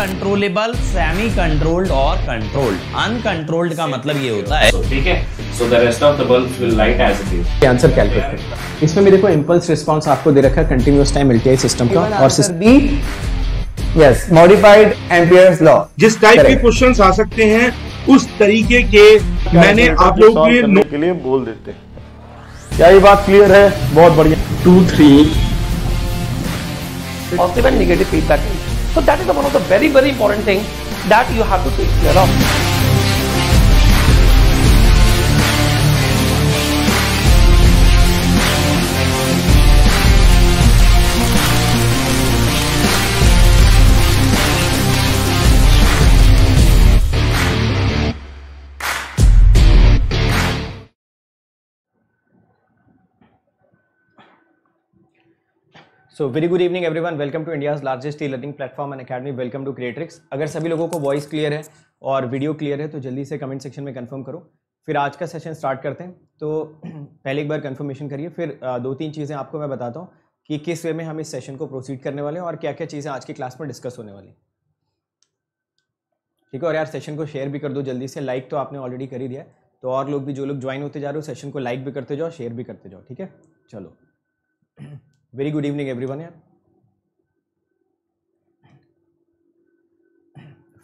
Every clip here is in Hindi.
अनकंट्रोलेबल सेमी कंट्रोल्ड और कंट्रोल्ड अनकंट्रोल्ड का मतलब ये होता है ठीक है इसमें मेरे को आपको दे रखा है टाइम एलटीआई सिस्टम का और मॉडिफाइड एम्पियर्स लॉ जिस टाइप के क्वेश्चंस आ सकते हैं उस तरीके के मैंने आप लोगों के लिए बोल देते हैं क्या ये बात क्लियर है बहुत बढ़िया two three positive and negative feedback So that is one of the very, very important things that you have to take care of. So very good evening everyone welcome to India's largest e learning platform and academy welcome to Creatrix अगर सभी लोगों को वॉइस क्लियर है और वीडियो क्लियर है तो जल्दी से कमेंट सेक्शन में कंफर्म करो फिर आज का सेशन स्टार्ट करते हैं तो पहले एक बार कंफर्मेशन करिए फिर दो तीन चीज़ें आपको मैं बताता हूँ कि किस वे में हम इस सेशन को प्रोसीड करने वाले हैं और क्या क्या चीज़ें आज की क्लास में डिस्कस होने वाली ठीक है और यार सेशन को शेयर भी कर दो जल्दी से लाइक तो आपने ऑलरेडी कर ही दिया तो और लोग भी जो लोग ज्वाइन होते जा रहे हो सेशन को लाइक भी करते जाओ शेयर भी करते जाओ ठीक है चलो वेरी गुड इवनिंग वन यार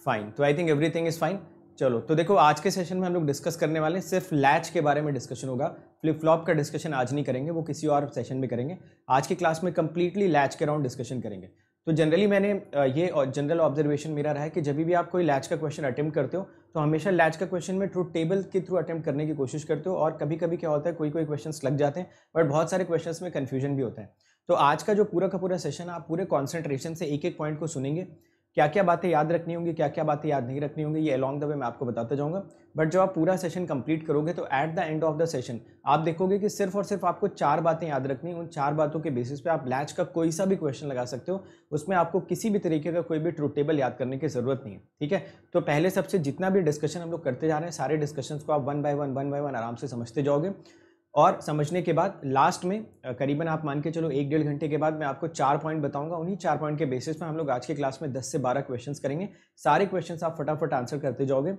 फाइन तो I think everything is fine चलो तो देखो आज के सेशन में हम लोग डिस्कस करने वाले सिर्फ लैच के बारे में डिस्कशन होगा फ्लिप फ्लॉप का डिस्कशन आज नहीं करेंगे वो किसी और सेशन में करेंगे आज की क्लास में कंप्लीटली लैच के अराउंड डिस्कशन करेंगे तो जनरली मैंने ये जनरल ऑब्जर्वेशन मेरा रहा है कि जब भी आप कोई लैच का क्वेश्चन अटैम्प्ट करते हो तो हमेशा लैच का क्वेश्चन में थ्रू टेबल के थ्रू अटेम्प्ट करने की कोशिश करते हो और कभी कभी क्या होता है कोई कोई क्वेश्चन लग जाते हैं बट बहुत सारे क्वेश्चन में कन्फ्यूजन भी होता है तो आज का जो पूरा का पूरा सेशन आप पूरे कॉन्सेंट्रेशन से एक एक पॉइंट को सुनेंगे क्या क्या बातें याद रखनी होंगी क्या क्या बातें याद नहीं रखनी होंगी ये अलॉन्ग द वे मैं आपको बताता जाऊंगा बट जब आप पूरा सेशन कंप्लीट करोगे तो at the end of the session आप देखोगे कि सिर्फ और सिर्फ आपको चार बातें याद रखनी उन चार बातों के बेसिस पे आप लैच का कोई सा भी क्वेश्चन लगा सकते हो उसमें आपको किसी भी तरीके का कोई भी ट्रूटेबल टेबल याद करने की ज़रूरत नहीं है ठीक है तो पहले सबसे जितना भी डिस्कशन हम लोग करते जा रहे हैं सारे डिस्कशंस को आप one by one one by one आराम से समझते जाओगे और समझने के बाद लास्ट में करीबन आप मान के चलो एक डेढ़ घंटे के बाद मैं आपको चार पॉइंट बताऊंगा उन्हीं चार पॉइंट के बेसिस में हम लोग आज के क्लास में 10 से 12 क्वेश्चंस करेंगे सारे क्वेश्चंस आप फटाफट आंसर करते जाओगे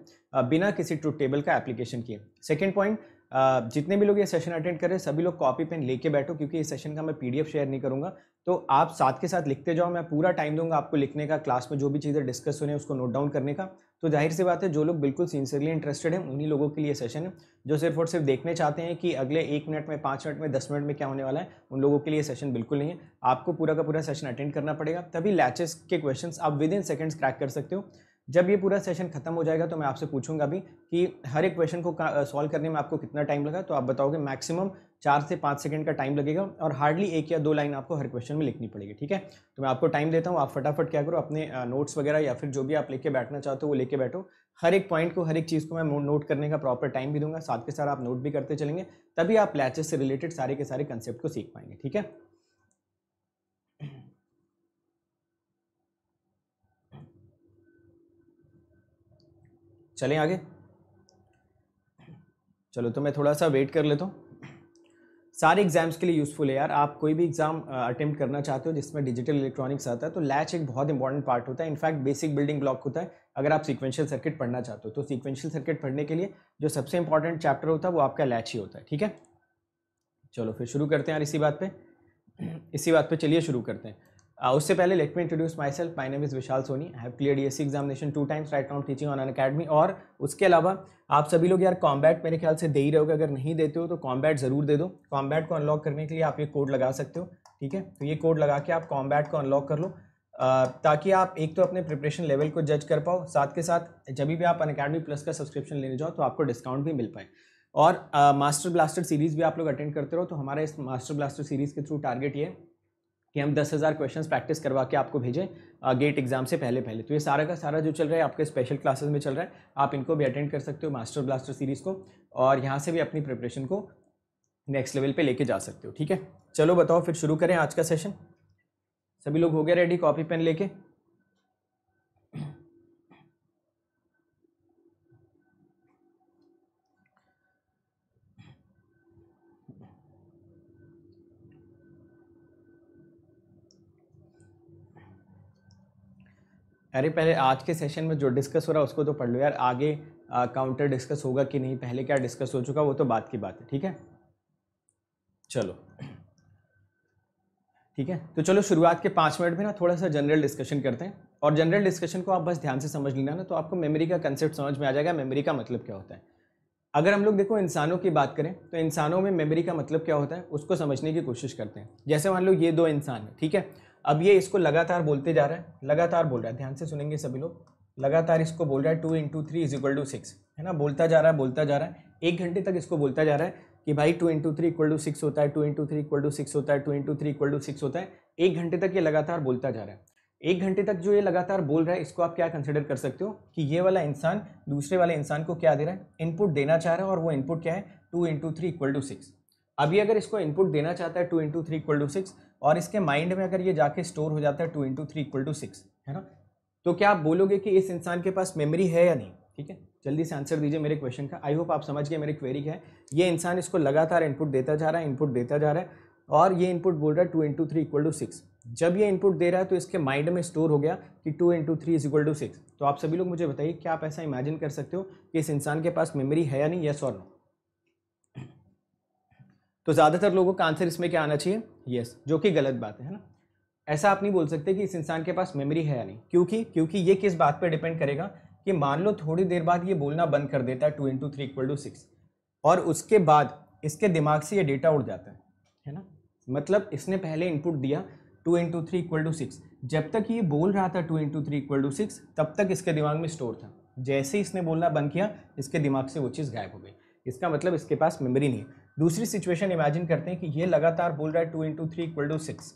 बिना किसी ट्रूथ टेबल का एप्लीकेशन किए सेकेंड पॉइंट जितने भी लोग ये सेशन अटेंड करें सभी लोग कॉपी पेन लेके बैठो क्योंकि इस सेशन का मैं पीडीएफ शेयर नहीं करूँगा तो आप साथ के साथ लिखते जाओ मैं पूरा टाइम दूंगा आपको लिखने का क्लास में जो भी चीज़ें डिस्कस होने उसको नोट डाउन करने का तो जाहिर सी बात है जो लोग बिल्कुल सिंसियरली इंटरेस्टेड हैं उन्हीं लोगों के लिए सेशन है जो सिर्फ और सिर्फ देखने चाहते हैं कि अगले एक मिनट में पाँच मिनट में दस मिनट में क्या होने वाला है उन लोगों के लिए सेशन बिल्कुल नहीं है आपको पूरा का पूरा सेशन अटेंड करना पड़ेगा तभी लैचेस के क्वेश्चन आप विद इन सेकेंड्स क्रैक कर सकते हो जब ये पूरा सेशन खत्म हो जाएगा तो मैं आपसे पूछूंगा अभी कि हर एक क्वेश्चन को सॉल्व करने में आपको कितना टाइम लगा तो आप बताओगे मैक्सिमम चार से पाँच सेकंड का टाइम लगेगा और हार्डली एक या दो लाइन आपको हर क्वेश्चन में लिखनी पड़ेगी ठीक है तो मैं आपको टाइम देता हूँ आप फटाफट क्या करो अपने नोट्स वगैरह या फिर जो भी आप लेके बैठना चाहते हो वो लेके बैठो हर एक पॉइंट को हर एक चीज़ को मैं नोट करने का प्रॉपर टाइम भी दूंगा साथ के साथ आप नोट भी करते चलेंगे तभी आप लैचेस से रिलेटेड सारे के सारे कंसेप्ट को सीख पाएंगे ठीक है चलें आगे चलो तो मैं थोड़ा सा वेट कर लेता हूँ सारे एग्जाम्स के लिए यूज़फुल है यार आप कोई भी एग्ज़ाम अटेम्प्ट करना चाहते हो जिसमें डिजिटल इलेक्ट्रॉनिक्स आता है तो लैच एक बहुत इंपॉर्टेंट पार्ट होता है इनफैक्ट बेसिक बिल्डिंग ब्लॉक होता है अगर आप सीक्वेंशियल सर्किट पढ़ना चाहते हो तो सीक्वेंशियल सर्किट पढ़ने के लिए जो सबसे इंपॉर्टेंट चैप्टर होता है वो आपका लैच ही होता है ठीक है चलो फिर शुरू करते हैं यार इसी बात पर इसी बात पर चलिए शुरू करते हैं Uh, उससे पहले let me introduce myself my name is Vishal Soni I have clear D S examination two times right now teaching on Unacademy और उसके अलावा आप सभी लोग यार कॉम्बैट मेरे ख्याल से दे ही रहोगे अगर नहीं देते हो तो कॉम्बैट ज़रूर दे दो कॉम्बैट को अनलॉक करने के लिए आप ये कोड लगा सकते हो ठीक है तो ये कोड लगा के आप कॉम्बैट को अनलॉक कर लो uh, ताकि आप एक तो अपने प्रिपरेशन लेवल को जज कर पाओ साथ के साथ जब भी आप अन अकेडमी प्लस का सब्सक्रिप्शन लेने जाओ तो आपको डिस्काउंट भी मिल पाए और मास्टर ब्लास्टर सीरीज़ भी आप लोग अटेंड करते रहो तो हमारा इस मास्टर ब्लास्टर सीरीज़ के थ्रू टारगेट ये कि हम दस हज़ार क्वेश्चन प्रैक्टिस करवा के आपको भेजें गेट एग्जाम से पहले पहले तो ये सारा का सारा जो चल रहा है आपके स्पेशल क्लासेस में चल रहा है आप इनको भी अटेंड कर सकते हो मास्टर ब्लास्टर सीरीज़ को और यहाँ से भी अपनी प्रिपरेशन को नेक्स्ट लेवल पे लेके जा सकते हो ठीक है चलो बताओ फिर शुरू करें आज का सेशन सभी लोग हो गए रेडी कॉपी पेन लेके अरे पहले आज के सेशन में जो डिस्कस हो रहा है उसको तो पढ़ लो यार आगे काउंटर डिस्कस होगा कि नहीं पहले क्या डिस्कस हो चुका वो तो बात की बात है ठीक है चलो ठीक है तो चलो शुरुआत के पाँच मिनट में ना थोड़ा सा जनरल डिस्कशन करते हैं और जनरल डिस्कशन को आप बस ध्यान से समझ लेना ना तो आपको मेमोरी का कंसेप्ट समझ में आ जाएगा मेमोरी का मतलब क्या होता है अगर हम लोग देखो इंसानों की बात करें तो इंसानों में मेमोरी का मतलब क्या होता है उसको समझने की कोशिश करते हैं जैसे मान लो ये दो इंसान है ठीक है अब ये इसको लगातार बोलते जा रहा है लगातार बोल रहा है ध्यान से सुनेंगे सभी लोग लगातार इसको बोल रहा है two into three is equal to six है ना बोलता जा रहा है बोलता जा रहा है एक घंटे तक इसको बोलता जा रहा है कि भाई two into three equal to six होता है two into three equal to six होता है two into three equal to six होता है एक घंटे तक ये लगातार बोलता जा रहा है एक घंटे तक जो ये लगातार बोल रहा है इसको आप क्या कंसिडर कर सकते हो कि ये वाला इंसान दूसरे वाले इंसान को क्या दे रहा है इनपुट देना चाह रहा है और वो इनपुट क्या है two into three equal to six अभी अगर इसको इनपुट देना चाहता है two into three equal to six और इसके माइंड में अगर ये जाके स्टोर हो जाता है two into three equal to six है ना तो क्या आप बोलोगे कि इस इंसान के पास मेमोरी है या नहीं ठीक है जल्दी से आंसर दीजिए मेरे क्वेश्चन का आई होप आप समझ गए मेरी क्वेरी क्या है ये इंसान इसको लगातार इनपुट देता जा रहा है इनपुट देता जा रहा है और ये इनपुट बोल रहा है two into three equal to six जब ये इनपुट दे रहा है तो इसके माइंड में स्टोर हो गया कि two into three is equal to six तो आप सभी लोग मुझे बताइए क्या आप ऐसा इमेजिन कर सकते हो कि इस इंसान के पास मेमोरी है या नहीं यस और नो तो ज़्यादातर लोगों का आंसर इसमें क्या आना चाहिए येस yes, जो कि गलत बात है ना ऐसा आप नहीं बोल सकते कि इस इंसान के पास मेमोरी है या नहीं क्योंकि क्योंकि ये किस बात पर डिपेंड करेगा कि मान लो थोड़ी देर बाद ये बोलना बंद कर देता है two into three equal to six और उसके बाद इसके दिमाग से ये डेटा उड़ जाता है है ना मतलब इसने पहले इनपुट दिया two into three equal to six जब तक ये बोल रहा था two into three equal to six तब तक इसके दिमाग में स्टोर था जैसे ही इसने बोलना बंद किया इसके दिमाग से वो चीज़ गायब हो गई इसका मतलब इसके पास मेमोरी नहीं है दूसरी सिचुएशन इमेजिन करते हैं कि ये लगातार बोल रहा है two into three equal to six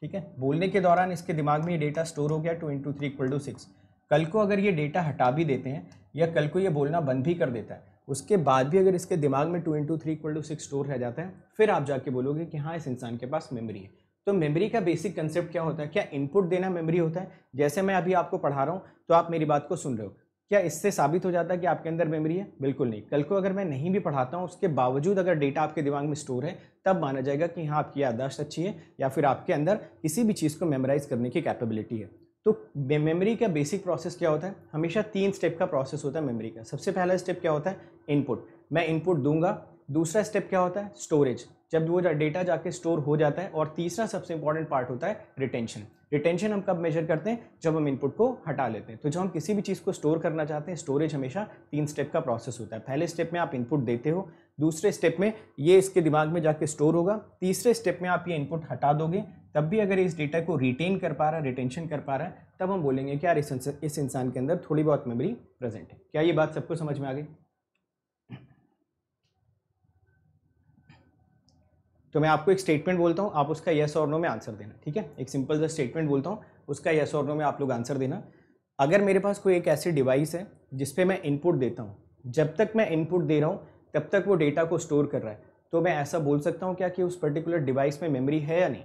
ठीक है बोलने के दौरान इसके दिमाग में ये डेटा स्टोर हो गया two into three equal to six कल को अगर ये डेटा हटा भी देते हैं या कल को ये बोलना बंद भी कर देता है उसके बाद भी अगर इसके दिमाग में two into three equal to six store रह जाता है फिर आप जाके बोलोगे कि हाँ इस इंसान के पास मेमोरी है तो मेमोरी का बेसिक कंसेप्ट क्या होता है क्या इनपुट देना मेमोरी होता है जैसे मैं अभी आपको पढ़ा रहा हूँ तो आप मेरी बात को सुन रहे हो क्या इससे साबित हो जाता है कि आपके अंदर मेमोरी है बिल्कुल नहीं कल को अगर मैं नहीं भी पढ़ाता हूँ उसके बावजूद अगर डेटा आपके दिमाग में स्टोर है तब माना जाएगा कि हाँ आपकी यादाश्त अच्छी है या फिर आपके अंदर किसी भी चीज़ को मेमोराइज करने की कैपेबिलिटी है तो मेमोरी का बेसिक प्रोसेस क्या होता है हमेशा तीन स्टेप का प्रोसेस होता है मेमोरी का सबसे पहला स्टेप क्या होता है इनपुट मैं इनपुट दूंगा दूसरा स्टेप क्या होता है स्टोरेज जब वो जा, डेटा जाके स्टोर हो जाता है और तीसरा सबसे इंपॉर्टेंट पार्ट होता है रिटेंशन रिटेंशन हम कब मेजर करते हैं जब हम इनपुट को हटा लेते हैं तो जब हम किसी भी चीज़ को स्टोर करना चाहते हैं स्टोरेज हमेशा तीन स्टेप का प्रोसेस होता है पहले स्टेप में आप इनपुट देते हो दूसरे स्टेप में ये इसके दिमाग में जाके स्टोर होगा तीसरे स्टेप में आप ये इनपुट हटा दोगे तब भी अगर इस डेटा को रिटेन कर पा रहा है रिटेंशन कर पा रहा है तब हम बोलेंगे कि यार इस इंसान के अंदर थोड़ी बहुत मेमोरी प्रेजेंट है क्या ये बात सबको समझ में आ गई तो मैं आपको एक स्टेटमेंट बोलता हूँ आप उसका यस और नो में आंसर देना ठीक है एक सिंपल सा स्टेटमेंट बोलता हूँ उसका यस और नो में आप लोग आंसर देना अगर मेरे पास कोई एक ऐसी डिवाइस है जिस पर मैं इनपुट देता हूँ जब तक मैं इनपुट दे रहा हूँ तब तक वो डेटा को स्टोर कर रहा है तो मैं ऐसा बोल सकता हूँ क्या कि उस पर्टिकुलर डिवाइस में मेमोरी है या नहीं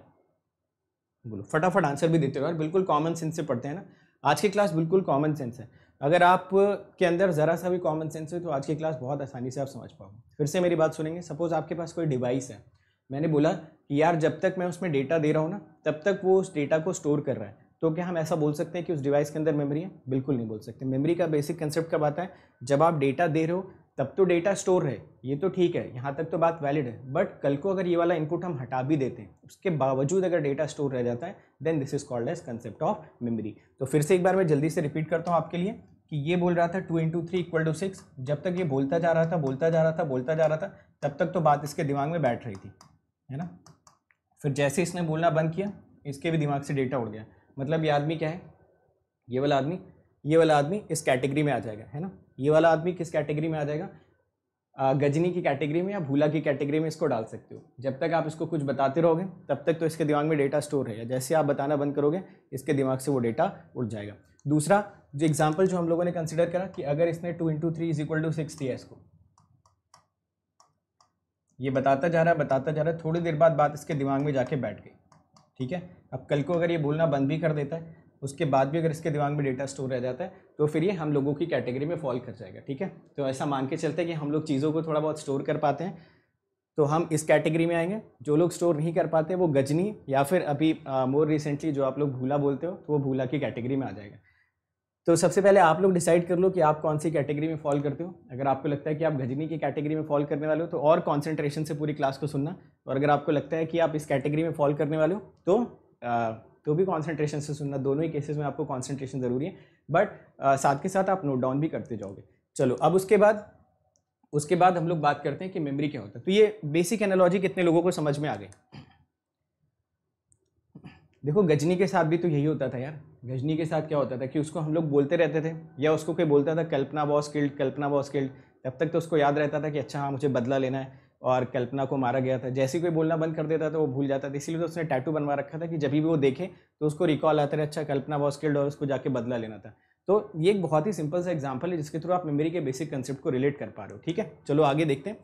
बोलो फटाफट आंसर भी देते हो यार बिल्कुल कॉमन सेंस से पढ़ते हैं ना आज की क्लास बिल्कुल कॉमन सेंस है अगर आप के अंदर ज़रा सा भी कॉमन सेंस है तो आज की क्लास बहुत आसानी से आप समझ पाओगे फिर से मेरी बात सुनेंगे सपोज़ आपके पास कोई डिवाइस है मैंने बोला कि यार जब तक मैं उसमें डेटा दे रहा हूँ ना तब तक वो उस डेटा को स्टोर कर रहा है तो क्या हम ऐसा बोल सकते हैं कि उस डिवाइस के अंदर मेमोरी है बिल्कुल नहीं बोल सकते मेमोरी का बेसिक कंसेप्ट कब आता है जब आप डेटा दे रहे हो तब तो डेटा स्टोर रहे ये तो ठीक है यहाँ तक तो बात वैलिड है बट कल को अगर ये वाला इनपुट हम हटा भी देते हैं उसके बावजूद अगर डेटा स्टोर रह जाता है then this is called as concept of memory तो फिर से एक बार मैं जल्दी से रिपीट करता हूँ आपके लिए कि ये बोल रहा था two into three equal to six जब तक ये बोलता जा रहा था बोलता जा रहा था बोलता जा रहा था तब तक तो बात इसके दिमाग में बैठ रही थी है ना फिर जैसे इसने बोलना बंद किया इसके भी दिमाग से डेटा उड़ गया मतलब ये आदमी क्या है ये वाला आदमी ये वाला आदमी इस कैटेगरी में आ जाएगा है ना ये वाला आदमी किस कैटेगरी में आ जाएगा गजनी की कैटेगरी में या भूला की कैटेगरी में इसको डाल सकते हो जब तक आप इसको कुछ बताते रहोगे तब तक तो इसके दिमाग में डेटा स्टोर रहेगा जैसे आप बताना बंद करोगे इसके दिमाग से वो डेटा उड़ जाएगा दूसरा जो एग्जाम्पल जो हम लोगों ने कंसिडर करा कि अगर इसने two into three is equal to six दिया इसको ये बताता जा रहा है बताता जा रहा है थोड़ी देर बाद बात इसके दिमाग में जाके बैठ गई ठीक है अब कल को अगर ये बोलना बंद भी कर देता है उसके बाद भी अगर इसके दिमाग में डेटा स्टोर रह जाता है तो फिर ये हम लोगों की कैटेगरी में फॉल कर जाएगा ठीक है तो ऐसा मान के चलते हैं कि हम लोग चीज़ों को थोड़ा बहुत स्टोर कर पाते हैं तो हम इस कैटेगरी में आएंगे जो लोग स्टोर नहीं कर पाते वो गजनी या फिर अभी मोर रिसेंटली जो आप लोग भूला बोलते हो तो वो भूला की कैटेगरी में आ जाएगा तो सबसे पहले आप लोग डिसाइड कर लो कि आप कौन सी कैटेगरी में फॉल करते हो अगर आपको लगता है कि आप गजनी की कैटेगरी में फॉल करने वाले हो तो और कॉन्सेंट्रेशन से पूरी क्लास को सुनना और अगर आपको लगता है कि आप इस कैटेगरी में फॉल करने वाले हो तो आ, तो भी कॉन्सेंट्रेशन से सुनना दोनों ही केसेज में आपको कॉन्सेंट्रेशन ज़रूरी है बट साथ के साथ आप नोट डाउन भी करते जाओगे चलो अब उसके बाद उसके बाद हम लोग बात करते हैं कि मेमरी क्या होता है तो ये बेसिक एनोलॉजी कितने लोगों को समझ में आ गई देखो गजनी के साथ भी तो यही होता था यार गजनी के साथ क्या होता था कि उसको हम लोग बोलते रहते थे या उसको कोई बोलता था Kalpana boss killed Kalpana boss killed तब तक तो उसको याद रहता था कि अच्छा हाँ मुझे बदला लेना है और कल्पना को मारा गया था जैसे कोई बोलना बंद कर देता था वो भूल जाता था इसीलिए तो उसने टैटू बनवा रखा था कि जब भी वो देखे तो उसको रिकॉल आता रहा अच्छा कल्पना बॉस किल्ड और उसको जाके बदला लेना था तो ये एक बहुत ही सिंपल सा एग्जाम्पल है जिसके थ्रू आप मेमोरी के बेसिक कंसेप्ट को रिलेट कर पा रहे हो ठीक है चलो आगे देखते हैं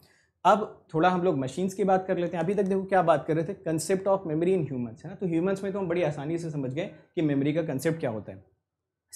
अब थोड़ा हम लोग मशीन्स की बात कर लेते हैं अभी तक देखो क्या बात कर रहे थे concept of memory in humans है ना तो ह्यूमन्स में तो हम बड़ी आसानी से समझ गए कि मेमोरी का कंसेप्ट क्या होता है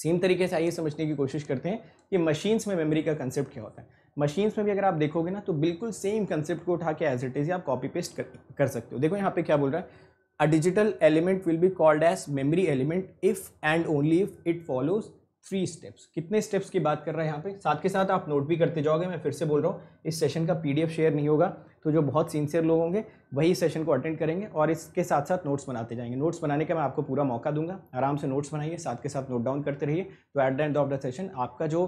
सेम तरीके से आइए समझने की कोशिश करते हैं कि मशीन्स में मेमोरी का कंसेप्ट क्या होता है मशीन्स में भी अगर आप देखोगे ना तो बिल्कुल सेम कंसेप्ट को उठा के एज इट इज़ आप कॉपी पेस्ट कर, कर सकते हो देखो यहाँ पे क्या बोल रहा है a digital element will be called as memory element if and only if it follows three steps कितने स्टेप्स की बात कर रहा है यहाँ पे साथ के साथ आप नोट भी करते जाओगे मैं फिर से बोल रहा हूँ इस सेशन का पीडीएफ शेयर नहीं होगा तो जो बहुत सीनियर लोग होंगे वही सेशन को अटेंड करेंगे और इसके साथ साथ नोट्स बनाते जाएंगे नोट्स बनाने का मैं आपको पूरा मौका दूंगा आराम से नोट्स बनाइए साथ के साथ नोट डाउन करते रहिए तो at the end of the session आपका जो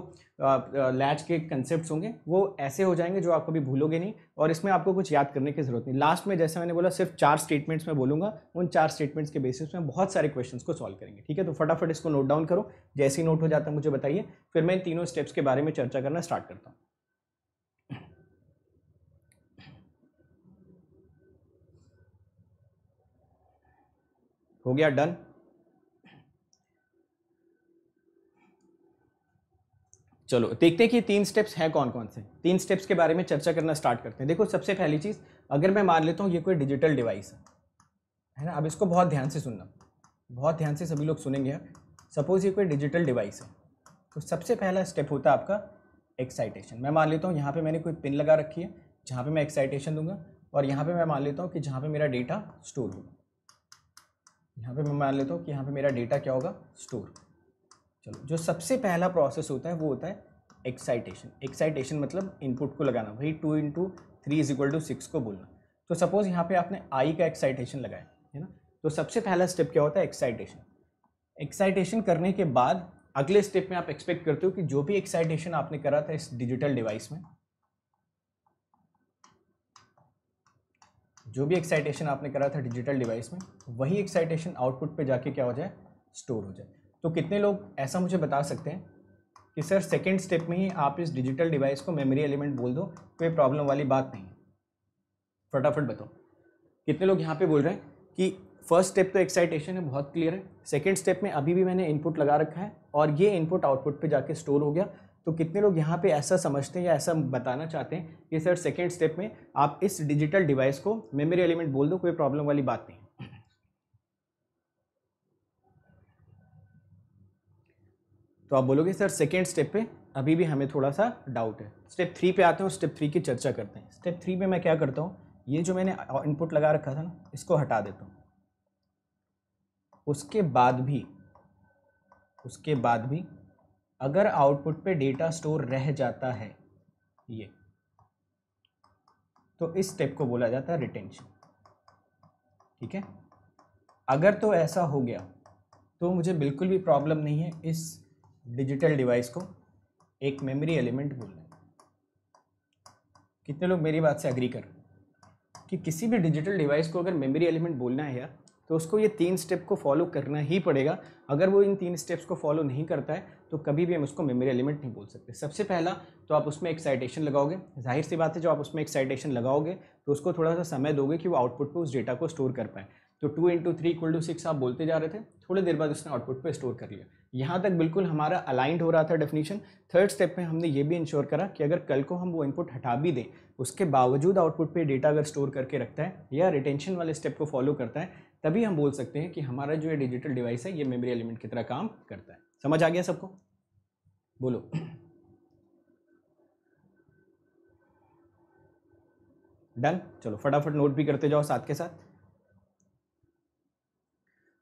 लैच के कंसेप्ट होंगे वो ऐसे हो जाएंगे जो आप कभी भूलोगे नहीं और इसमें आपको कुछ याद करने की जरूरत नहीं लास्ट में जैसे मैंने बोला सिर्फ चार स्टेटमेंट्स में बोलूंगा उन चार स्टेटमेंट्स के बेसिस में बहुत सारे क्वेश्चन को सॉल्व करेंगे ठीक है तो फटाफट इसको नोट डाउन करो जैसे ही नोट हो जाता है मुझे बताइए फिर मैं इन तीनों स्टेप्स के बारे में चर्चा करना स्टार्ट करता हूँ हो गया डन चलो देखते हैं कि तीन स्टेप्स हैं कौन कौन से तीन स्टेप्स के बारे में चर्चा करना स्टार्ट करते हैं देखो सबसे पहली चीज़ अगर मैं मान लेता हूँ ये कोई डिजिटल डिवाइस है है ना अब इसको बहुत ध्यान से सुनना बहुत ध्यान से सभी लोग सुनेंगे सपोज़ हाँ। ये कोई डिजिटल डिवाइस है तो सबसे पहला स्टेप होता है आपका एक्साइटेशन मैं मान लेता हूँ यहाँ पर मैंने कोई पिन लगा रखी है जहाँ पर मैं एक्साइटेशन दूंगा और यहाँ पर मैं मान लेता हूँ कि जहाँ पर मेरा डेटा स्टोर होगा यहाँ पे मैं मान लेता हूँ कि यहाँ पे मेरा डेटा क्या होगा स्टोर चलो जो सबसे पहला प्रोसेस होता है वो होता है एक्साइटेशन एक्साइटेशन मतलब इनपुट को लगाना वही two into three is equal to six को बोलना तो सपोज़ यहाँ पे आपने आई का एक्साइटेशन लगाया है ना तो सबसे पहला स्टेप क्या होता है एक्साइटेशन एक्साइटेशन करने के बाद अगले स्टेप में आप एक्सपेक्ट करते हो कि जो भी एक्साइटेशन आपने करा था इस डिजिटल डिवाइस में जो भी एक्साइटेशन आपने करा था डिजिटल डिवाइस में वही एक्साइटेशन आउटपुट पे जाके क्या हो जाए स्टोर हो जाए तो कितने लोग ऐसा मुझे बता सकते हैं कि सर सेकेंड स्टेप में ही आप इस डिजिटल डिवाइस को मेमोरी एलिमेंट बोल दो कोई तो प्रॉब्लम वाली बात नहीं फटाफट बताओ कितने लोग यहाँ पर बोल रहे हैं कि फर्स्ट स्टेप तो एक्साइटेशन है बहुत क्लियर है सेकेंड स्टेप में अभी भी मैंने इनपुट लगा रखा है और ये इनपुट आउटपुट पर जाके स्टोर हो गया तो कितने लोग यहाँ पे ऐसा समझते हैं या ऐसा बताना चाहते हैं कि सर सेकेंड स्टेप में आप इस डिजिटल डिवाइस को मेमोरी एलिमेंट बोल दो कोई प्रॉब्लम वाली बात नहीं तो आप बोलोगे सर सेकेंड स्टेप पे अभी भी हमें थोड़ा सा डाउट है स्टेप थ्री पे आते हैं और स्टेप थ्री की चर्चा करते हैं स्टेप थ्री पे मैं क्या करता हूँ ये जो मैंने इनपुट लगा रखा था ना इसको हटा देता हूँ उसके बाद भी उसके बाद भी अगर आउटपुट पे डेटा स्टोर रह जाता है ये तो इस स्टेप को बोला जाता है रिटेंशन ठीक है अगर तो ऐसा हो गया तो मुझे बिल्कुल भी प्रॉब्लम नहीं है इस डिजिटल डिवाइस को एक मेमोरी एलिमेंट बोलने कितने लोग मेरी बात से अग्री कर कि किसी भी डिजिटल डिवाइस को अगर मेमोरी एलिमेंट बोलना है यार तो उसको ये तीन स्टेप को फॉलो करना ही पड़ेगा अगर वो इन तीन स्टेप्स को फॉलो नहीं करता है तो कभी भी हम उसको मेमोरी एलिमेंट नहीं बोल सकते सबसे पहला तो आप उसमें एक साइटेशन लगाओगे जाहिर सी बात है जब आप उसमें एक साइटेशन लगाओगे तो उसको थोड़ा सा समय दोगे कि वो आउटपुट पर उस डेटा को स्टोर कर पाए तो two into three equal to six आप बोलते जा रहे थे थोड़ी देर बाद उसने आउटपुट पर स्टोर कर लिया यहाँ तक बिल्कुल हमारा अलाइंड हो रहा था डेफिनेशन थर्ड स्टेप में हमने ये भी इंश्योर करा कि अगर कल को हम वो इनपुट हटा भी दें उसके बावजूद आउटपुट पे डेटा अगर स्टोर करके रखता है या रिटेंशन वाले स्टेप को फॉलो करता है तभी हम बोल सकते हैं कि हमारा जो ये डिजिटल डिवाइस है ये मेमोरी एलिमेंट की तरह काम करता है समझ आ गया सबको बोलो डन चलो फटाफट नोट भी करते जाओ साथ के साथ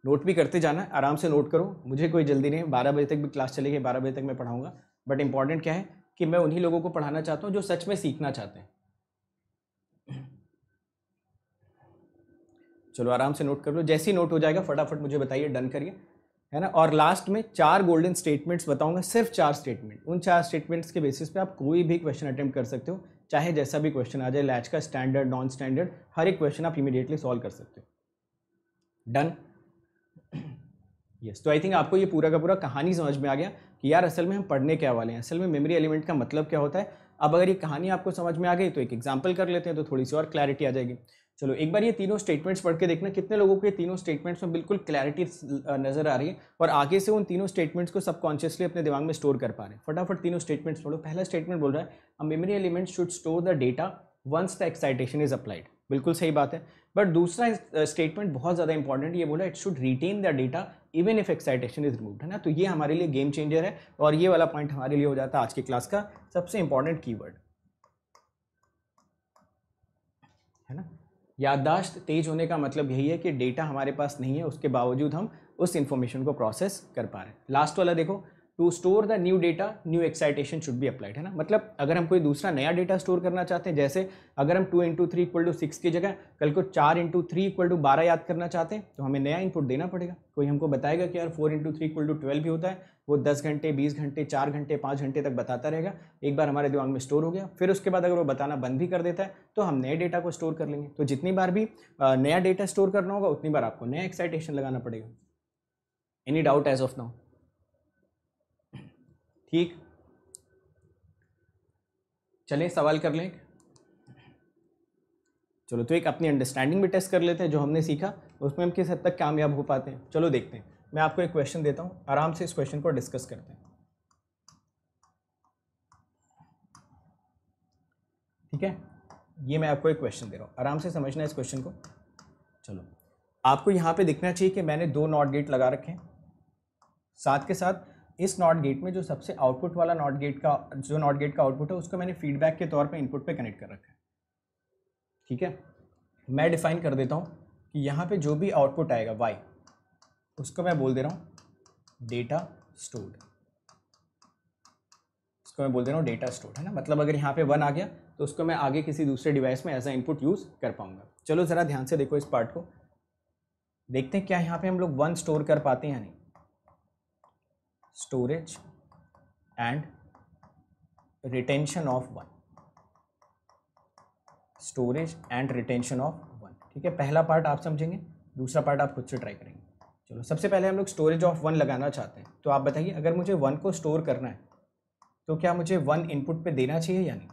नोट भी करते जाना आराम से नोट करो मुझे कोई जल्दी नहीं बारह बजे तक भी क्लास चलेगी बारह बजे तक मैं पढ़ाऊंगा बट इंपॉर्टेंट क्या है कि मैं उन्हीं लोगों को पढ़ाना चाहता हूं जो सच में सीखना चाहते हैं चलो आराम से नोट कर लो जैसे नोट हो जाएगा फटाफट मुझे बताइए डन करिए है ना और लास्ट में चार गोल्डन स्टेटमेंट्स बताऊंगा सिर्फ चार स्टेटमेंट उन चार स्टेटमेंट्स के बेसिस पे आप कोई भी क्वेश्चन अटैम्प्ट कर सकते हो चाहे जैसा भी क्वेश्चन आ जाए लैच का स्टैंडर्ड नॉन स्टैंडर्ड हर एक क्वेश्चन आप इमीडिएटली सॉल्व कर सकते हो डन यस तो आई थिंक आपको ये पूरा का पूरा कहानी समझ में आ गया कि यार असल में हम पढ़ने क्या वाले हैं असल में मेमोरी एलिमेंट का मतलब क्या होता है अब अगर ये कहानी आपको समझ में आ गई तो एक एग्जाम्पल कर लेते हैं तो थोड़ी सी और क्लैरिटी आ जाएगी चलो एक बार ये तीनों स्टेटमेंट्स पढ़ के देखना कितने लोगों के तीनों स्टेटमेंट्स में बिल्कुल क्लैरिटी नज़र आ रही है और आगे से उन तीनों स्टेटमेंट्स को सबकॉन्शियसली अपने दिमाग में स्टोर कर पा रहे हैं फटाफट तीनों स्टेटमेंट्स पढ़ो पहला स्टेटमेंट बोल रहा है a memory element should store the data once the excitation is applied बिल्कुल सही बात है बट दूसरा स्टेटमेंट बहुत ज़्यादा इंपॉर्टेंट ये बोला it should retain the data even if excitation is remove है ना तो ये हमारे लिए गेम चेंजर है और ये वाला पॉइंट हमारे लिए हो जाता है आज की क्लास का सबसे इंपॉर्टेंट वर्ड याददाश्त तेज होने का मतलब यही है कि डेटा हमारे पास नहीं है उसके बावजूद हम उस इन्फॉर्मेशन को प्रोसेस कर पा रहे हैं लास्ट वाला देखो to store the new data new excitation should be applied है ना मतलब अगर हम कोई दूसरा नया डेटा स्टोर करना चाहते हैं जैसे अगर हम two into three equal to six की जगह कल को चार इंटू थ्री इक्वल टू बारह याद करना चाहते हैं तो हमें नया इनपुट देना पड़ेगा कोई हमको बताएगा कि यार four into three equal to twelve भी होता है वो दस घंटे बीस घंटे चार घंटे पाँच घंटे तक बताता रहेगा एक बार हमारे दिमाग में स्टोर हो गया फिर उसके बाद अगर वो बताना बंद भी कर देता है तो हम नए डेटा को स्टोर कर लेंगे तो जितनी बार भी नया डेटा स्टोर करना होगा उतनी बार आपको नया एक्साइटेशन लगाना पड़ेगा any doubt as of now ठीक चलें सवाल कर लें चलो तो एक अपनी अंडरस्टैंडिंग भी टेस्ट कर लेते हैं जो हमने सीखा उसमें हम किस हद तक कामयाब हो पाते हैं चलो देखते हैं मैं आपको एक क्वेश्चन देता हूँ आराम से इस क्वेश्चन को डिस्कस करते हैं ठीक है ये मैं आपको एक क्वेश्चन दे रहा हूँ आराम से समझना है इस क्वेश्चन को चलो आपको यहाँ पे दिखना चाहिए कि मैंने दो नॉट गेट लगा रखे हैं साथ के साथ इस नॉट गेट में जो सबसे आउटपुट वाला नॉट गेट का जो नॉट गेट का आउटपुट है उसको मैंने फीडबैक के तौर पे इनपुट पे कनेक्ट कर रखा है ठीक है मैं डिफाइन कर देता हूँ कि यहाँ पे जो भी आउटपुट आएगा वाई उसको मैं बोल दे रहा हूँ डेटा स्टोर्ड उसको मैं बोल दे रहा हूँ डेटा स्टोर है ना मतलब अगर यहाँ पे वन आ गया तो उसको मैं आगे किसी दूसरे डिवाइस में एज इनपुट यूज़ कर पाऊँगा चलो ज़रा ध्यान से देखो इस पार्ट को देखते हैं क्या यहाँ पे हम लोग वन स्टोर कर पाते हैं या नहीं storage and retention of one storage and retention of one ठीक है पहला पार्ट आप समझेंगे दूसरा पार्ट आप खुद से ट्राई करेंगे चलो सबसे पहले हम लोग स्टोरेज ऑफ वन लगाना चाहते हैं तो आप बताइए अगर मुझे वन को स्टोर करना है तो क्या मुझे वन इनपुट पे देना चाहिए या नहीं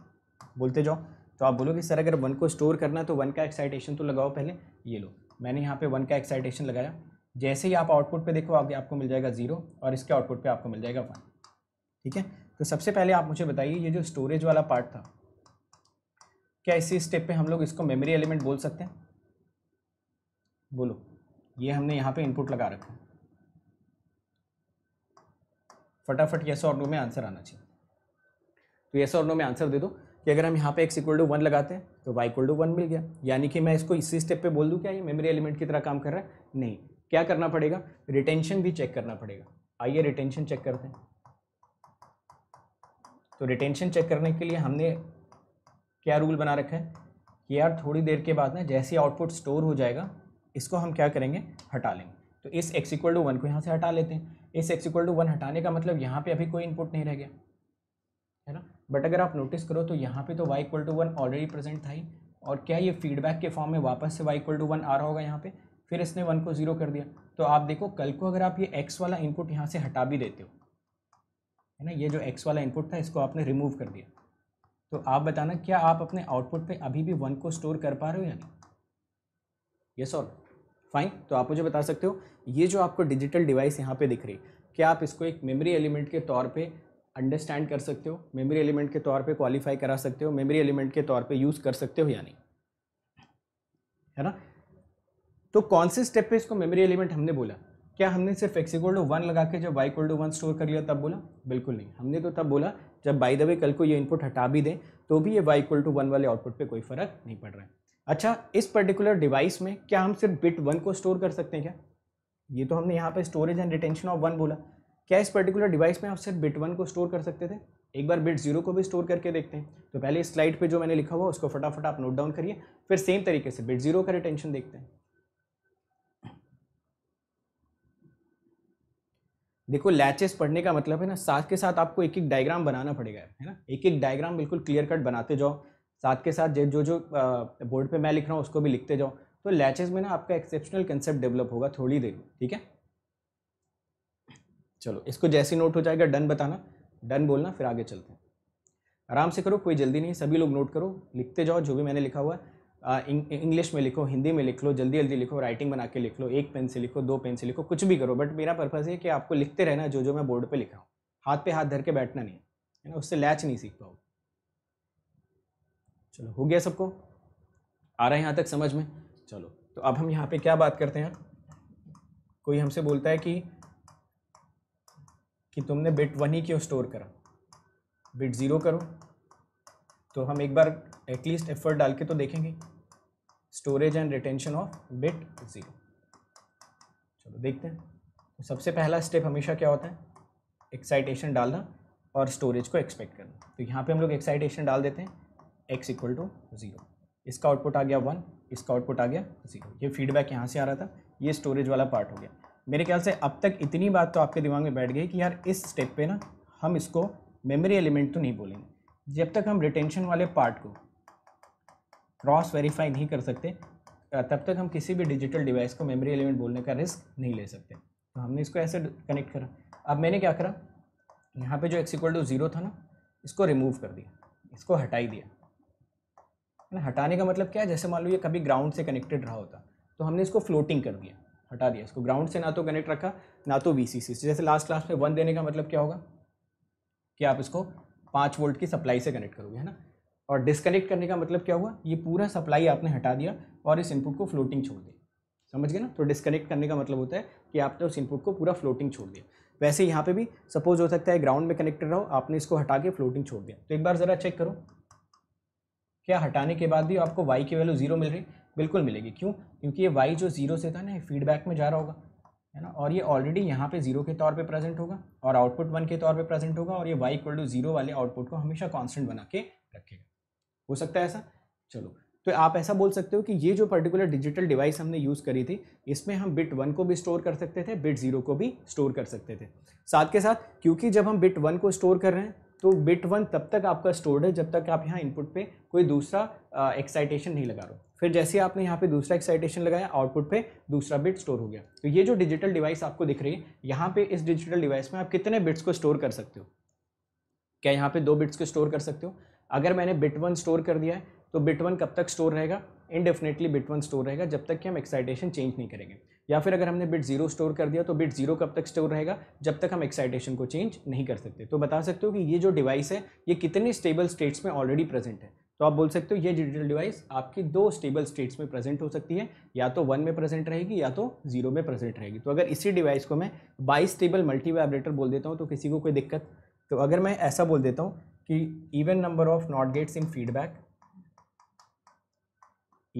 बोलते जाओ तो आप बोलोगे सर अगर वन को स्टोर करना है तो वन का एक्साइटेशन तो लगाओ पहले ये लो मैंने यहाँ पे वन का एक्साइटेशन लगाया जैसे ही आप आउटपुट पे देखो आप, आपको मिल जाएगा ज़ीरो और इसके आउटपुट पे आपको मिल जाएगा वन ठीक है तो सबसे पहले आप मुझे बताइए ये जो स्टोरेज वाला पार्ट था क्या इसी स्टेप पर हम लोग इसको मेमोरी एलिमेंट बोल सकते हैं बोलो ये हमने यहाँ पे इनपुट लगा रखा फटाफट यस और नो में आंसर आना चाहिए तो यस और नो में आंसर दे दो कि अगर हम यहाँ पे एक्स इक्वल टू वन लगाते हैं तो वाई इक्वल टू वन मिल गया यानी कि मैं इसको इसी स्टेप पे बोल दूँ क्या ये मेमोरी एलिमेंट की तरह काम कर रहा है नहीं क्या करना पड़ेगा रिटेंशन भी चेक करना पड़ेगा आइए रिटेंशन चेक करते हैं तो रिटेंशन चेक करने के लिए हमने क्या रूल बना रखा है कि यार थोड़ी देर के बाद ना जैसे आउटपुट स्टोर हो जाएगा इसको हम क्या करेंगे हटा लेंगे तो इस एक्स इक्वल टू वन को यहाँ से हटा लेते हैं इस एक्स इक्वल टू वन हटाने का मतलब यहाँ पे अभी कोई इनपुट नहीं रह गया है ना बट अगर आप नोटिस करो तो यहाँ पे तो y equal to one already present था ही और क्या ये फीडबैक के फॉर्म में वापस से y इक्वल टू वन आ रहा होगा यहाँ पे फिर इसने वन को ज़ीरो कर दिया तो आप देखो कल को अगर आप ये एक्स वाला इनपुट यहाँ से हटा भी देते हो है ना ये जो एक्स वाला इनपुट था इसको आपने रिमूव कर दिया तो आप बताना क्या आप अपने आउटपुट पर अभी भी वन को स्टोर कर पा रहे हो या नहीं ये सॉल्व फाइन तो आप मुझे बता सकते हो ये जो आपको डिजिटल डिवाइस यहाँ पे दिख रही क्या आप इसको एक मेमोरी एलिमेंट के तौर पे अंडरस्टैंड कर सकते हो मेमोरी एलिमेंट के तौर पे क्वालिफाई करा सकते हो मेमोरी एलिमेंट के तौर पे यूज़ कर सकते हो या नहीं है ना तो कौन से स्टेप पे इसको मेमोरी एलिमेंट हमने बोला क्या हमने सिर्फ एक्स इक्वल टू वन लगा के जब Y equal to one store कर लिया तब बोला बिल्कुल नहीं हमने तो तब बोला जब बाई द वे कल को ये इनपुट हटा भी दें तो भी ये वाई इक्वल टू वन वाले आउटपुट पर कोई फर्क नहीं पड़ रहा है अच्छा इस पर्टिकुलर डिवाइस में क्या हम सिर्फ बिट वन को स्टोर कर सकते हैं क्या ये तो हमने यहाँ पे storage and retention of one बोला क्या इस पर्टिकुलर डिवाइस में आप सिर्फ बिट वन को स्टोर कर सकते थे एक बार बिट जीरो को भी स्टोर करके देखते हैं तो पहले इस स्लाइड पे जो मैंने लिखा हुआ उसको फटाफट आप नोट डाउन करिए फिर सेम तरीके से बिट जीरो का रिटेंशन देखते हैं देखो लैचेस पढ़ने का मतलब है ना साथ के साथ आपको एक एक डायग्राम बनाना पड़ेगा है ना एक एक डायग्राम बिल्कुल क्लियर कट बनाते जाओ साथ के साथ जो जो बोर्ड पे मैं लिख रहा हूँ उसको भी लिखते जाओ तो लैचेस में ना आपका एक्सेप्शनल कंसेप्ट डेवलप होगा थोड़ी देर में ठीक है चलो इसको जैसी नोट हो जाएगा डन बताना डन बोलना फिर आगे चलते हैं आराम से करो कोई जल्दी नहीं सभी लोग नोट करो लिखते जाओ जो भी मैंने लिखा हुआ है इंग्लिश में लिखो हिंदी में लिख लो जल्दी जल्दी लिखो राइटिंग बना के लिख लो एक पेन से लिखो दो पेन से लिखो कुछ भी करो बट मेरा पर्पज़ है कि आपको लिखते रहना जो जो मैं बोर्ड पर लिख रहा हूँ हाथ पे हाथ धर के बैठना नहीं है ना उससे लैच नहीं सीख पाओगे चलो हो गया सबको आ रहा है यहाँ तक समझ में चलो तो अब हम यहाँ पे क्या बात करते हैं कोई हमसे बोलता है कि कि तुमने बिट वन ही क्यों स्टोर करा बिट ज़ीरो करो तो हम एक बार एटलीस्ट एफर्ट डाल के तो देखेंगे storage and retention of bit zero चलो देखते हैं तो सबसे पहला स्टेप हमेशा क्या होता है एक्साइटेशन डालना और स्टोरेज को एक्सपेक्ट करना तो यहाँ पे हम लोग एक्साइटेशन डाल देते हैं एक्स इक्वल टू ज़ीरो इसका आउटपुट आ गया वन इसका आउटपुट आ गया ज़ीरो ये फीडबैक यहाँ से आ रहा था ये स्टोरेज वाला पार्ट हो गया मेरे ख्याल से अब तक इतनी बात तो आपके दिमाग में बैठ गई कि यार इस स्टेप पे ना हम इसको मेमोरी एलिमेंट तो नहीं बोलेंगे जब तक हम रिटेंशन वाले पार्ट को क्रॉस वेरीफाई नहीं कर सकते तब तक हम किसी भी डिजिटल डिवाइस को मेमोरी एलिमेंट बोलने का रिस्क नहीं ले सकते तो हमने इसको ऐसे कनेक्ट करा अब मैंने क्या करा यहाँ पे जो एक्स टू ज़ीरो था ना इसको रिमूव कर दिया इसको हटाई दिया है ना हटाने का मतलब क्या है जैसे मान लो ये कभी ग्राउंड से कनेक्टेड रहा होता तो हमने इसको फ्लोटिंग कर दिया हटा दिया इसको ग्राउंड से ना तो कनेक्ट रखा ना तो वी से जैसे लास्ट क्लास में वन देने का मतलब क्या होगा कि आप इसको पाँच वोल्ट की सप्लाई से कनेक्ट करोगे है ना और डिसकनेक्ट करने का मतलब क्या हुआ ये पूरा सप्लाई आपने हटा दिया और इस इनपुट को फ्लोटिंग छोड़ दिया समझ गए ना तो डिसकनेक्ट करने का मतलब होता है कि आपने उस इनपुट को पूरा फ्लोटिंग छोड़ दिया वैसे यहाँ पे भी सपोज हो सकता है ग्राउंड में कनेक्टेड रहो आपने इसको हटा के फ्लोटिंग छोड़ दिया तो एक बार ज़रा चेक करो क्या हटाने के बाद भी आपको वाई की वैल्यू जीरो मिल रही बिल्कुल मिलेगी क्यों क्योंकि ये वाई जो जीरो से था ना फीडबैक में जा रहा होगा है ना और ये ऑलरेडी यहाँ पे जीरो के तौर पे प्रेजेंट होगा और आउटपुट वन के तौर पे प्रेजेंट होगा और ये वाई इक्वल टू जीरो वाले आउटपुट को हमेशा कांस्टेंट बना के रखेगा हो सकता है ऐसा चलो तो आप ऐसा बोल सकते हो कि ये जो पर्टिकुलर डिजिटल डिवाइस हमने यूज़ करी थी इसमें हम बिट वन को भी स्टोर कर सकते थे बिट ज़ीरो को भी स्टोर कर सकते थे साथ के साथ क्योंकि जब हम बिट वन को स्टोर कर रहे हैं तो बिट वन तब तक आपका स्टोर्ड है जब तक आप यहाँ इनपुट पे कोई दूसरा एक्साइटेशन नहीं लगा रहे फिर जैसे आपने यहाँ पे दूसरा एक्साइटेशन लगाया आउटपुट पे दूसरा बिट स्टोर हो गया तो ये जो डिजिटल डिवाइस आपको दिख रही है यहाँ पे इस डिजिटल डिवाइस में आप कितने बिट्स को स्टोर कर सकते हो क्या यहाँ पे दो बिट्स को स्टोर कर सकते हो अगर मैंने बिट वन स्टोर कर दिया है तो बिट वन कब तक स्टोर रहेगा इनडेफिनेटली बिट वन स्टोर रहेगा जब तक कि हम एक्साइटेशन चेंज नहीं करेंगे या फिर अगर हमने बिट जीरो स्टोर कर दिया तो बिट जीरो कब तक स्टोर रहेगा जब तक हम एक्साइटेशन को चेंज नहीं कर सकते तो बता सकते हो कि ये जो डिवाइस है ये कितने स्टेबल स्टेट्स में ऑलरेडी प्रेजेंट है तो आप बोल सकते हो ये डिजिटल डिवाइस आपकी दो स्टेबल स्टेट्स में प्रेजेंट हो सकती है या तो वन में प्रेजेंट रहेगी या तो जीरो में प्रेजेंट रहेगी तो अगर इसी डिवाइस को मैं बाई स्टेबल मल्टी वाइब्रेटर बोल देता हूँ तो किसी को कोई दिक्कत तो अगर मैं ऐसा बोल देता हूँ कि even number of not gates in feedback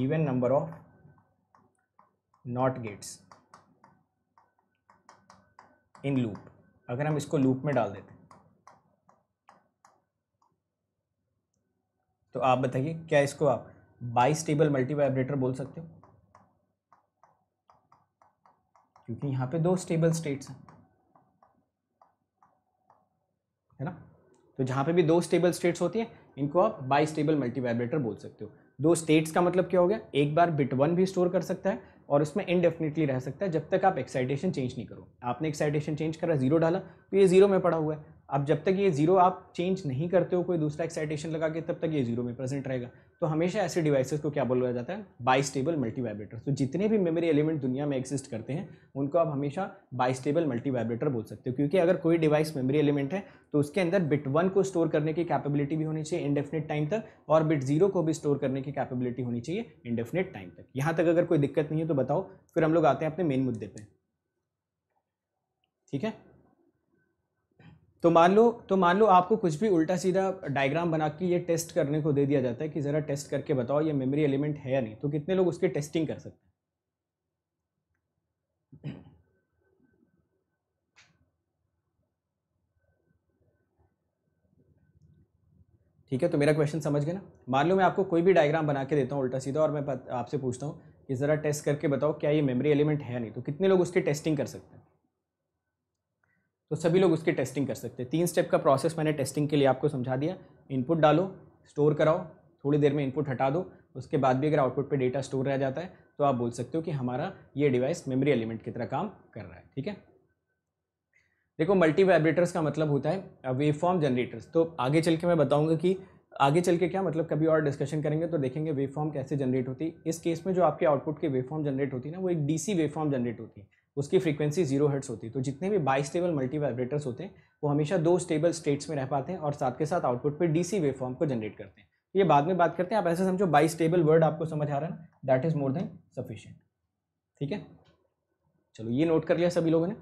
even number of not gates in loop अगर हम इसको लूप में डाल देते तो आप बताइए क्या इसको आप बाई स्टेबल मल्टी वाइब्रेटर बोल सकते हो क्योंकि यहां पे दो स्टेबल स्टेट्स हैं है ना तो जहां पे भी दो स्टेबल स्टेट्स होती हैं इनको आप बाई स्टेबल मल्टी वाइब्रेटर बोल सकते हो दो स्टेट्स का मतलब क्या हो गया एक बार बिट वन भी स्टोर कर सकता है और उसमें इनडेफिनेटली रह सकता है जब तक आप एक्साइटेशन चेंज नहीं करो आपने एक्साइटेशन चेंज करा जीरो डाला तो ये जीरो में पड़ा हुआ है अब जब तक ये जीरो आप चेंज नहीं करते हो कोई दूसरा एक्साइटेशन लगा के तब तक ये जीरो में प्रेजेंट रहेगा तो हमेशा ऐसे डिवाइसेस को क्या बोला जाता है बाइस्टेबल मल्टी वाइब्रेटर तो जितने भी मेमोरी एलिमेंट दुनिया में एग्जिस्ट करते हैं उनको आप हमेशा बाइस्टेबल मल्टी वाइब्रेटर बोल सकते हो क्योंकि अगर कोई डिवाइस मेमोरी एलिमेंट है तो उसके अंदर बिट वन को स्टोर करने की कैपेबिलिटी भी होनी चाहिए इंडेफिनिट टाइम तक और बिट जीरो को भी स्टोर करने की कैपेबिलिटी होनी चाहिए इंडेफिनिट टाइम तक यहाँ तक अगर कोई दिक्कत नहीं है तो बताओ फिर हम लोग आते हैं अपने मेन मुद्दे पर ठीक है तो मान लो तो मान लो आपको कुछ भी उल्टा सीधा डायग्राम बना के ये टेस्ट करने को दे दिया जाता है कि ज़रा टेस्ट करके बताओ ये मेमोरी एलिमेंट है या नहीं तो कितने लोग उसकी टेस्टिंग कर सकते हैं ठीक है तो मेरा क्वेश्चन समझ गए ना मान लो मैं आपको कोई भी डायग्राम बना के देता हूँ उल्टा सीधा और मैं आपसे पूछता हूँ कि ज़रा टेस्ट करके बताओ क्या ये मेमोरी एलिमेंट है या नहीं तो कितने लोग उसकी टेस्टिंग कर सकते हैं तो सभी लोग उसकी टेस्टिंग कर सकते हैं तीन स्टेप का प्रोसेस मैंने टेस्टिंग के लिए आपको समझा दिया इनपुट डालो स्टोर कराओ थोड़ी देर में इनपुट हटा दो उसके बाद भी अगर आउटपुट पे डेटा स्टोर रह जाता है तो आप बोल सकते हो कि हमारा ये डिवाइस मेमोरी एलिमेंट की तरह काम कर रहा है ठीक है देखो मल्टी वाइब्रेटर्स का मतलब होता है वेव फॉर्म जनरेटर्स तो आगे चल के मैं बताऊँगा कि आगे चल के क्या मतलब कभी और डिस्कशन करेंगे तो देखेंगे वेव फॉर्म कैसे जनरेट होती है इस केस में जो आपके आउटपुट के वेव फॉर्म जनरेट होती है ना वो एक डीसी वेव फॉर्म जनरेट होती है उसकी फ्रीक्वेंसी जीरो हर्ट्स होती है तो जितने भी बाई स्टेबल मल्टी वाइब्रेटर्स होते हैं वो हमेशा दो स्टेबल स्टेट्स में रह पाते हैं और साथ के साथ आउटपुट पे डीसी वेव फॉर्म को जनरेट करते हैं तो ये बाद में बात करते हैं आप ऐसे समझो बाई स्टेबल वर्ड आपको समझ आ रहा है ना that is more than sufficient ठीक है चलो ये नोट कर लिया सभी लोगों ने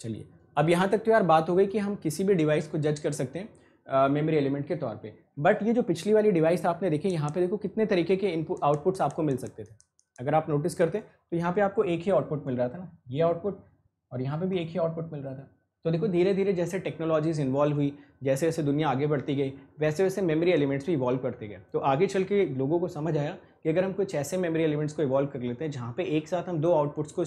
चलिए अब यहाँ तक तो यार बात हो गई कि हम किसी भी डिवाइस को जज कर सकते हैं मेमोरी uh, एलिमेंट के तौर पे बट ये जो पिछली वाली डिवाइस आपने देखी यहाँ पे देखो कितने तरीके के इनपुट आउटपुट्स आपको मिल सकते थे अगर आप नोटिस करते तो यहाँ पे आपको एक ही आउटपुट मिल रहा था ना ये आउटपुट और यहाँ पे भी एक ही आउटपुट मिल रहा था तो देखो धीरे धीरे जैसे टेक्नोलॉजीज इन्वॉल्व हुई जैसे जैसे दुनिया आगे बढ़ती गई वैसे वैसे मेमोरी एलिमेंट्स भी इवॉल्व करते गए तो आगे चल के लोगों को समझ आया कि अगर हम कुछ ऐसे मेमोरी एलिमेंट्स को इवॉल्व कर लेते हैं जहाँ पे एक साथ हम दो आउटपुट्स को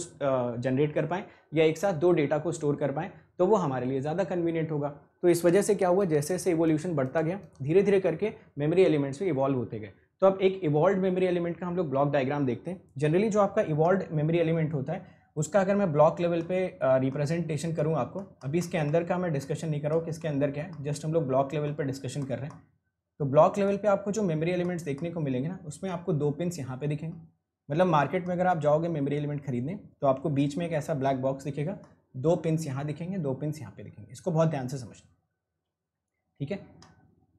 जनरेट कर पाएँ या एक साथ दो डेटा को स्टोर कर पाएँ तो वो हमारे लिए ज़्यादा कन्वीनियंट होगा तो इस वजह से क्या हुआ जैसे जैसे इवोल्यूशन बढ़ता गया धीरे धीरे करके मेमोरी एलिमेंट्स भी इवॉल्व होते गए तो अब एक इवॉल्व मेमोरी एलिमेंट का हम लोग ब्लॉक डायग्राम देखते हैं जनरली जो आपका इवॉल्व मेमोरी एलिमेंट होता है उसका अगर मैं ब्लॉक लेवल पे रिप्रेजेंटेशन करूँ आपको अभी इसके अंदर का मैं डिस्कशन नहीं कर रहा हूँ कि इसके अंदर क्या है जस्ट हम लोग ब्लॉक लेवल पे डिस्कशन कर रहे हैं तो ब्लॉक लेवल पे आपको जो मेमोरी एलिमेंट्स देखने को मिलेंगे ना उसमें आपको दो पिन यहाँ पे दिखेंगे मतलब मार्केट में अगर आप जाओगे मेमोरी एलिमेंट खरीदने तो आपको बीच में एक ऐसा ब्लैक बॉक्स दिखेगा दो पिन्स यहाँ दिखेंगे दो पिन यहाँ पे दिखेंगे इसको बहुत ध्यान से समझना ठीक है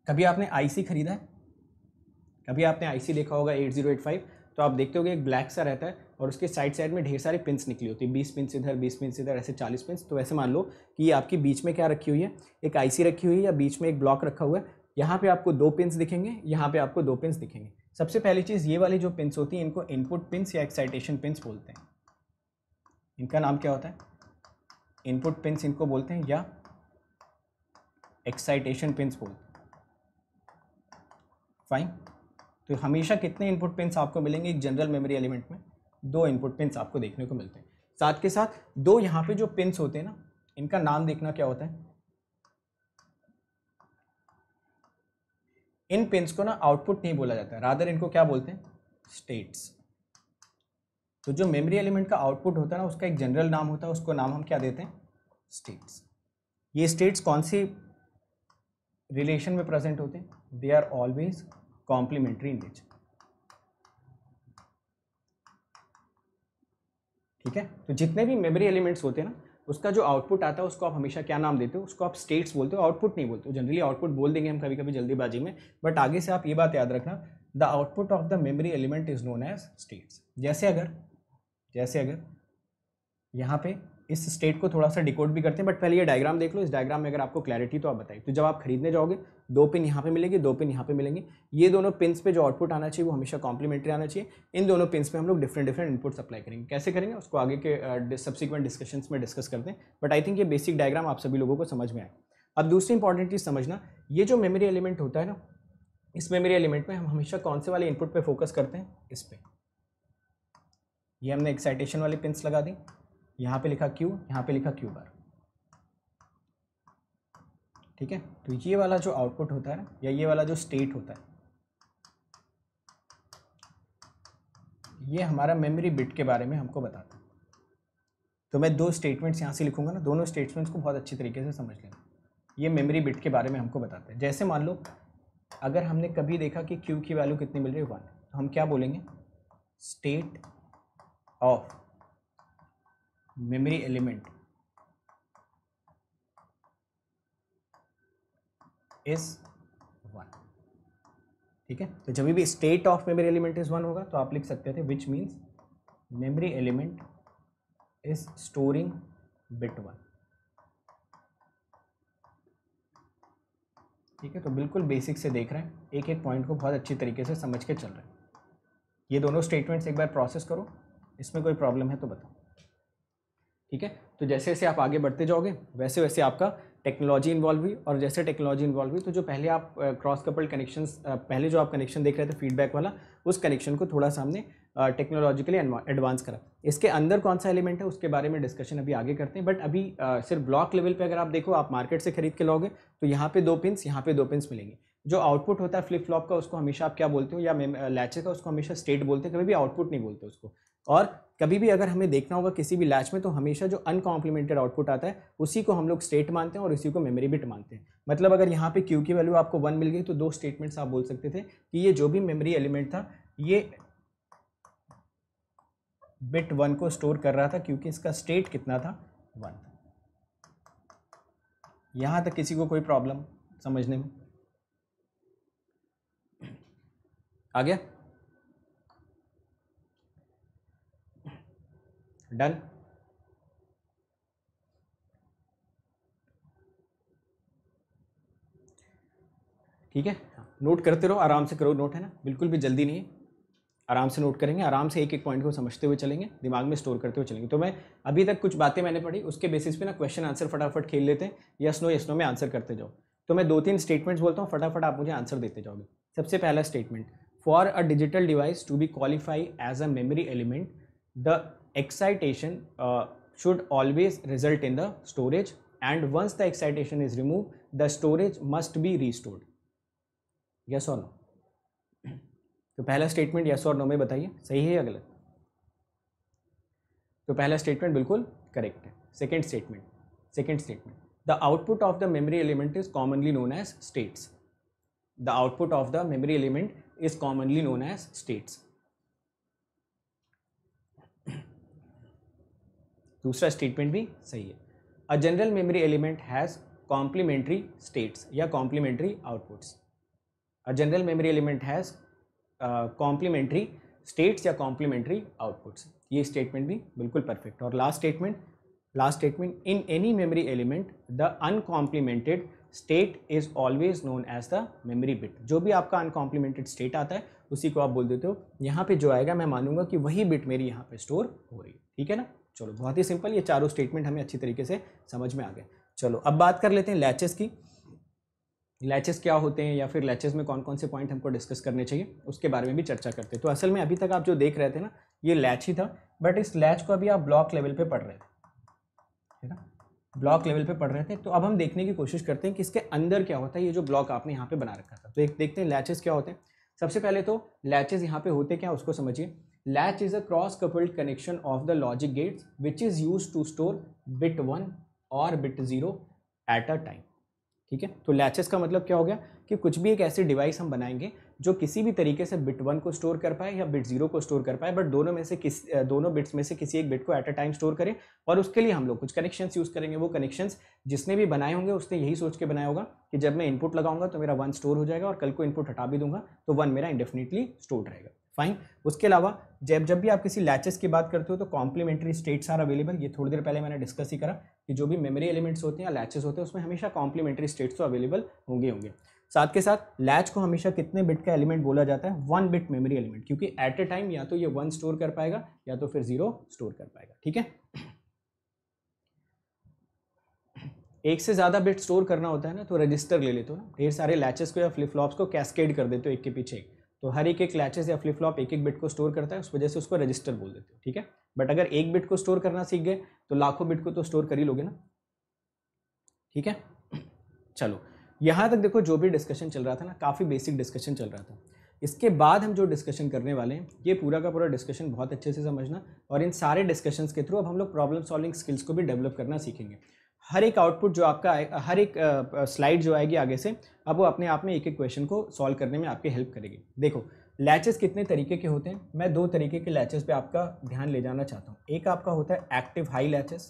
कभी आपने आईसी खरीदा है कभी आपने आईसी देखा होगा 8085 तो आप देखते हो एक ब्लैक सा रहता है और उसके साइड साइड में ढेर सारी पिंस निकली होती है बीस पिंस इधर बीस पिंस इधर ऐसे चालीस पिंस तो वैसे मान लो कि ये आपकी बीच में क्या रखी हुई है एक आईसी रखी हुई है या बीच में एक ब्लॉक रखा हुआ है यहाँ पे आपको दो पिंस दिखेंगे यहाँ पे आपको दो पिंस दिखेंगे सबसे पहली चीज़ ये वाली जो पिंस होती है इनको इनपुट पिंस या एक्साइटेशन पिंस बोलते हैं इनका नाम क्या होता है इनपुट पिंस इनको बोलते हैं या एक्साइटेशन पिंस बोलते हैं फाइन तो हमेशा कितने इनपुट पिंस आपको मिलेंगे एक जनरल मेमोरी एलिमेंट में दो इनपुट पिंस आपको देखने को मिलते हैं साथ के साथ दो यहाँ पे जो पिंस होते हैं ना इनका नाम देखना क्या होता है इन पिंस को ना आउटपुट नहीं बोला जाता रादर इनको क्या बोलते हैं स्टेट्स तो जो मेमोरी एलिमेंट का आउटपुट होता है ना उसका एक जनरल नाम होता है उसको नाम हम क्या देते हैं स्टेट्स ये स्टेट्स कौन सी रिलेशन में प्रेजेंट होते हैं they are always complementary image ठीक है तो जितने भी मेमोरी एलिमेंट्स होते हैं ना उसका जो आउटपुट आता है उसको आप हमेशा क्या नाम देते हो उसको आप स्टेट्स बोलते हो आउटपुट नहीं बोलते हो जनरली आउटपुट बोल देंगे हम कभी कभी जल्दीबाजी में बट आगे से आप ये बात याद रखना the output of the memory element is known as states जैसे अगर जैसे अगर यहाँ पे इस स्टेट को थोड़ा सा डिकोड भी करते हैं बट पहले ये डायग्राम देख लो इस डायग्राम में अगर आपको क्लैरिटी तो आप बताइए तो जब आप खरीदने जाओगे दो पिन यहाँ पे मिलेंगे दो पिन यहाँ पे मिलेंगे ये दोनों पिन्स पे जो आउटपुट आना चाहिए वो हमेशा कॉम्प्लीमेंट्री आना चाहिए इन दोनों पिन्स पे हम लोग डिफरेंट डिफरेंट इनपुट सप्लाई करेंगे कैसे करेंगे उसको आगे के सब्सिक्वेंट डिस्कशन में डिस्कस करते हैं बट आई थिंक ये बेसिक डायग्राम आप सभी लोगों को समझ में आए अब दूसरी इंपॉर्टेंट चीज़ समझना ये जो मेमोरी एलिमेंट होता है ना इस मेमोरी एलिमेंट में हम हमेशा कौन से वाले इनपुट पर फोकस करते हैं इस पर ये हमने एक्साइटेशन वाले पिंस लगा दी यहां पे लिखा क्यू यहां पे लिखा क्यू बार ठीक है तो ये वाला जो आउटपुट होता है या ये वाला जो स्टेट होता है ये हमारा मेमोरी बिट के बारे में हमको बताता है तो मैं दो स्टेटमेंट्स यहां से लिखूंगा ना दोनों स्टेटमेंट्स को बहुत अच्छे तरीके से समझ लेना ये मेमोरी बिट के बारे में हमको बताते हैं जैसे मान लो अगर हमने कभी देखा कि क्यू की वैल्यू कितनी मिल रही है वन तो हम क्या बोलेंगे state of memory element is one ठीक है तो जब भी state of memory element is one होगा तो आप लिख सकते थे which means memory element is storing bit one ठीक है तो बिल्कुल बेसिक से देख रहे हैं एक एक पॉइंट को बहुत अच्छी तरीके से समझ के चल रहे हैं ये दोनों स्टेटमेंट्स एक बार प्रोसेस करो इसमें कोई प्रॉब्लम है तो बताओ ठीक है तो जैसे जैसे आप आगे बढ़ते जाओगे वैसे वैसे आपका टेक्नोलॉजी इन्वॉल्व हुई और जैसे टेक्नोलॉजी इन्वॉल्व हुई तो जो पहले आप क्रॉस कपल कनेक्शन पहले जो आप कनेक्शन देख रहे थे फीडबैक वाला उस कनेक्शन को थोड़ा सा हमने टेक्नोलॉजिकली एडवांस करा इसके अंदर कौन सा एलिमेंट है उसके बारे में डिस्कशन अभी आगे करते हैं बट अभी सिर्फ ब्लॉक लेवल पर अगर आप देखो आप मार्केट से खरीद के लोगे तो यहाँ पर दो पिंस यहाँ पे दो पिंस मिलेंगे जो आउटपुट होता है फ्लिप फ्लॉप का उसको हमेशा आप क्या बोलते हो या लैचे का उसको हमेशा स्टेट बोलते हैं कभी भी आउटपुट नहीं बोलते उसको और कभी भी अगर हमें देखना होगा किसी भी लैच में तो हमेशा जो अनकॉम्प्लीमेंटेड आउटपुट आता है उसी को हम लोग स्टेट मानते हैं और उसी को मेमोरी बिट मानते हैं मतलब अगर यहाँ पे क्यू की वैल्यू आपको वन मिल गई तो दो स्टेटमेंट्स आप बोल सकते थे कि ये जो भी मेमोरी एलिमेंट था ये बिट वन को स्टोर कर रहा था क्योंकि इसका स्टेट कितना था वन यहाँ तक किसी को कोई प्रॉब्लम समझने में आ गया डन ठीक है नोट करते रहो आराम से करो नोट है ना बिल्कुल भी जल्दी नहीं है आराम से नोट करेंगे आराम से एक एक पॉइंट को समझते हुए चलेंगे दिमाग में स्टोर करते हुए चलेंगे तो मैं अभी तक कुछ बातें मैंने पढ़ी उसके बेसिस पे ना क्वेश्चन आंसर फटाफट खेल लेते हैं यस नो यस नो में आंसर करते जाओ तो मैं दो तीन स्टेटमेंट्स बोलता हूँ फटाफट आप मुझे आंसर देते जाओगे सबसे पहला statement for a digital device to be qualify as a memory element the excitation uh, should always result in the storage and once the excitation is removed the storage must be restored yes or no तो पहला स्टेटमेंट यस और नो में बताइए सही है या गलत तो पहला स्टेटमेंट बिल्कुल करेक्ट है second statement second statement the output of the memory element is commonly known as states the output of the memory element is commonly known as states दूसरा स्टेटमेंट भी सही है a general memory element has complementary states या complementary outputs a general memory element has complementary states या कॉम्प्लीमेंट्री आउटपुट्स ये स्टेटमेंट भी बिल्कुल परफेक्ट और last statement last statement in any memory element the अनकॉम्प्लीमेंटेड state is always known as the memory bit जो भी आपका अनकॉम्प्लीमेंटेड स्टेट आता है उसी को आप बोल देते हो यहाँ पे जो आएगा मैं मानूंगा कि वही बिट मेरी यहाँ पे स्टोर हो रही है ठीक है ना चलो बहुत ही सिंपल ये चारों स्टेटमेंट हमें अच्छी तरीके से समझ में आ गए चलो अब बात कर लेते हैं लैचेस की लैचेस क्या होते हैं या फिर लैचेस में कौन कौन से पॉइंट हमको डिस्कस करने चाहिए उसके बारे में भी चर्चा करते हैं तो असल में अभी तक आप जो देख रहे थे ना ये लैच ही था बट इस लैच को अभी आप ब्लॉक लेवल पे पढ़ रहे थे है ना ब्लॉक लेवल पे पढ़ रहे थे तो अब हम देखने की कोशिश करते हैं कि इसके अंदर क्या होता है ये जो ब्लॉक आपने यहाँ पर बना रखा था तो एक देखते हैं लैचेस क्या होते हैं सबसे पहले तो लैचेस यहाँ पे होते क्या उसको समझिए Latch is a cross-coupled connection of the logic gates which is used to store bit 1 और bit 0 at a time. ठीक है तो लैचेस का मतलब क्या हो गया कि कुछ भी एक ऐसी डिवाइस हम बनाएंगे जो किसी भी तरीके से बिट वन को स्टोर कर पाए या बिट जीरो को स्टोर कर पाए बट दोनों में से किस दोनों बिट्स में से किसी एक बिट को एट अ टाइम स्टोर करें और उसके लिए हम लोग कुछ कनेक्शंस यूज़ करेंगे वो कनेक्शंस जिसने भी बनाए होंगे उसने यही सोच के बनाया होगा कि जब मैं इनपुट लगाऊंगा तो मेरा वन स्टोर हो जाएगा और कल को इनपुट हटा भी दूंगा तो वन मेरा इंडेफिनेटली स्टोर रहेगा फाइन उसके अलावा जब जब भी आप किसी लैचेस की बात करते हो तो कॉम्प्लीमेंट्री स्टेट्स आर अवेलेबल ये थोड़ी देर पहले मैंने डिस्कस ही करा कि जो भी मेमोरी एलिमेंट्स होते हैं या लैचेस होते हैं उसमें हमेशा कॉम्प्लीमेंट्री स्टेट्स तो अवेलेबल होंगे होंगे साथ के साथ लैच को हमेशा कितने बिट का एलिमेंट बोला जाता है वन बिट मेमोरी एलिमेंट क्योंकि एट ए टाइम या तो ये वन स्टोर कर पाएगा या तो फिर जीरो स्टोर कर पाएगा ठीक है एक से ज़्यादा बिट स्टोर करना होता है ना तो रजिस्टर ले लेते हो ना ढेर सारे लैचेस को या फ्लिप फ्लॉप्स को कैस्केड कर देते हो एक के पीछे एक तो हर एक एक लैचेस या फ्लिप फ्लॉप एक एक बिट को स्टोर करता है उस वजह से उसको रजिस्टर बोल देते हो ठीक है बट अगर एक बिट को स्टोर करना सीख गए तो लाखों बिट को तो स्टोर कर ही लोगे ना ठीक है चलो यहाँ तक देखो जो भी डिस्कशन चल रहा था ना काफ़ी बेसिक डिस्कशन चल रहा था इसके बाद हम जो डिस्कशन करने वाले हैं ये पूरा का पूरा डिस्कशन बहुत अच्छे से समझना और इन सारे डिस्कशंस के थ्रू अब हम लोग प्रॉब्लम सॉल्विंग स्किल्स को भी डेवलप करना सीखेंगे हर एक आउटपुट जो आपका हर एक स्लाइड जो आएगी आगे से अब वो अपने आप में एक एक क्वेश्चन को सॉल्व करने में आपकी हेल्प करेगी देखो लैचेस कितने तरीके के होते हैं मैं दो तरीके के लैचेस पे आपका ध्यान ले जाना चाहता हूँ एक आपका होता है एक्टिव हाई लैचेस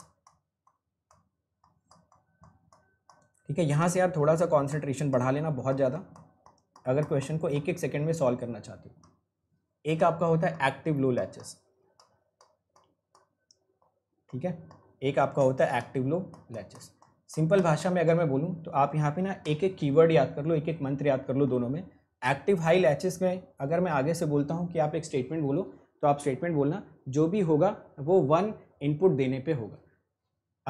ठीक है यहाँ से यार थोड़ा सा कॉन्सेंट्रेशन बढ़ा लेना बहुत ज़्यादा अगर क्वेश्चन को एक एक सेकेंड में सॉल्व करना चाहते हो एक आपका होता है एक्टिव लो लैचेस ठीक है एक आपका होता है एक्टिव लो लैचेस सिंपल भाषा में अगर मैं बोलूँ तो आप यहाँ पे ना एक एक कीवर्ड याद कर लो एक एक मंत्र याद कर लो दोनों में एक्टिव हाई लैचेस में अगर मैं आगे से बोलता हूँ कि आप एक स्टेटमेंट बोलो तो आप स्टेटमेंट बोलना जो भी होगा वो वन इनपुट देने पे होगा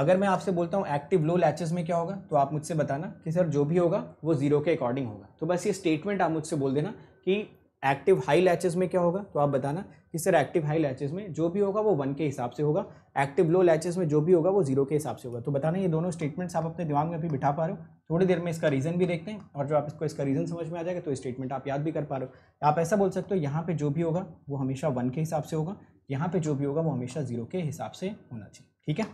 अगर मैं आपसे बोलता हूँ एक्टिव लो लैचेस में क्या होगा तो आप मुझसे बताना कि सर जो भी होगा वो ज़ीरो के अकॉर्डिंग होगा तो बस ये स्टेटमेंट आप मुझसे बोल देना कि एक्टिव हाई लैचेस में क्या होगा तो आप बताना कि सर एक्टिव हाई लैचेस में जो भी होगा वो वन के हिसाब से होगा एक्टिव लो लैचेस में जो भी होगा वो जीरो के हिसाब से होगा तो बताना ये दोनों स्टेटमेंट्स आप अपने दिमाग में अभी बिठा पा रहे हो थोड़ी देर में इसका रीज़न भी देखते हैं और जो आप इसको इसका रीज़न समझ में आ जाएगा तो स्टेटमेंट आप याद भी कर पा रहे हो आप ऐसा बोल सकते हो यहाँ पर जो भी होगा वो हमेशा वन के हिसाब से होगा यहाँ पर जो भी होगा वो हमेशा जीरो के हिसाब से होना चाहिए ठीक है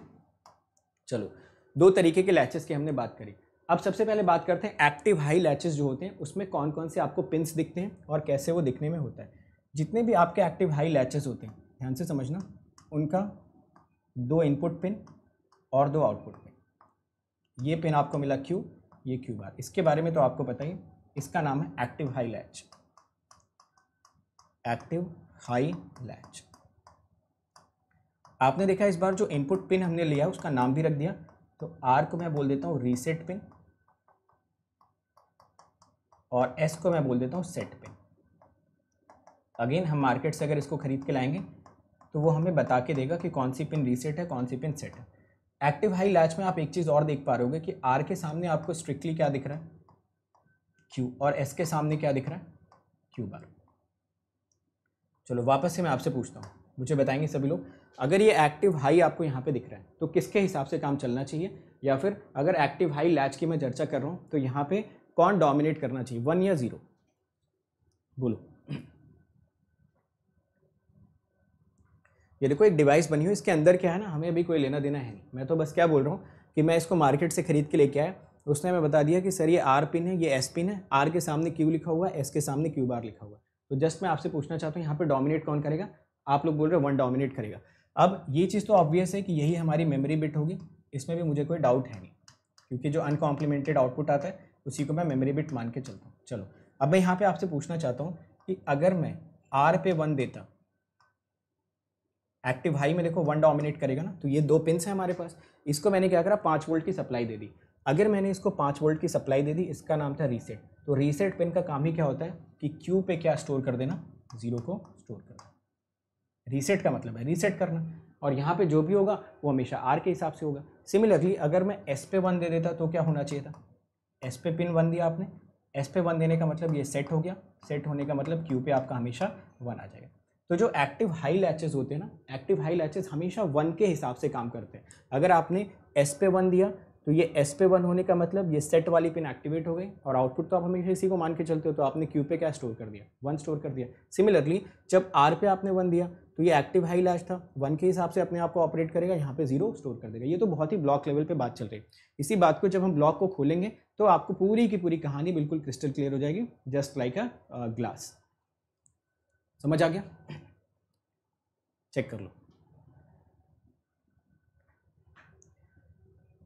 चलो दो तरीके के लैचेस की हमने बात करी अब सबसे पहले बात करते हैं एक्टिव हाई लैचेस जो होते हैं उसमें कौन कौन से आपको पिंस दिखते हैं और कैसे वो दिखने में होता है जितने भी आपके एक्टिव हाई लैचेस होते हैं ध्यान से समझना उनका दो इनपुट पिन और दो आउटपुट पिन ये पिन आपको मिला क्यू ये क्यू बार इसके बारे में तो आपको पता ही इसका नाम है active high latch active high latch आपने देखा इस बार जो इनपुट पिन हमने लिया उसका नाम भी रख दिया तो आर को मैं बोल देता हूँ रीसेट पिन और एस को मैं बोल देता हूँ सेट पे अगेन हम मार्केट से अगर इसको ख़रीद के लाएंगे तो वो हमें बता के देगा कि कौन सी पिन रीसेट है कौन सी पिन सेट है एक्टिव हाई लैच में आप एक चीज़ और देख पा रहे हो कि आर के सामने आपको स्ट्रिक्टली क्या दिख रहा है क्यू और एस के सामने क्या दिख रहा है क्यू बार चलो वापस से मैं आपसे पूछता हूँ मुझे बताएंगे सभी लोग अगर ये एक्टिव हाई आपको यहाँ पे दिख रहा है तो किसके हिसाब से काम चलना चाहिए या फिर अगर एक्टिव हाई लैच की मैं चर्चा कर रहा हूँ तो यहाँ पे कौन डोमिनेट करना चाहिए वन या जीरो बोलो ये देखो एक डिवाइस बनी हुई इसके अंदर क्या है ना हमें अभी कोई लेना देना है नहीं मैं तो बस क्या बोल रहा हूँ कि मैं इसको मार्केट से खरीद के लेके आया उसने हमें बता दिया कि सर ये आर पिन है ये एस पिन है आर के सामने क्यू लिखा हुआ है एस के सामने क्यू बार लिखा हुआ है तो जस्ट मैं आपसे पूछना चाहता हूँ यहाँ पर डोमिनेट कौन करेगा आप लोग बोल रहे हो वन डोमिनेट करेगा अब ये चीज़ तो ऑब्वियस है कि यही हमारी मेमोरी बिट होगी इसमें भी मुझे कोई डाउट है नहीं क्योंकि जो अनकॉम्प्लीमेंटेड आउटपुट आता है उसी को मैं मेमोरी बिट मान के चलता हूँ चलो अब मैं यहाँ पे आपसे पूछना चाहता हूँ कि अगर मैं आर पे वन देता एक्टिव हाई में देखो वन डोमिनेट करेगा ना तो ये दो पिन्स हैं हमारे पास इसको मैंने क्या करा पाँच वोल्ट की सप्लाई दे दी अगर मैंने इसको पाँच वोल्ट की सप्लाई दे दी इसका नाम था रीसेट तो रीसेट पिन का काम ही क्या होता है कि क्यू पे क्या स्टोर कर देना ज़ीरो को स्टोर कर रीसेट का मतलब है रीसेट करना और यहाँ पे जो भी होगा वो हमेशा आर के हिसाब से होगा सिमिलरली अगर मैं एस पे वन दे देता तो क्या होना चाहिए था एस पे पिन वन दिया आपने एस पे वन देने का मतलब ये सेट हो गया सेट होने का मतलब क्यू पे आपका हमेशा वन आ जाएगा तो जो एक्टिव हाई लैचेज होते हैं ना एक्टिव हाई लैचेज हमेशा वन के हिसाब से काम करते हैं अगर आपने एस पे वन दिया तो ये एस पे वन होने का मतलब ये सेट वाली पिन एक्टिवेट हो गई और आउटपुट तो आप हमेशा इसी को मान के चलते हो तो आपने क्यू पे क्या स्टोर कर दिया वन स्टोर कर दिया सिमिलरली जब आर पे आपने वन दिया तो ये एक्टिव हाई लैच था वन के हिसाब से अपने आप को ऑपरेट करेगा यहाँ पे जीरो स्टोर कर देगा ये तो बहुत ही ब्लॉक लेवल पे बात चल रही है इसी बात को जब हम ब्लॉक को खोलेंगे तो आपको पूरी की पूरी कहानी बिल्कुल क्रिस्टल क्लियर हो जाएगी जस्ट लाइक अ ग्लास समझ आ गया चेक कर लो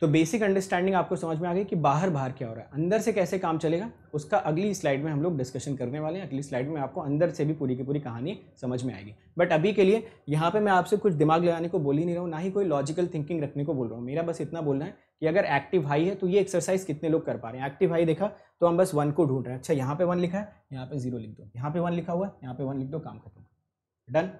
तो बेसिक अंडरस्टैंडिंग आपको समझ में आ गई कि बाहर बाहर क्या हो रहा है अंदर से कैसे काम चलेगा उसका अगली स्लाइड में हम लोग डिस्कशन करने वाले हैं अगली स्लाइड में आपको अंदर से भी पूरी की पूरी कहानी समझ में आएगी बट अभी के लिए यहाँ पे मैं आपसे कुछ दिमाग लगाने को बोल ही नहीं रहा हूँ ना ही कोई लॉजिकल थिंकिंग रखने को बोल रहा हूँ मेरा बस इतना बोलना है कि अगर एक्टिव हाई है तो ये एक्सरसाइज कितने लोग कर पा रहे हैं एक्टिव हाई देखा तो हम बस वन को ढूंढ रहे हैं अच्छा यहाँ पे वन लिखा है यहाँ पे जीरो लिख दो यहाँ पे वन लिखा हुआ है यहाँ पे वन लिख दो काम खत्म डन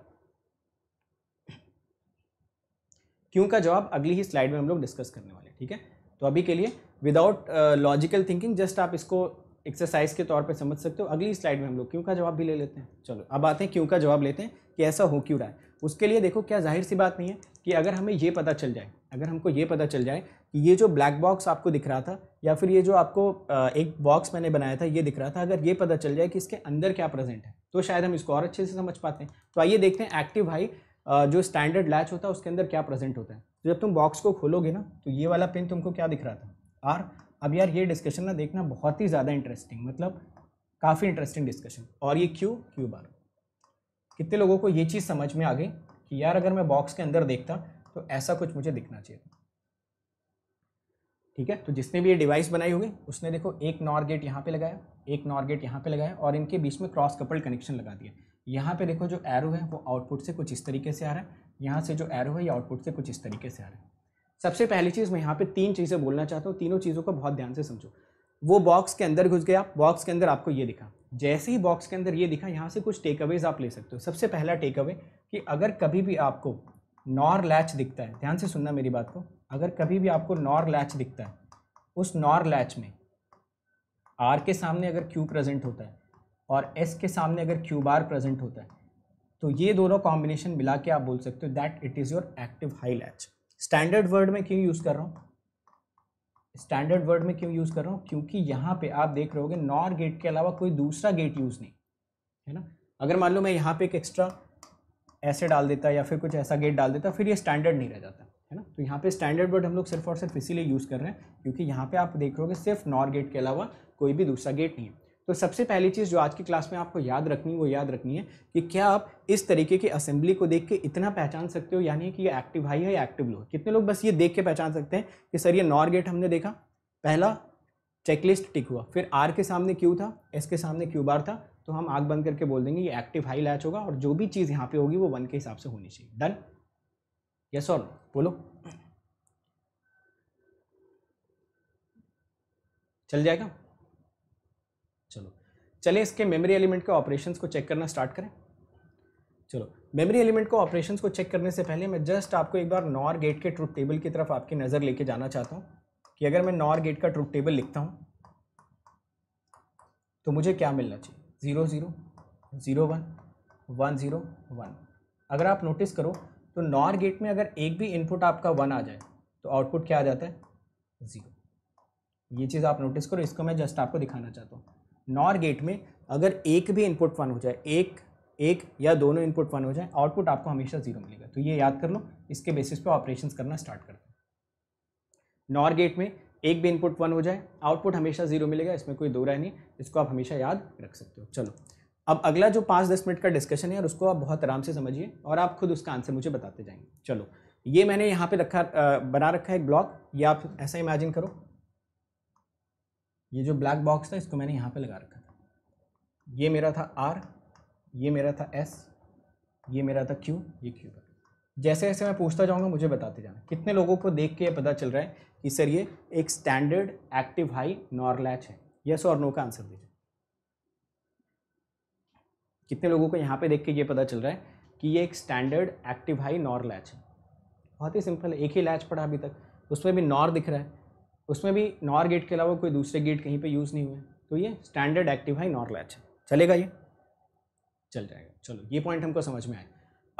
क्यों का जवाब अगली ही स्लाइड में हम लोग डिस्कस करने वाले ठीक है तो अभी के लिए विदाउट लॉजिकल थिंकिंग जस्ट आप इसको एक्सरसाइज के तौर पर समझ सकते हो अगली स्लाइड में हम लोग क्यों का जवाब भी ले लेते हैं चलो अब आते हैं क्यों का जवाब लेते हैं कि ऐसा हो क्यों रहा है उसके लिए देखो क्या जाहिर सी बात नहीं है कि अगर हमें ये पता चल जाए अगर हमको ये पता चल जाए कि ये जो ब्लैक बॉक्स आपको दिख रहा था या फिर ये जो आपको एक बॉक्स मैंने बनाया था ये दिख रहा था अगर ये पता चल जाए कि इसके अंदर क्या प्रेजेंट है तो शायद हम इसको और अच्छे से समझ पाते हैं तो आइए देखते हैं एक्टिव हाई जो स्टैंडर्ड लैच होता है उसके अंदर क्या प्रेजेंट होता है तो जब तुम बॉक्स को खोलोगे ना तो ये वाला पिन तुमको क्या दिख रहा था आर अब यार ये डिस्कशन ना देखना बहुत ही ज़्यादा इंटरेस्टिंग मतलब काफ़ी इंटरेस्टिंग डिस्कशन और ये क्यू क्यू बार कितने लोगों को ये चीज़ समझ में आ गई कि यार अगर मैं बॉक्स के अंदर देखता तो ऐसा कुछ मुझे दिखना चाहिए ठीक है तो जिसने भी ये डिवाइस बनाई होगी उसने देखो एक नॉर गेट यहाँ पे लगाया एक नॉर गेट यहाँ पे लगाया और इनके बीच में क्रॉस कपल कनेक्शन लगा दिया यहाँ पे देखो जो एरो है वो आउटपुट से कुछ इस तरीके से आ रहा है यहाँ से जो एरो है ये आउटपुट से कुछ इस तरीके से आ रहा है सबसे पहली चीज़ मैं यहाँ पर तीन चीज़ें बोलना चाहता हूँ तीनों चीज़ों को बहुत ध्यान से समझो वो बॉक्स के अंदर घुस गया बॉक्स के अंदर आपको ये दिखा जैसे ही बॉक्स के अंदर ये दिखा यहाँ से कुछ टेक अवेज आप ले सकते हो सबसे पहला टेक अवे कि अगर कभी भी आपको नॉर लैच दिखता है ध्यान से सुनना मेरी बात को अगर कभी भी आपको नॉर लैच दिखता है उस नॉर लैच में आर के सामने अगर क्यू प्रेजेंट होता है और एस के सामने अगर क्यू बार प्रेजेंट होता है तो ये दोनों कॉम्बिनेशन मिला के आप बोल सकते हो that it is your active high latch standard word में क्यों यूज़ कर रहा हूँ स्टैंडर्ड वर्ड में क्यों यूज़ कर रहा हूँ क्योंकि यहाँ पे आप देख रहे होगे नॉर गेट के अलावा कोई दूसरा गेट यूज़ नहीं है ना अगर मान लो मैं यहाँ पे एक एक्स्ट्रा ऐसे डाल देता या फिर कुछ ऐसा गेट डाल देता फिर ये स्टैंडर्ड नहीं रह जाता है ना तो यहाँ पे स्टैंडर्ड वर्ड हम लोग सिर्फ और सिर्फ इसीलिए यूज़ कर रहे हैं क्योंकि यहाँ पे आप देख रहे हो सिर्फ नॉर गेट के अलावा कोई भी दूसरा गेट नहीं है तो सबसे पहली चीज़ जो आज की क्लास में आपको याद रखनी है वो याद रखनी है कि क्या आप इस तरीके की असेंबली को देख के इतना पहचान सकते हो यानी कि ये एक्टिव हाई है या एक्टिव लो कितने लोग बस ये देख के पहचान सकते हैं कि सर ये नॉर गेट हमने देखा पहला चेकलिस्ट टिक हुआ फिर आर के सामने क्यू था एस के सामने क्यू बार था तो हम आग बंद करके बोल देंगे ये एक्टिव हाई लैच होगा और जो भी चीज़ यहाँ पे होगी वो वन के हिसाब से होनी चाहिए डन यस और बोलो चल जाएगा चलो चले इसके मेमोरी एलिमेंट के ऑपरेशंस को चेक करना स्टार्ट करें चलो मेमोरी एलिमेंट को ऑपरेशंस को चेक करने से पहले मैं जस्ट आपको एक बार नॉर गेट के ट्रुथ टेबल की तरफ आपकी नज़र लेके जाना चाहता हूँ कि अगर मैं नॉर गेट का ट्रुथ टेबल लिखता हूँ तो मुझे क्या मिलना चाहिए zero zero zero one one zero one अगर आप नोटिस करो तो नॉर गेट में अगर एक भी इनपुट आपका वन आ जाए तो आउटपुट क्या आ जाता है ज़ीरो ये चीज़ आप नोटिस करो इसको मैं जस्ट आपको दिखाना चाहता हूँ नॉर गेट में अगर एक भी इनपुट वन हो जाए एक एक या दोनों इनपुट वन हो जाए आउटपुट आपको हमेशा ज़ीरो मिलेगा तो ये याद कर लो इसके बेसिस पे ऑपरेशंस करना स्टार्ट कर दो नॉर गेट में एक भी इनपुट वन हो जाए आउटपुट हमेशा ज़ीरो मिलेगा इसमें कोई दो राय नहीं इसको आप हमेशा याद रख सकते हो चलो अब अगला जो पाँच दस मिनट का डिस्कशन है यार उसको आप बहुत आराम से समझिए और आप खुद उसका आंसर मुझे बताते जाएंगे चलो ये मैंने यहाँ पे रखा बना रखा है एक ब्लॉक ये आप ऐसा इमेजिन करो ये जो ब्लैक बॉक्स था इसको मैंने यहाँ पे लगा रखा था ये मेरा था आर ये मेरा था एस ये मेरा था क्यू ये क्यू था जैसे जैसे मैं पूछता जाऊँगा मुझे बताते जाना कितने लोगों को देख के पता चल रहा है कि सर ये एक स्टैंडर्ड एक्टिव हाई नॉर्लैच है यस और नो का आंसर दीजिए कितने लोगों को यहाँ पे देख के ये पता चल रहा है कि ये एक standard active high NOR latch है बहुत ही सिंपल है एक ही लैच पड़ा अभी तक उसमें भी नॉर दिख रहा है उसमें भी नॉर गेट के अलावा कोई दूसरे गेट कहीं पर यूज़ नहीं हुए तो ये standard active high NOR latch है चलेगा ये चल जाएगा चलो ये पॉइंट हमको समझ में आए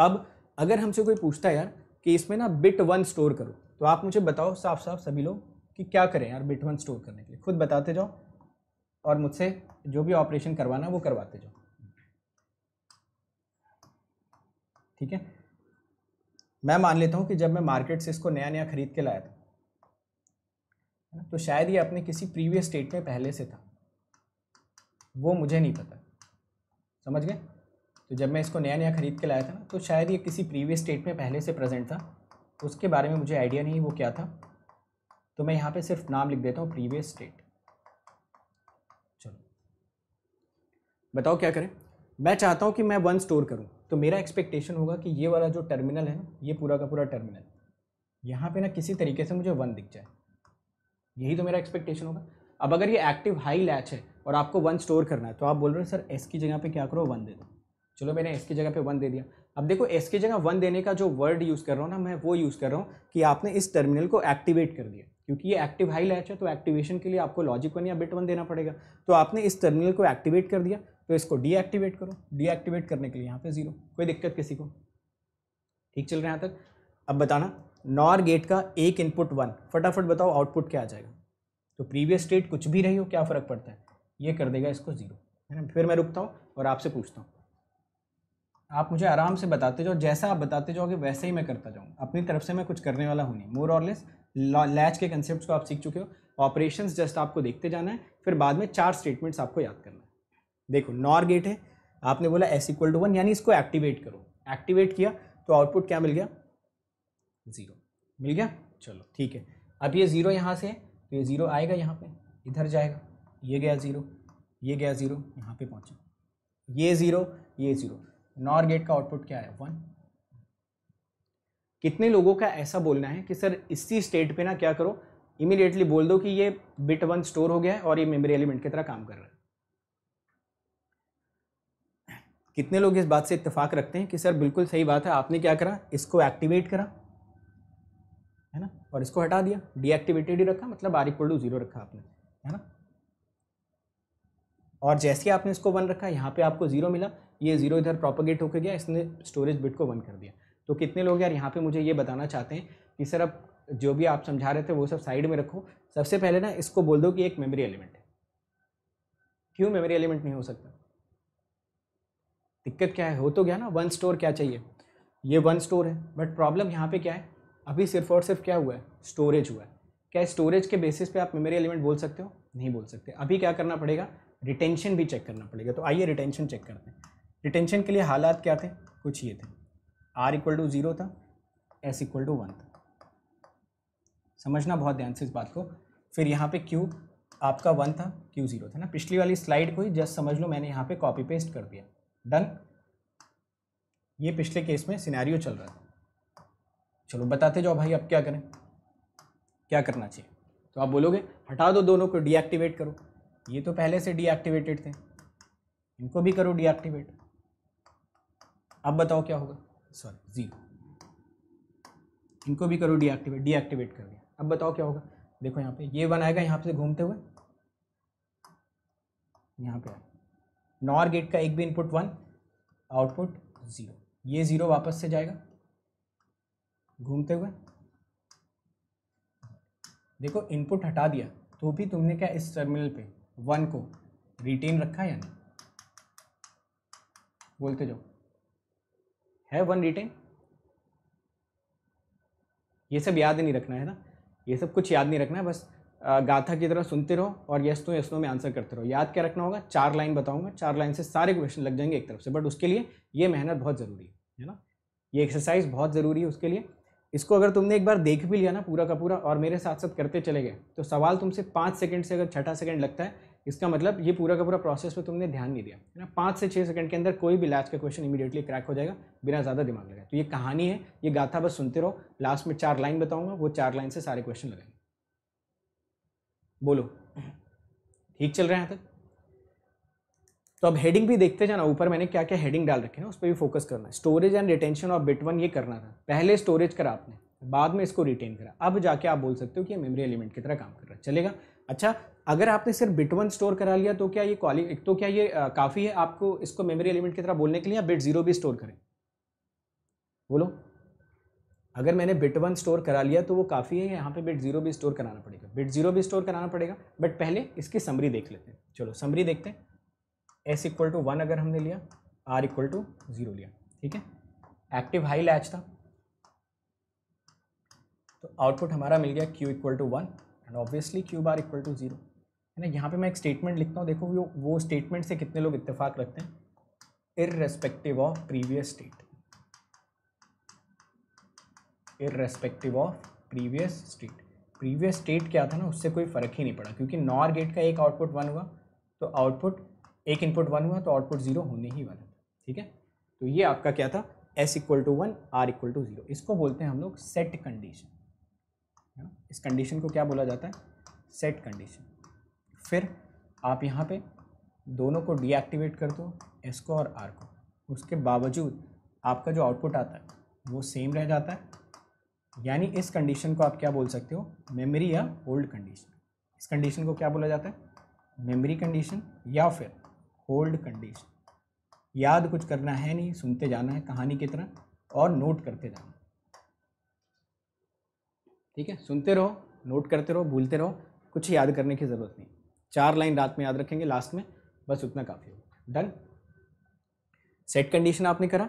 अब अगर हमसे कोई पूछता है यार कि इसमें ना बिट वन स्टोर करो तो आप मुझे बताओ साफ साफ सभी लोग कि क्या करें यार बिट वन स्टोर करने के लिए खुद बताते जाओ और मुझसे जो भी ऑपरेशन करवाना वो करवाते जाओ ठीक है मैं मान लेता हूँ कि जब मैं मार्केट से इसको नया नया ख़रीद के लाया था तो शायद ये अपने किसी प्रीवियस स्टेट में पहले से था वो मुझे नहीं पता समझ गए तो जब मैं इसको नया नया ख़रीद के लाया था ना तो शायद ये किसी प्रीवियस स्टेट में पहले से प्रेजेंट था उसके बारे में मुझे आइडिया नहीं वो क्या था तो मैं यहाँ पे सिर्फ नाम लिख देता हूँ प्रीवियस स्टेट चलो बताओ क्या करें मैं चाहता हूँ कि मैं वन स्टोर करूँ तो मेरा एक्सपेक्टेशन होगा कि ये वाला जो टर्मिनल है ना ये पूरा का पूरा टर्मिनल यहाँ पे ना किसी तरीके से मुझे वन दिख जाए यही तो मेरा एक्सपेक्टेशन होगा अब अगर ये एक्टिव हाई लैच है और आपको वन स्टोर करना है तो आप बोल रहे हो सर एस की जगह पे क्या करो वन दे दो चलो मैंने एस की जगह पे वन दे दिया अब देखो एस की जगह वन देने का जो वर्ड यूज़ कर रहा हूँ ना मैं वो यूज़ कर रहा हूँ कि आपने इस टर्मिनल को एक्टिवेट कर दिया क्योंकि ये एक्टिव हाई लैच है तो एक्टिवेशन के लिए आपको लॉजिक वन या बिट वन देना पड़ेगा तो आपने इस टर्मिनल को एक्टिवेट कर दिया तो इसको डीएक्टिवेट करो डीएक्टिवेट करने के लिए यहाँ पे ज़ीरो कोई दिक्कत किसी को ठीक चल रहा है यहाँ तक अब बताना नॉर गेट का एक इनपुट वन फटाफट बताओ आउटपुट क्या आ जाएगा तो प्रीवियस स्टेट कुछ भी रही हो क्या फ़र्क पड़ता है ये कर देगा इसको ज़ीरो है ना फिर मैं रुकता हूँ और आपसे पूछता हूँ आप मुझे आराम से बताते जाओ जैसा आप बताते जाओगे वैसे ही मैं करता जाऊँ अपनी तरफ से मैं कुछ करने वाला हूँ नहीं मोर और लेस लैच के कंसेप्ट को आप सीख चुके हो ऑपरेशंस जस्ट आपको देखते जाना है फिर बाद में चार स्टेटमेंट्स आपको याद करना देखो नॉर गेट है आपने बोला एस इक्वल टू वन यानी इसको एक्टिवेट करो एक्टिवेट किया तो आउटपुट क्या मिल गया ज़ीरो मिल गया चलो ठीक है अब ये ज़ीरो यहाँ से तो ये ज़ीरो आएगा यहाँ पे इधर जाएगा ये गया ज़ीरो ये गया ज़ीरो यहाँ पे पहुँचा ये ज़ीरो ये ज़ीरो नॉर गेट का आउटपुट क्या है वन कितने लोगों का ऐसा बोलना है कि सर इसी स्टेट पे ना क्या करो इमीडिएटली बोल दो कि ये बिट वन स्टोर हो गया है और ये मेमोरी एलिमेंट की तरह काम कर रहा है कितने लोग इस बात से इतफाक़ रखते हैं कि सर बिल्कुल सही बात है आपने क्या करा इसको एक्टिवेट करा है ना और इसको हटा दिया डीएक्टिवेटेड ही रखा मतलब आर इक्वल टू जीरो रखा आपने है ना और जैसे ही आपने इसको वन रखा यहाँ पे आपको जीरो मिला ये जीरो इधर प्रोपोगेट होकर गया इसने स्टोरेज बिट को वन कर दिया तो कितने लोग यार यहाँ पे मुझे ये बताना चाहते हैं कि सर अब जो भी आप समझा रहे थे वो सब साइड में रखो सबसे पहले ना इसको बोल दो कि एक मेमोरी एलिमेंट है क्यों मेमोरी एलिमेंट नहीं हो सकता दिक्कत क्या है हो तो गया ना वन स्टोर क्या चाहिए ये वन स्टोर है बट प्रॉब्लम यहाँ पे क्या है अभी सिर्फ और सिर्फ क्या हुआ है स्टोरेज हुआ है क्या स्टोरेज के बेसिस पे आप मेमोरी एलिमेंट बोल सकते हो नहीं बोल सकते अभी क्या करना पड़ेगा रिटेंशन भी चेक करना पड़ेगा तो आइए रिटेंशन चेक करते हैं रिटेंशन के लिए हालात क्या थे कुछ ये थे आर इक्वल टू ज़ीरो था एस इक्वल टू वन था समझना बहुत ध्यान से इस बात को फिर यहाँ पे क्यू आपका वन था क्यू ज़ीरो था ना पिछली वाली स्लाइड को ही जस्ट समझ लो मैंने यहाँ पे कॉपी पेस्ट कर दिया डन ये पिछले केस में सिनेरियो चल रहा था चलो बताते जाओ भाई अब क्या करें क्या करना चाहिए तो आप बोलोगे हटा दो दोनों को डीएक्टिवेट करो ये तो पहले से डीएक्टिवेटेड थे इनको भी करो डीएक्टिवेट अब बताओ क्या होगा सॉरी जीरो इनको भी करो डीएक्टिवेट डीएक्टिवेट कर दिया अब बताओ क्या होगा देखो यहाँ पे ये बनाएगा यहाँ से घूमते हुए यहाँ पे आए नॉर गेट का एक भी इनपुट वन आउटपुट ज़ीरो ये ज़ीरो वापस से जाएगा घूमते हुए देखो इनपुट हटा दिया तो भी तुमने क्या इस टर्मिनल पे वन को रिटेन रखा है या नहीं बोलते जाओ है वन रिटेन ये सब याद नहीं रखना है ना ये सब कुछ याद नहीं रखना है बस गाथा की तरह सुनते रहो और यस नो यस नो में आंसर करते रहो याद क्या रखना होगा चार लाइन बताऊंगा चार लाइन से सारे क्वेश्चन लग जाएंगे एक तरफ से बट उसके लिए ये मेहनत बहुत ज़रूरी है है ना ये एक्सरसाइज बहुत ज़रूरी है उसके लिए इसको अगर तुमने एक बार देख भी लिया ना पूरा का पूरा और मेरे साथ साथ करते चले गए तो सवाल तुमसे पाँच सेकेंड से अगर छठा सेकेंड लगता है इसका मतलब ये पूरा का पूरा प्रोसेस पर तुमने ध्यान नहीं दिया है ना पाँच से छः सेकंड के अंदर कोई भी लास्ट का क्वेश्चन इमीडिएटली क्रैक हो जाएगा बिना ज़्यादा दिमाग लगाए तो ये कहानी है ये गाथा बस सुनते रहो लास्ट में चार लाइन बताऊँगा वो चार लाइन से सारे क्वेश्चन लगाएंगे बोलो ठीक चल रहे हैं यहाँ तक तो अब हेडिंग भी देखते जाना ऊपर मैंने क्या क्या हेडिंग डाल रखी ना उस पर भी फोकस करना है storage and retention of bit one ये करना था पहले स्टोरेज करा आपने बाद में इसको रिटेन करा अब जाके आप बोल सकते हो कि ये मेमोरी एलिमेंट की तरह काम कर रहा है चलेगा अच्छा अगर आपने सिर्फ बिट वन स्टोर करा लिया तो क्या ये क्वाली तो क्या ये आ, काफ़ी है आपको इसको मेमोरी एलिमेंट की तरह बोलने के लिए या बिट जीरो भी स्टोर करें बोलो अगर मैंने बिट वन स्टोर करा लिया तो वो काफ़ी है यहाँ पे बिट जीरो भी स्टोर कराना पड़ेगा बिट जीरो भी स्टोर कराना पड़ेगा बट पहले इसकी समरी देख लेते हैं चलो समरी देखते हैं एस इक्वल टू वन अगर हमने लिया आर इक्वल टू ज़ीरो लिया ठीक है एक्टिव हाई लैच था तो आउटपुट हमारा मिल गया Q equal to one and obviously Q bar equal to zero है ना यहाँ पर मैं एक स्टेटमेंट लिखता हूँ देखो वो वो स्टेटमेंट से कितने लोग इतफाक रखते हैं respective of previous state irrespective of previous state previous state क्या था ना उससे कोई फ़र्क ही नहीं पड़ा क्योंकि नॉर गेट का एक आउटपुट वन हुआ तो आउटपुट एक इनपुट वन हुआ तो आउटपुट ज़ीरो होने ही वाला था ठीक है तो ये आपका क्या था S equal to one R equal to zero इसको बोलते हैं हम लोग सेट कंडीशन है ना इस कंडीशन को क्या बोला जाता है सेट कंडीशन फिर आप यहाँ पे दोनों को डीएक्टिवेट कर दो एस को और आर को उसके बावजूद आपका जो आउटपुट आता है वो सेम रह जाता है यानी इस कंडीशन को आप क्या बोल सकते हो मेमोरी या होल्ड कंडीशन इस कंडीशन को क्या बोला जाता है मेमोरी कंडीशन या फिर होल्ड कंडीशन याद कुछ करना है नहीं सुनते जाना है कहानी की तरह और नोट करते जाना ठीक है सुनते रहो नोट करते रहो भूलते रहो कुछ याद करने की ज़रूरत नहीं चार लाइन रात में याद रखेंगे लास्ट में बस उतना काफ़ी होगा डन सेट कंडीशन आपने करा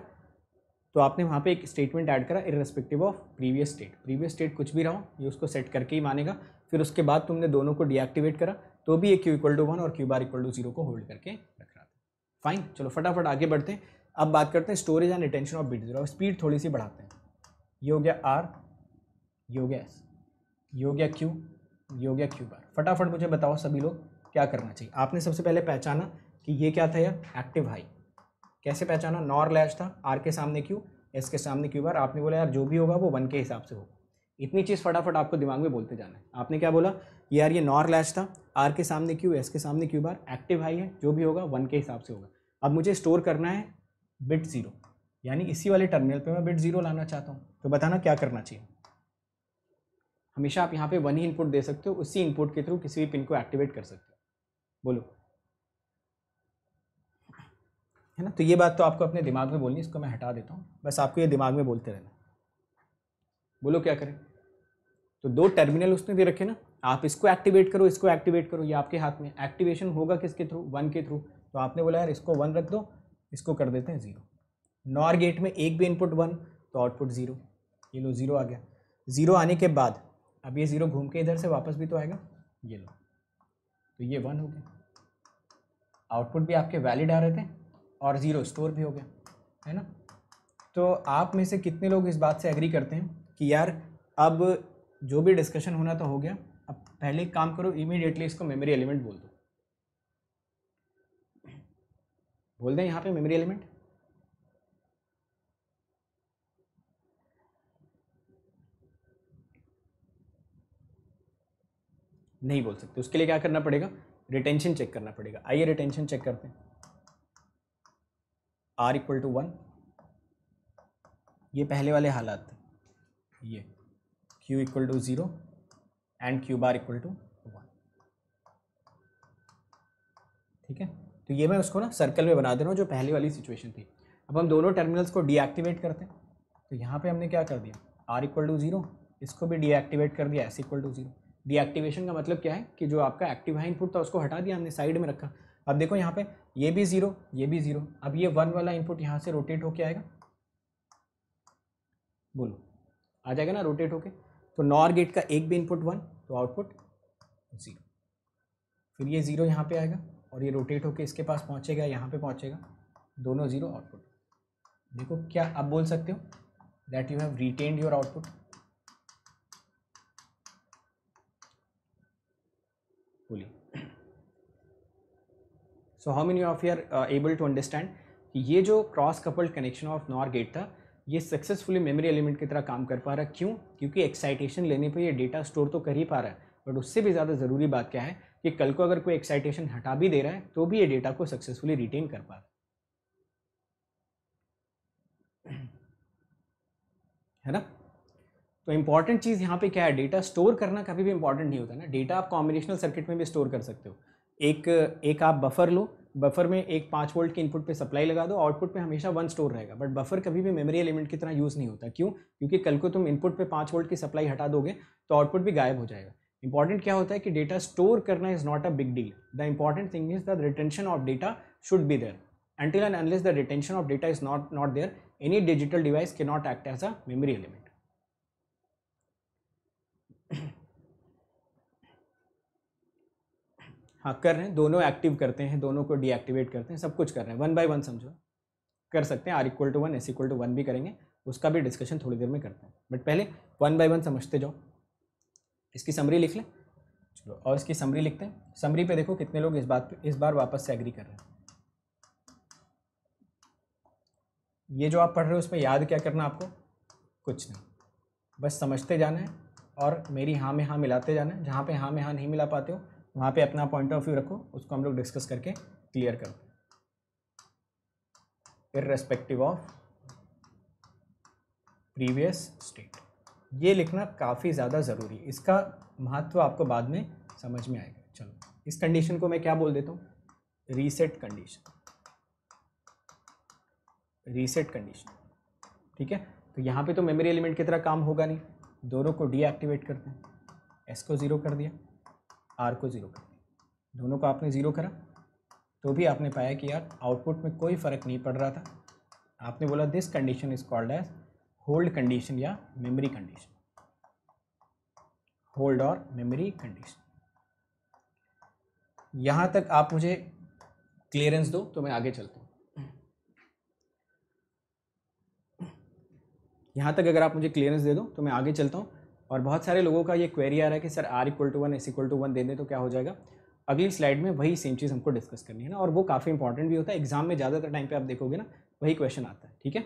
तो आपने वहाँ पे एक स्टेटमेंट ऐड करा irrespective of previous state previous state कुछ भी रहा ये उसको सेट करके ही मानेगा फिर उसके बाद तुमने दोनों को डीएक्टिवेट करा तो भी ये क्यू इक्वल टू वन और Q bar equal to zero को होल्ड करके रख रहा था फाइन चलो फटाफट आगे बढ़ते हैं अब बात करते हैं storage and retention of bit zero speed थोड़ी सी बढ़ाते हैं ये हो गया आर ये हो गया एस ये हो गया क्यू ये हो गया क्यू बार फटाफट मुझे बताओ सभी लोग क्या करना चाहिए आपने सबसे पहले पहचाना कि ये क्या था यार एक्टिव हाई कैसे पहचाना नॉर लैच था आर के सामने क्यू एस के सामने क्यू बार आपने बोला यार जो भी होगा वो वन के हिसाब से होगा इतनी चीज़ फटाफट आपको दिमाग में बोलते जाना है आपने क्या बोला यार ये नॉर लैच था आर के सामने क्यू एस के सामने क्यू बार एक्टिव हाई है जो भी होगा वन के हिसाब से होगा अब मुझे स्टोर करना है बिट ज़ीरो यानी इसी वाले टर्मिनल पर मैं बिट ज़ीरो लाना चाहता हूँ तो बताना क्या करना चाहिए हमेशा आप यहाँ पे वन ही इनपुट दे सकते हो उसी इनपुट के थ्रू किसी भी पिन को एक्टिवेट कर सकते हो बोलो है ना तो ये बात तो आपको अपने दिमाग में बोलनी इसको मैं हटा देता हूँ बस आपको ये दिमाग में बोलते रहना बोलो क्या करें तो दो टर्मिनल उसने दे रखे ना आप इसको एक्टिवेट करो इसको एक्टिवेट करो ये आपके हाथ में एक्टिवेशन होगा किसके थ्रू वन के थ्रू तो आपने बोला यार इसको वन रख दो इसको कर देते हैं ज़ीरो नॉर गेट में एक भी इनपुट वन तो आउटपुट ज़ीरो ये लो ज़ीरो आ गया ज़ीरो आने के बाद अब ये ज़ीरो घूम के इधर से वापस भी तो आएगा ये लो तो ये वन हो गया आउटपुट भी आपके वैलिड आ रहे थे और ज़ीरो स्टोर भी हो गया है ना तो आप में से कितने लोग इस बात से एग्री करते हैं कि यार अब जो भी डिस्कशन होना तो हो गया अब पहले एक काम करो इमीडिएटली इसको मेमोरी एलिमेंट बोल दो बोल दें यहाँ पे मेमोरी एलिमेंट नहीं बोल सकते उसके लिए क्या करना पड़ेगा रिटेंशन चेक करना पड़ेगा आइए रिटेंशन चेक करते हैं आर इक्वल टू वन ये पहले वाले हालात थे ये Q equal to zero and Q bar equal to one ठीक है तो ये मैं उसको ना सर्कल में बना दे रहा हूँ जो पहले वाली सिचुएशन थी अब हम दोनों टर्मिनल्स को डीएक्टिवेट करते हैं तो यहाँ पे हमने क्या कर दिया आर इक्वल टू ज़ीरो इसको भी डीएक्टिवेट कर दिया S equal to zero deactivation का मतलब क्या है कि जो आपका एक्टिव है इनपुट था उसको हटा दिया हमने साइड में रखा अब देखो यहाँ पे ये भी ज़ीरो ये भी ज़ीरो अब ये वन वाला इनपुट यहाँ से रोटेट होके आएगा बोलो आ जाएगा ना रोटेट होके तो नॉर गेट का एक भी इनपुट वन तो आउटपुट ज़ीरो फिर ये ज़ीरो यहाँ पे आएगा और ये रोटेट होके इसके पास पहुँचेगा यहाँ पे पहुँचेगा दोनों ज़ीरो आउटपुट देखो क्या आप बोल सकते हो that you have retained your output बोलिए so how many of you are able to understand ये जो cross coupled connection of NOR gate था ये सक्सेसफुली मेमोरी एलिमेंट की तरह काम कर पा रहा है क्यों क्योंकि एक्साइटेशन लेने पे ये डेटा स्टोर तो कर ही पा रहा है बट उससे भी ज़्यादा ज़रूरी बात क्या है कि कल को अगर कोई एक्साइटेशन हटा भी दे रहा है तो भी ये डेटा को सक्सेसफुली रिटेन कर पा रहा है है ना तो इंपॉर्टेंट चीज़ यहाँ पे क्या है डेटा स्टोर करना कभी भी इंपॉर्टेंट नहीं होता ना डेटा आप कॉम्बिनेशनल सर्किट में भी स्टोर कर सकते हो एक एक आप बफर लो बफर में एक पाँच वोल्ट की इनपुट पे सप्लाई लगा दो आउटपुट पे हमेशा वन स्टोर रहेगा बट बफर कभी भी मेमोरी एलिमेंट की तरह यूज़ नहीं होता क्यों क्योंकि कल को तुम इनपुट पे पाँच वोल्ट की सप्लाई हटा दोगे तो आउटपुट भी गायब हो जाएगा इंपॉर्टेंट क्या होता है कि डेटा स्टोर करना is not a big deal the important thing is the retention of data should be there and unless the retention of data is not not there any digital device के not act as a memory element हाँ कर रहे हैं दोनों एक्टिव करते हैं दोनों को डीएक्टिवेट करते हैं सब कुछ कर रहे हैं वन बाय वन समझो कर सकते हैं R equal to one S equal to one भी करेंगे उसका भी डिस्कशन थोड़ी देर में करते हैं बट पहले वन बाय वन समझते जाओ इसकी समरी लिख लें चलो और इसकी समरी लिखते हैं समरी पे देखो कितने लोग इस बात पे इस बार वापस से एग्री कर रहे हैं ये जो आप पढ़ रहे हो उसमें याद क्या करना आपको कुछ नहीं बस समझते जाना है और मेरी हाँ में हाँ मिलाते जाना है जहाँ पर हाँ में हाँ नहीं मिला पाते हो वहाँ पे अपना पॉइंट ऑफ व्यू रखो उसको हम लोग डिस्कस करके क्लियर करो इरेस्पेक्टिव ऑफ प्रीवियस स्टेट ये लिखना काफ़ी ज़्यादा ज़रूरी है इसका महत्व आपको बाद में समझ में आएगा चलो इस कंडीशन को मैं क्या बोल देता हूँ रीसेट कंडीशन रीसेट कंडीशन ठीक है तो यहाँ पे तो मेमोरी एलिमेंट की तरह काम होगा नहीं दोनों को डीएक्टिवेट करते हैं एस को ज़ीरो कर दिया आर को ज़ीरो कर दोनों को आपने ज़ीरो करा तो भी आपने पाया कि यार आउटपुट में कोई फ़र्क नहीं पड़ रहा था आपने बोला this condition is called as hold condition या मेमोरी कंडीशन होल्ड और मेमोरी कंडीशन यहाँ तक आप मुझे क्लियरेंस दो तो मैं आगे चलता हूँ यहाँ तक अगर आप मुझे क्लियरेंस दे दो तो मैं आगे चलता हूँ और बहुत सारे लोगों का ये क्वेरी आ रहा है कि sir R equal to one S equal to one दे दें तो क्या हो जाएगा अगली स्लाइड में वही सेम चीज़ हमको डिस्कस करनी है ना और वो काफ़ी इंपॉर्टेंट भी होता है एग्जाम में ज़्यादातर टाइम पर आप देखोगे ना वही क्वेश्चन आता है ठीक है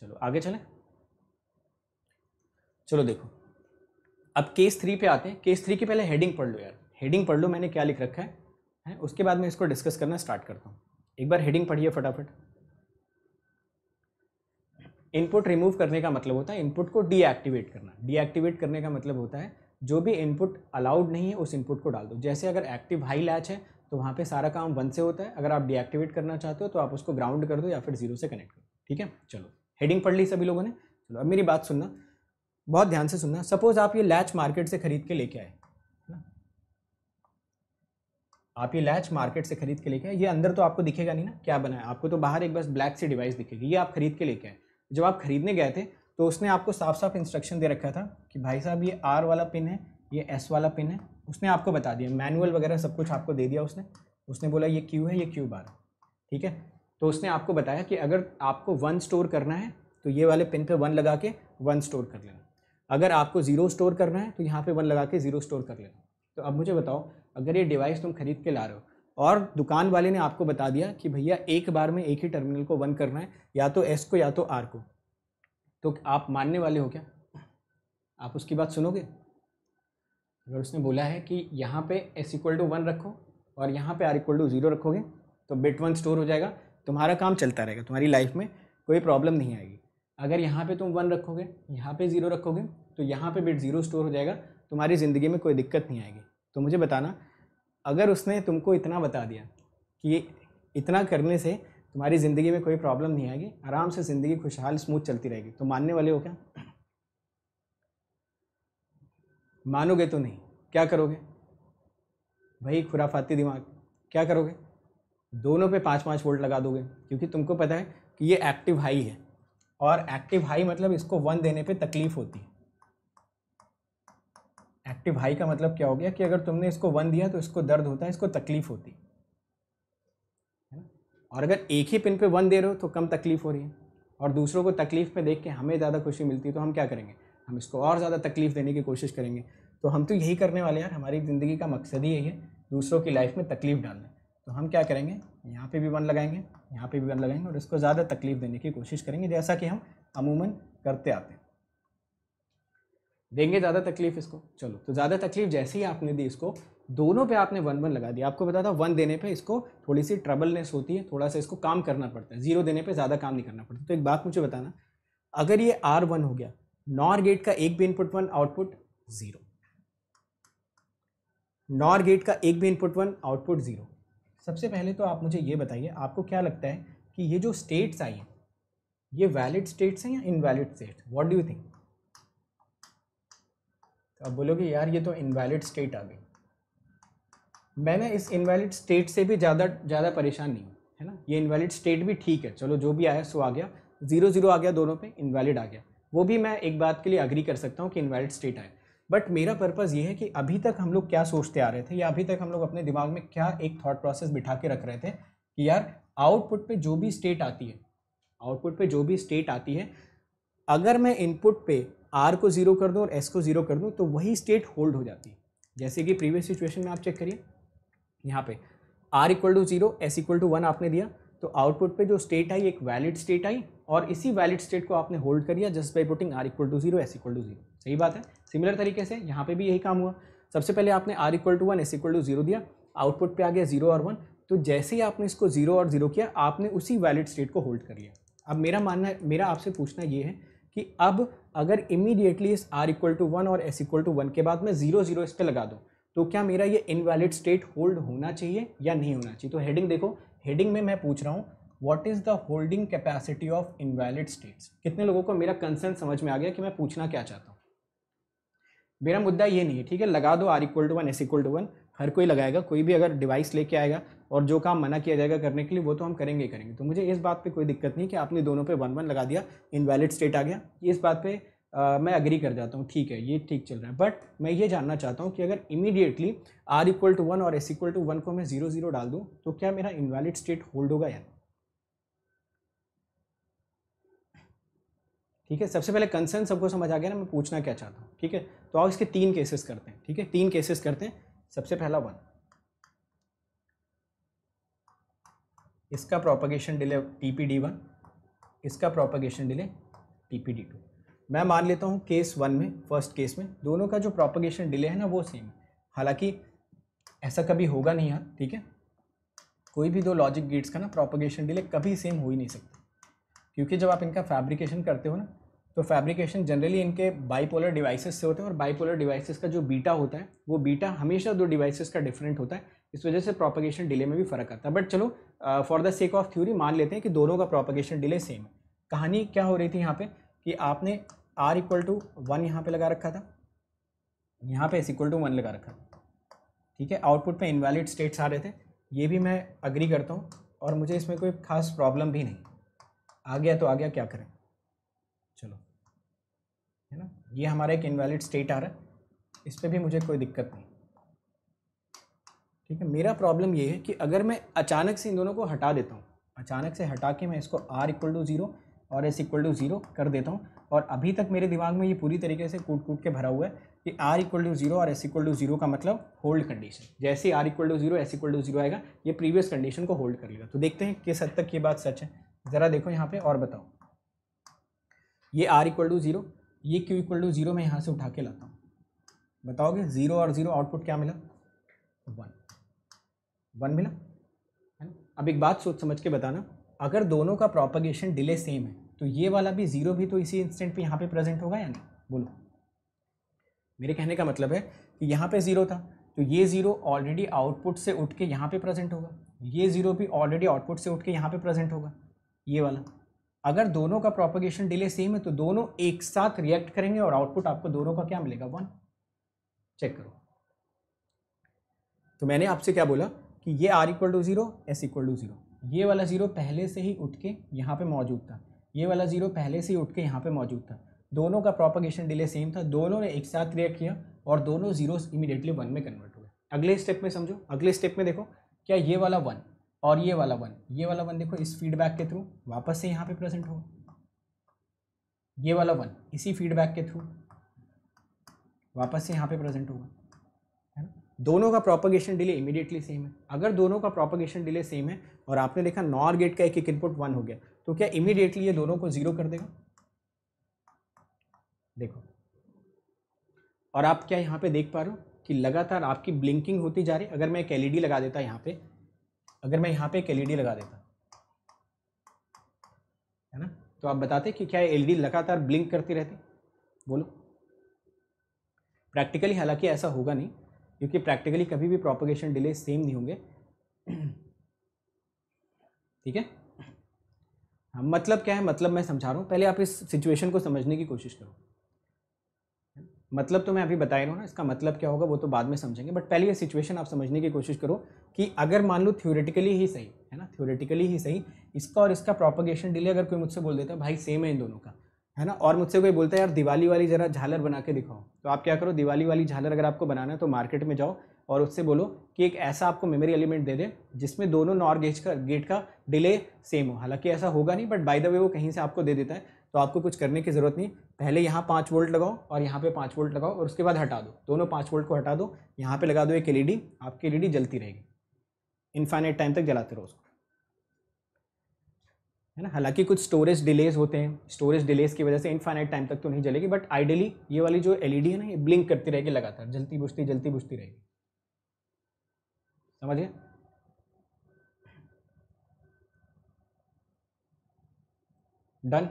चलो आगे चलें चलो देखो अब केस थ्री पे आते हैं केस थ्री के पहले हेडिंग पढ़ लो यार हेडिंग पढ़ लो मैंने क्या लिख रखा है, है? उसके बाद मैं इसको डिस्कस करना स्टार्ट करता हूँ एक बार हेडिंग पढ़िए फटाफट इनपुट रिमूव करने का मतलब होता है इनपुट को डीएक्टिवेट करना डीएक्टिवेट करने का मतलब होता है जो भी इनपुट अलाउड नहीं है उस इनपुट को डाल दो जैसे अगर एक्टिव हाई लैच है तो वहाँ पे सारा काम वन से होता है अगर आप डीएक्टिवेट करना चाहते हो तो आप उसको ग्राउंड कर दो या फिर जीरो से कनेक्ट करो ठीक है चलो हेडिंग पढ़ ली सभी लोगों ने चलो अब मेरी बात सुनना बहुत ध्यान से सुनना सपोज आप ये लैच मार्केट से खरीद के लेके आए आप ये लैच मार्केट से खरीद के लेके आए ये अंदर तो आपको दिखेगा नहीं ना क्या बनाया आपको तो बाहर एक बस ब्लैक सी डिवाइस दिखेगी ये आप खरीद के लेके आए जब आप खरीदने गए थे तो उसने आपको साफ साफ इंस्ट्रक्शन दे रखा था कि भाई साहब ये आर वाला पिन है ये एस वाला पिन है उसने आपको बता दिया मैनुअल वगैरह सब कुछ आपको दे दिया उसने उसने बोला ये क्यू है ये क्यू बार ठीक है तो उसने आपको बताया कि अगर आपको वन स्टोर करना है तो ये वाले पिन पे वन लगा के वन स्टोर कर लेना अगर आपको ज़ीरो स्टोर करना है तो यहाँ पे वन लगा के ज़ीरो स्टोर कर लेना तो अब मुझे बताओ अगर ये डिवाइस तुम खरीद के ला रहे हो और दुकान वाले ने आपको बता दिया कि भैया एक बार में एक ही टर्मिनल को वन करना है या तो एस को या तो आर को तो आप मानने वाले हो क्या आप उसकी बात सुनोगे अगर उसने बोला है कि यहाँ पे एस इक्वल टू वन रखो और यहाँ पे आर इक्वल टू ज़ीरो रखोगे तो बिट वन स्टोर हो जाएगा तुम्हारा काम चलता रहेगा तुम्हारी लाइफ में कोई प्रॉब्लम नहीं आएगी अगर यहाँ पे तुम वन रखोगे यहाँ पे ज़ीरो रखोगे तो यहाँ पे बिट ज़ीरो स्टोर हो जाएगा तुम्हारी ज़िंदगी में कोई दिक्कत नहीं आएगी तो मुझे बताना अगर उसने तुमको इतना बता दिया कि इतना करने से तुम्हारी ज़िंदगी में कोई प्रॉब्लम नहीं आएगी आराम से ज़िंदगी खुशहाल स्मूथ चलती रहेगी तो मानने वाले हो क्या मानोगे तो नहीं क्या करोगे भाई खुराफाती दिमाग क्या करोगे दोनों पे पाँच पाँच वोल्ट लगा दोगे क्योंकि तुमको पता है कि ये एक्टिव हाई है और एक्टिव हाई मतलब इसको वन देने पे तकलीफ़ होती है एक्टिव हाई का मतलब क्या हो गया कि अगर तुमने इसको वन दिया तो इसको दर्द होता है इसको तकलीफ होती है ना और अगर एक ही पिन पे वन दे रहे हो तो कम तकलीफ हो रही है और दूसरों को तकलीफ में देख के हमें ज़्यादा खुशी मिलती है तो हम क्या करेंगे हम इसको और ज़्यादा तकलीफ देने की कोशिश करेंगे तो हम तो यही करने वाले यार हमारी ज़िंदगी का मकसद ही यही है दूसरों की लाइफ में तकलीफ डालना तो हम क्या करेंगे यहाँ पे भी वन लगाएंगे यहाँ पे भी वन लगाएंगे और इसको ज़्यादा तकलीफ देने की कोशिश करेंगे जैसा कि हम अमूमन करते आते हैं देंगे ज़्यादा तकलीफ इसको चलो तो ज़्यादा तकलीफ जैसे ही आपने दी इसको दोनों पे आपने वन वन लगा दिया आपको बताया था वन देने पे इसको थोड़ी सी ट्रबलनेस होती है थोड़ा सा इसको काम करना पड़ता है जीरो देने पे ज़्यादा काम नहीं करना पड़ता तो एक बात मुझे बताना अगर ये आर वन हो गया नॉर गेट का एक भी input one output zero NOR gate का एक भी इनपुट वन आउटपुट ज़ीरो सबसे पहले तो आप मुझे ये बताइए आपको क्या लगता है कि ये जो स्टेट्स आई हैं ये वैलिड स्टेट्स हैं या invalid states what do you think तो आप बोलोगे यार ये तो इनवैलिड स्टेट आ गई मैंने इस इनवैलिड स्टेट से भी ज़्यादा ज़्यादा परेशान नहीं हूँ है ना ये इनवैलिड स्टेट भी ठीक है चलो जो भी आया सो आ गया जीरो जीरो आ गया दोनों पे इनवैलिड आ गया वो भी मैं एक बात के लिए अग्री कर सकता हूँ कि इनवैलिड स्टेट आए बट मेरा पर्पज़ ये है कि अभी तक हम लोग क्या सोचते आ रहे थे या अभी तक हम लोग अपने दिमाग में क्या एक थाट प्रोसेस बिठा के रख रहे थे कि यार आउटपुट पर जो भी स्टेट आती है आउटपुट पर जो भी स्टेट आती है अगर मैं इनपुट पर आर को ज़ीरो कर दूँ और एस को ज़ीरो कर दूँ तो वही स्टेट होल्ड हो जाती है जैसे कि प्रीवियस सिचुएशन में आप चेक करिए यहाँ पे R equal to zero S equal to one आपने दिया तो आउटपुट पे जो स्टेट आई एक वैलिड स्टेट आई और इसी वैलिड स्टेट को आपने होल्ड कर लिया just by putting R equal to zero S equal to zero सही बात है सिमिलर तरीके से यहाँ पे भी यही काम हुआ सबसे पहले आपने R equal to one S equal to zero दिया आउटपुट पे आ गया जीरो और वन तो जैसे ही आपने इसको जीरो और जीरो किया आपने उसी वैलिड स्टेट को होल्ड कर लिया अब मेरा मानना मेरा आपसे पूछना ये है कि अब अगर इमीडिएटली इस आर इक्वल टू वन और एस इक्वल टू वन के बाद मैं जीरो जीरो इस पर लगा दूँ तो क्या मेरा ये इनवैलिड स्टेट होल्ड होना चाहिए या नहीं होना चाहिए तो हेडिंग देखो हेडिंग में मैं पूछ रहा हूँ what is the holding capacity of invalid states कितने लोगों को मेरा कंसर्न समझ में आ गया कि मैं पूछना क्या चाहता हूँ मेरा मुद्दा ये नहीं है ठीक है लगा दो R equal to one S equal to one हर कोई लगाएगा कोई भी अगर डिवाइस लेके आएगा और जो काम मना किया जाएगा करने के लिए वो तो हम करेंगे ही करेंगे तो मुझे इस बात पे कोई दिक्कत नहीं कि आपने दोनों पे वन वन लगा दिया इनवैलिड स्टेट आ गया इस बात पे आ, मैं अग्री कर जाता हूँ ठीक है ये ठीक चल रहा है बट मैं ये जानना चाहता हूँ कि अगर immediately R equal to one और एस इक्वल टू वन को मैं जीरो जीरो डाल दूँ तो क्या मेरा इनवैलिड स्टेट होल्ड होगा या ठीक है सबसे पहले कंसर्न सबको समझ आ गया ना मैं पूछना क्या चाहता हूँ ठीक है तो आप इसके तीन केसेस करते हैं ठीक है तीन केसेस करते हैं सबसे पहला वन इसका propagation delay T P D one इसका propagation delay T P D two मैं मान लेता हूँ केस वन में फर्स्ट केस में दोनों का जो प्रोपगेशन डिले है ना वो सेम है हालांकि ऐसा कभी होगा नहीं है ठीक है कोई भी दो लॉजिक गेट्स का ना प्रोपगेशन डिले कभी सेम हो ही नहीं सकता क्योंकि जब आप इनका फैब्रिकेशन करते हो ना तो फैब्रिकेशन जनरली इनके बाईपोलर डिवाइसेस से होते हैं और बाईपोलर डिवाइसेस का जो बीटा होता है वो बीटा हमेशा दो डिवाइसेस का डिफरेंट होता है इस वजह से प्रोपगेशन डिले में भी फर्क आता है बट चलो for the sake of theory मान लेते हैं कि दोनों का प्रोपगेशन डिले सेम है कहानी क्या हो रही थी यहाँ पे कि आपने आर इक्वल टू वन यहाँ पर लगा रखा था यहाँ पे एस इक्वल टू वन लगा रखा था ठीक है आउटपुट में इनवैलिड स्टेट्स आ रहे थे ये भी मैं अग्री करता हूँ और मुझे इसमें कोई खास प्रॉब्लम भी नहीं आ गया तो आ गया क्या करें है ना ये हमारा एक इनवैलिड स्टेट आ रहा है इस पर भी मुझे कोई दिक्कत नहीं ठीक है मेरा प्रॉब्लम ये है कि अगर मैं अचानक से इन दोनों को हटा देता हूँ अचानक से हटा के मैं इसको आर इक्वल टू ज़ीरो और एस इक्वल टू ज़ीरो कर देता हूँ और अभी तक मेरे दिमाग में ये पूरी तरीके से कूट कूट के भरा हुआ है कि आर इक्वल टू ज़ीरो और एस इक्वल टू ज़ीरो का मतलब होल्ड कंडीशन जैसे R equal to zero S equal to zero आएगा ये प्रीवियस कंडीशन को होल्ड कर लेगा तो देखते हैं किस हद तक ये बात सच है ज़रा देखो यहाँ पर और बताओ ये आर इक्वल टू ज़ीरो ये क्यू इक्वल टू जीरो मैं यहाँ से उठा के लाता हूँ बताओगे जीरो और जीरो आउटपुट क्या मिला वन वन मिला है ना अब एक बात सोच समझ के बताना अगर दोनों का प्रोपगेशन डिले सेम है तो ये वाला भी जीरो भी तो इसी इंस्टेंट पे यहाँ पे प्रेजेंट होगा या नहीं बोलो मेरे कहने का मतलब है कि यहाँ पे ज़ीरो था तो ये ज़ीरो ऑलरेडी आउटपुट से उठ के यहाँ पे प्रेजेंट होगा ये ज़ीरो भी ऑलरेडी आउटपुट से उठ के यहाँ पे प्रेजेंट होगा ये वाला अगर दोनों का प्रोपोगेशन डिले सेम है तो दोनों एक साथ रिएक्ट करेंगे और आउटपुट आपको दोनों का क्या मिलेगा वन चेक करो तो मैंने आपसे क्या बोला कि ये R equal to zero S equal to zero ये वाला ज़ीरो पहले से ही उठ के यहाँ पे मौजूद था ये वाला ज़ीरो पहले से ही उठ के यहाँ पे मौजूद था दोनों का प्रोपोगेशन डिले सेम था दोनों ने एक साथ रिएक्ट किया और दोनों जीरो इमीडिएटली वन में कन्वर्ट हो गए अगले स्टेप में समझो अगले स्टेप में देखो क्या ये वाला वन और ये वाला वन ये वाला वन देखो इस फीडबैक के थ्रू वापस से यहाँ पे प्रेजेंट होगा ये वाला वन इसी फीडबैक के थ्रू वापस से यहाँ पे प्रेजेंट होगा है ना दोनों का प्रोपोगेशन डिले इमीडिएटली सेम है अगर दोनों का प्रोपोगेशन डिले सेम है और आपने देखा नॉर गेट का एक एक इनपुट वन हो गया तो क्या इमीडिएटली ये दोनों को ज़ीरो कर देगा देखो और आप क्या यहाँ पे देख पा रहे हो कि लगातार आपकी ब्लिंकिंग होती जा रही अगर मैं एक एलईडी लगा देता यहाँ पे अगर मैं यहाँ पे एक एलईडी e लगा देता है ना तो आप बताते कि क्या एलईडी e लगातार ब्लिंक करती रहती बोलो प्रैक्टिकली हालांकि ऐसा होगा नहीं क्योंकि प्रैक्टिकली कभी भी प्रोपोगेशन डिले सेम नहीं होंगे ठीक है हाँ मतलब क्या है मतलब मैं समझा रहा हूँ पहले आप इस सिचुएशन को समझने की कोशिश करो मतलब तो मैं अभी बता ही रहा हूँ ना इसका मतलब क्या होगा वो तो बाद में समझेंगे बट पहले ये सिचुएशन आप समझने की कोशिश करो कि अगर मान लो थ्योरेटिकली ही सही है ना थ्योरेटिकली ही सही इसका और इसका प्रोपोगेशन डिले अगर कोई मुझसे बोल देता है भाई सेम है इन दोनों का है ना और मुझसे कोई बोलता है यार दिवाली वाली जरा झालर बना के दिखाओ तो आप क्या करो दिवाली वाली झालर अगर आपको बनाना है तो मार्केट में जाओ और उससे बोलो कि एक ऐसा आपको मेमोरी एलिमेंट दे दे जिसमें दोनों नॉर गेज का गेट का डिले सेम हो हालांकि ऐसा होगा नहीं बट बाय द वे वो कहीं से आपको दे देता है तो आपको कुछ करने की ज़रूरत नहीं पहले यहाँ पाँच वोल्ट लगाओ और यहाँ पे पाँच वोल्ट लगाओ और उसके बाद हटा दो दोनों पाँच वोल्ट को हटा दो यहाँ पे लगा दो एक एलईडी आपकी एलईडी जलती रहेगी इन्फाइनेट टाइम तक जलाते रहो उसको है ना हालांकि कुछ स्टोरेज डिलेज होते हैं स्टोरेज डिलेज की वजह से इन्फाइनेट टाइम तक तो नहीं जलेगी बट आइडियली ये वाली जो एलईडी है ना ये ब्लिंक करती रहेगी लगातार जलती बुझती जलती बुझती रहेगी समझिए डन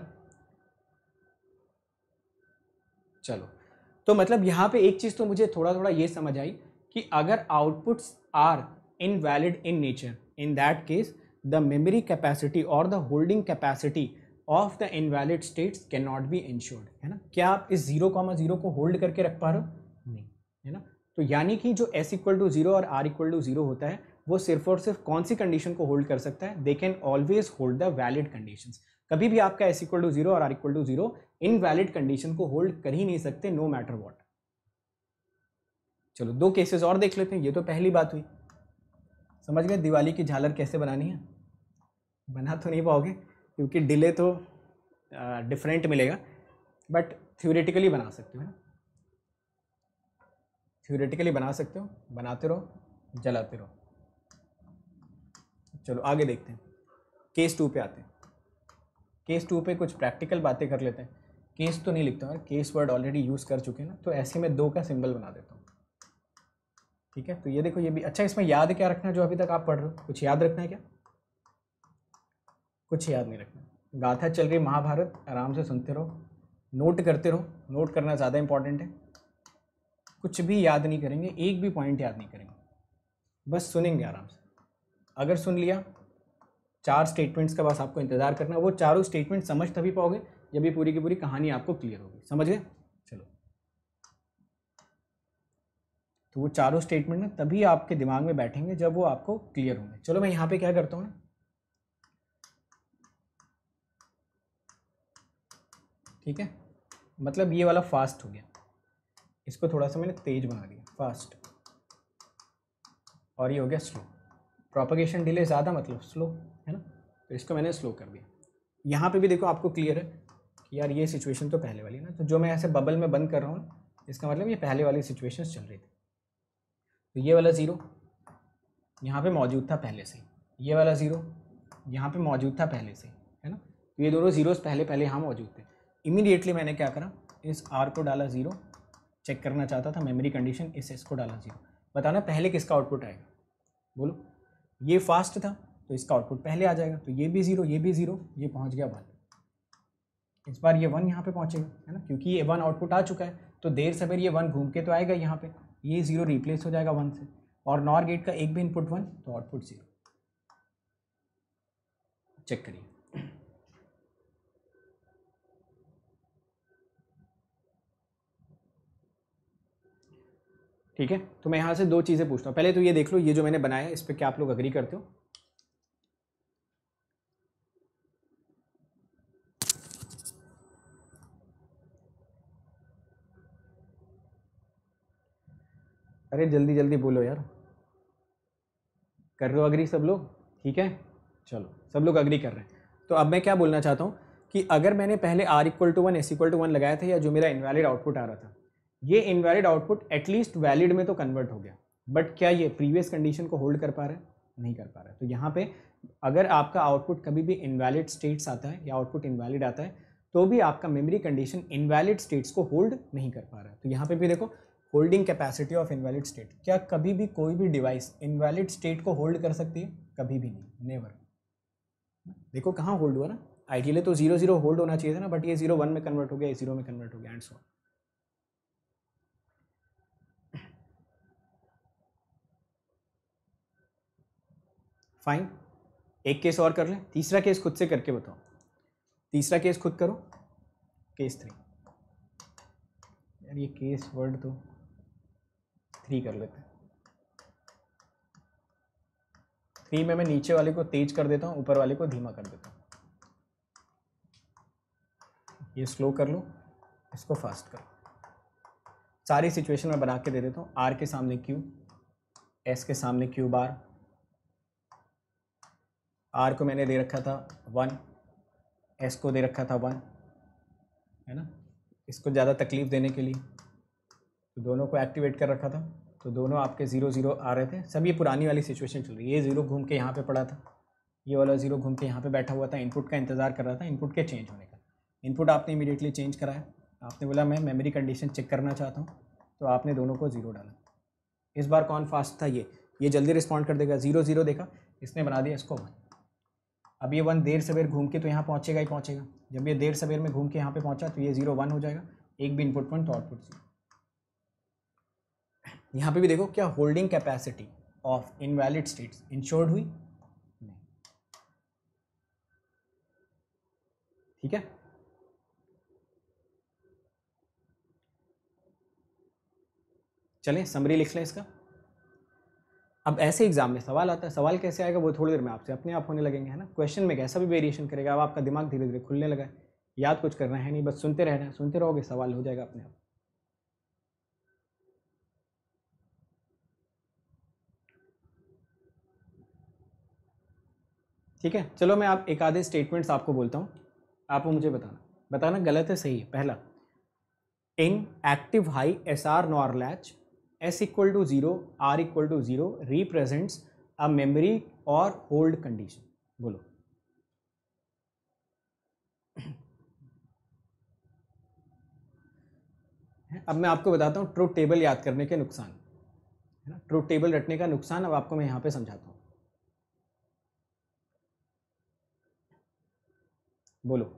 चलो तो मतलब यहाँ पे एक चीज़ तो मुझे थोड़ा थोड़ा ये समझ आई कि अगर outputs are invalid in nature. In that case, the memory capacity or the holding capacity of the invalid states can not be insured है ना क्या आप इस जीरो कॉमा जीरो को होल्ड करके रख पा रहे हो नहीं है ना तो यानी कि जो s इक्वल टू जीरो और r इक्वल टू जीरो होता है वो सिर्फ और सिर्फ कौन सी कंडीशन को होल्ड कर सकता है they can always hold the valid condition कभी भी आपका एस इक्वल टू जीरो और r equal to zero invalid condition को होल्ड कर ही नहीं सकते नो मैटर वॉट चलो दो केसेस और देख लेते हैं ये तो पहली बात हुई समझ गए दिवाली की झालर कैसे बनानी है बना तो नहीं पाओगे क्योंकि डिले तो डिफरेंट मिलेगा बट थ्योरेटिकली बना सकते हो थ्योरेटिकली बना सकते हो बनाते रहो जलाते रहो चलो आगे देखते हैं केस टू पे आते हैं केस टू पे कुछ प्रैक्टिकल बातें कर लेते हैं केस तो नहीं लिखता हूँ केस वर्ड ऑलरेडी यूज़ कर चुके हैं ना तो ऐसे में दो का सिंबल बना देता हूँ ठीक है तो ये देखो ये भी अच्छा इसमें याद क्या रखना है जो अभी तक आप पढ़ रहे हो कुछ याद रखना है क्या कुछ याद नहीं रखना गाथा चल रही महाभारत आराम से सुनते रहो नोट करते रहो नोट करना ज़्यादा इंपॉर्टेंट है कुछ भी याद नहीं करेंगे एक भी पॉइंट याद नहीं करेंगे बस सुनेंगे आराम से अगर सुन लिया चार स्टेटमेंट्स का बस आपको इंतज़ार करना है वो चारों स्टेटमेंट समझ तभी पाओगे जब ये पूरी की पूरी कहानी आपको क्लियर होगी समझ गए तो वो चारों स्टेटमेंट ना तभी आपके दिमाग में बैठेंगे जब वो आपको क्लियर होंगे चलो मैं यहाँ पे क्या करता हूँ ना ठीक है मतलब ये वाला फास्ट हो गया इसको थोड़ा सा मैंने तेज बना दिया फास्ट और ये हो गया स्लो प्रोपगेशन डिले ज़्यादा मतलब स्लो है ना तो इसको मैंने स्लो कर दिया यहाँ पे भी देखो आपको क्लियर है कि यार ये सिचुएशन तो पहले वाली है ना तो जो मैं ऐसे बबल में बंद कर रहा हूँ इसका मतलब ये पहले वाली सिचुएशन चल रही थी तो ये वाला ज़ीरो यहाँ पे मौजूद था पहले से ये वाला ज़ीरो यहाँ पे मौजूद था पहले से है ना तो ये दोनों ज़ीरोस पहले पहले यहाँ मौजूद थे इमीडिएटली मैंने क्या करा इस आर को डाला ज़ीरो चेक करना चाहता था मेमोरी कंडीशन इस एस को डाला ज़ीरो बताना पहले किसका आउटपुट आएगा बोलो ये फास्ट था तो इसका आउटपुट पहले आ जाएगा तो ये भी ज़ीरो ये भी ज़ीरो ये पहुँच गया वन इस बार ये वन यहाँ पे पहुँचेगा है ना क्योंकि ये वन आउटपुट आ चुका है तो देर सवेर ये वन घूम के तो आएगा यहाँ पे ये ज़ीरो रिप्लेस हो जाएगा वन से और नॉर गेट का एक भी इनपुट वन तो आउटपुट ज़ीरो चेक करिए ठीक है तो मैं यहाँ से दो चीज़ें पूछता हूँ पहले तो ये देख लो ये जो मैंने बनाया है इस पर क्या आप लोग अग्री करते हो अरे जल्दी जल्दी बोलो यार कर रहे हो अग्री सब लोग ठीक है चलो सब लोग अग्री कर रहे हैं तो अब मैं क्या बोलना चाहता हूँ कि अगर मैंने पहले R equal to one S equal to one लगाया था या जो मेरा इनवैलिड आउटपुट आ रहा था ये इनवैलिड आउटपुट एटलीस्ट वैलिड में तो कन्वर्ट हो गया बट क्या ये प्रीवियस कंडीशन को होल्ड कर पा रहा है नहीं कर पा रहा है तो यहाँ पे अगर आपका आउटपुट कभी भी इनवैलिड स्टेट्स आता है या आउटपुट इनवैलिड आता है तो भी आपका मेमोरी कंडीशन इनवैलिड स्टेट्स को होल्ड नहीं कर पा रहा है तो यहाँ पे भी देखो holding capacity of invalid state क्या कभी भी कोई भी डिवाइस इनवैलिड स्टेट को होल्ड कर सकती है कभी भी नहीं नेवर देखो कहाँ होल्ड हुआ ना आइडियल तो जीरो जीरो होल्ड होना चाहिए था ना बट ये जीरो वन में कन्वर्ट हो गया जीरो में कन्वर्ट हो गया एंड सो फाइन एक केस और कर लें तीसरा केस खुद से करके बताओ तीसरा केस खुद करो केस थ्री यार ये केस वर्ड तो थ्री कर लेते हैं थ्री में मैं नीचे वाले को तेज कर देता हूँ ऊपर वाले को धीमा कर देता हूँ ये स्लो कर लो इसको फास्ट कर सारी सिचुएशन मैं बना के दे देता हूँ आर के सामने क्यू एस के सामने क्यू बार आर को मैंने दे रखा था वन एस को दे रखा था वन है ना इसको ज़्यादा तकलीफ़ देने के लिए तो दोनों को एक्टिवेट कर रखा था तो दोनों आपके ज़ीरो ज़ीरो आ रहे थे सब ये पुरानी वाली सिचुएशन चल रही है ये ज़ीरो घूम के यहाँ पे पड़ा था ये वाला ज़ीरो घूम के यहाँ पे बैठा हुआ था इनपुट का इंतज़ार कर रहा था इनपुट के चेंज होने का इनपुट आपने इमीडिएटली चेंज कराया आपने बोला मैं मेमोरी कंडीशन चेक करना चाहता हूँ तो आपने दोनों को ज़ीरो डाला इस बार कौन फास्ट था ये ये जल्दी रिस्पॉन्ड कर देगा ज़ीरो ज़ीरो देखा इसने बना दिया इसको वन अब ये वन देर सवेर घूम के तो यहाँ पहुँचेगा ही पहुँचेगा जब ये देर सवेर में घूम के यहाँ पर पहुँचा तो ये ज़ीरो वन हो जाएगा एक भी इनपुट पॉइंट तो आउटपुट जीरो यहाँ पे भी देखो क्या holding capacity of invalid states insured हुई नहीं ठीक है चलें समरी लिख लें इसका अब ऐसे एग्जाम में सवाल आता है सवाल कैसे आएगा वो थोड़ी देर में आपसे अपने आप होने लगेंगे है ना क्वेश्चन में कैसा भी वेरिएशन करेगा अब आपका दिमाग धीरे धीरे खुलने लगा है याद कुछ करना है नहीं बस सुनते रहना है सुनते रहोगे सवाल हो जाएगा अपने आप ठीक है चलो मैं आप एक आधे स्टेटमेंट्स आपको बोलता हूँ आप मुझे बताना बताना गलत है सही है पहला in active high S R latch S equal to zero R equal to zero represents a memory और होल्ड कंडीशन बोलो अब मैं आपको बताता हूँ ट्रूथ टेबल याद करने के नुकसान है ना ट्रूथ टेबल रटने का नुकसान अब आपको मैं यहाँ पे समझाता हूँ बोलो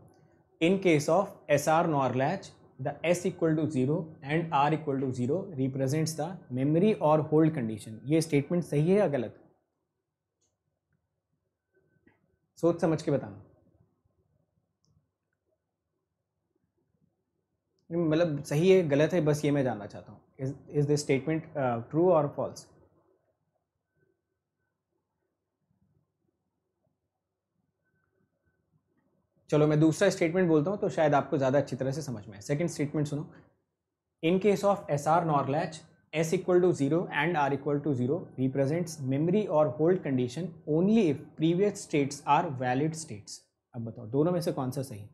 in case of S R NOR latch the S equal to zero and R equal to zero represents the memory और होल्ड कंडीशन ये स्टेटमेंट सही है या गलत सोच समझ के बताना मतलब सही है गलत है बस ये मैं जानना चाहता हूँ इज दिस स्टेटमेंट ट्रू और फॉल्स चलो मैं दूसरा स्टेटमेंट बोलता हूँ तो शायद आपको ज़्यादा अच्छी तरह से समझ में आए सेकेंड स्टेटमेंट सुनो in case of S R NOR latch S equal to zero and R equal to zero represents memory और hold condition only if previous states are valid states अब बताओ दोनों में से कौन सा सही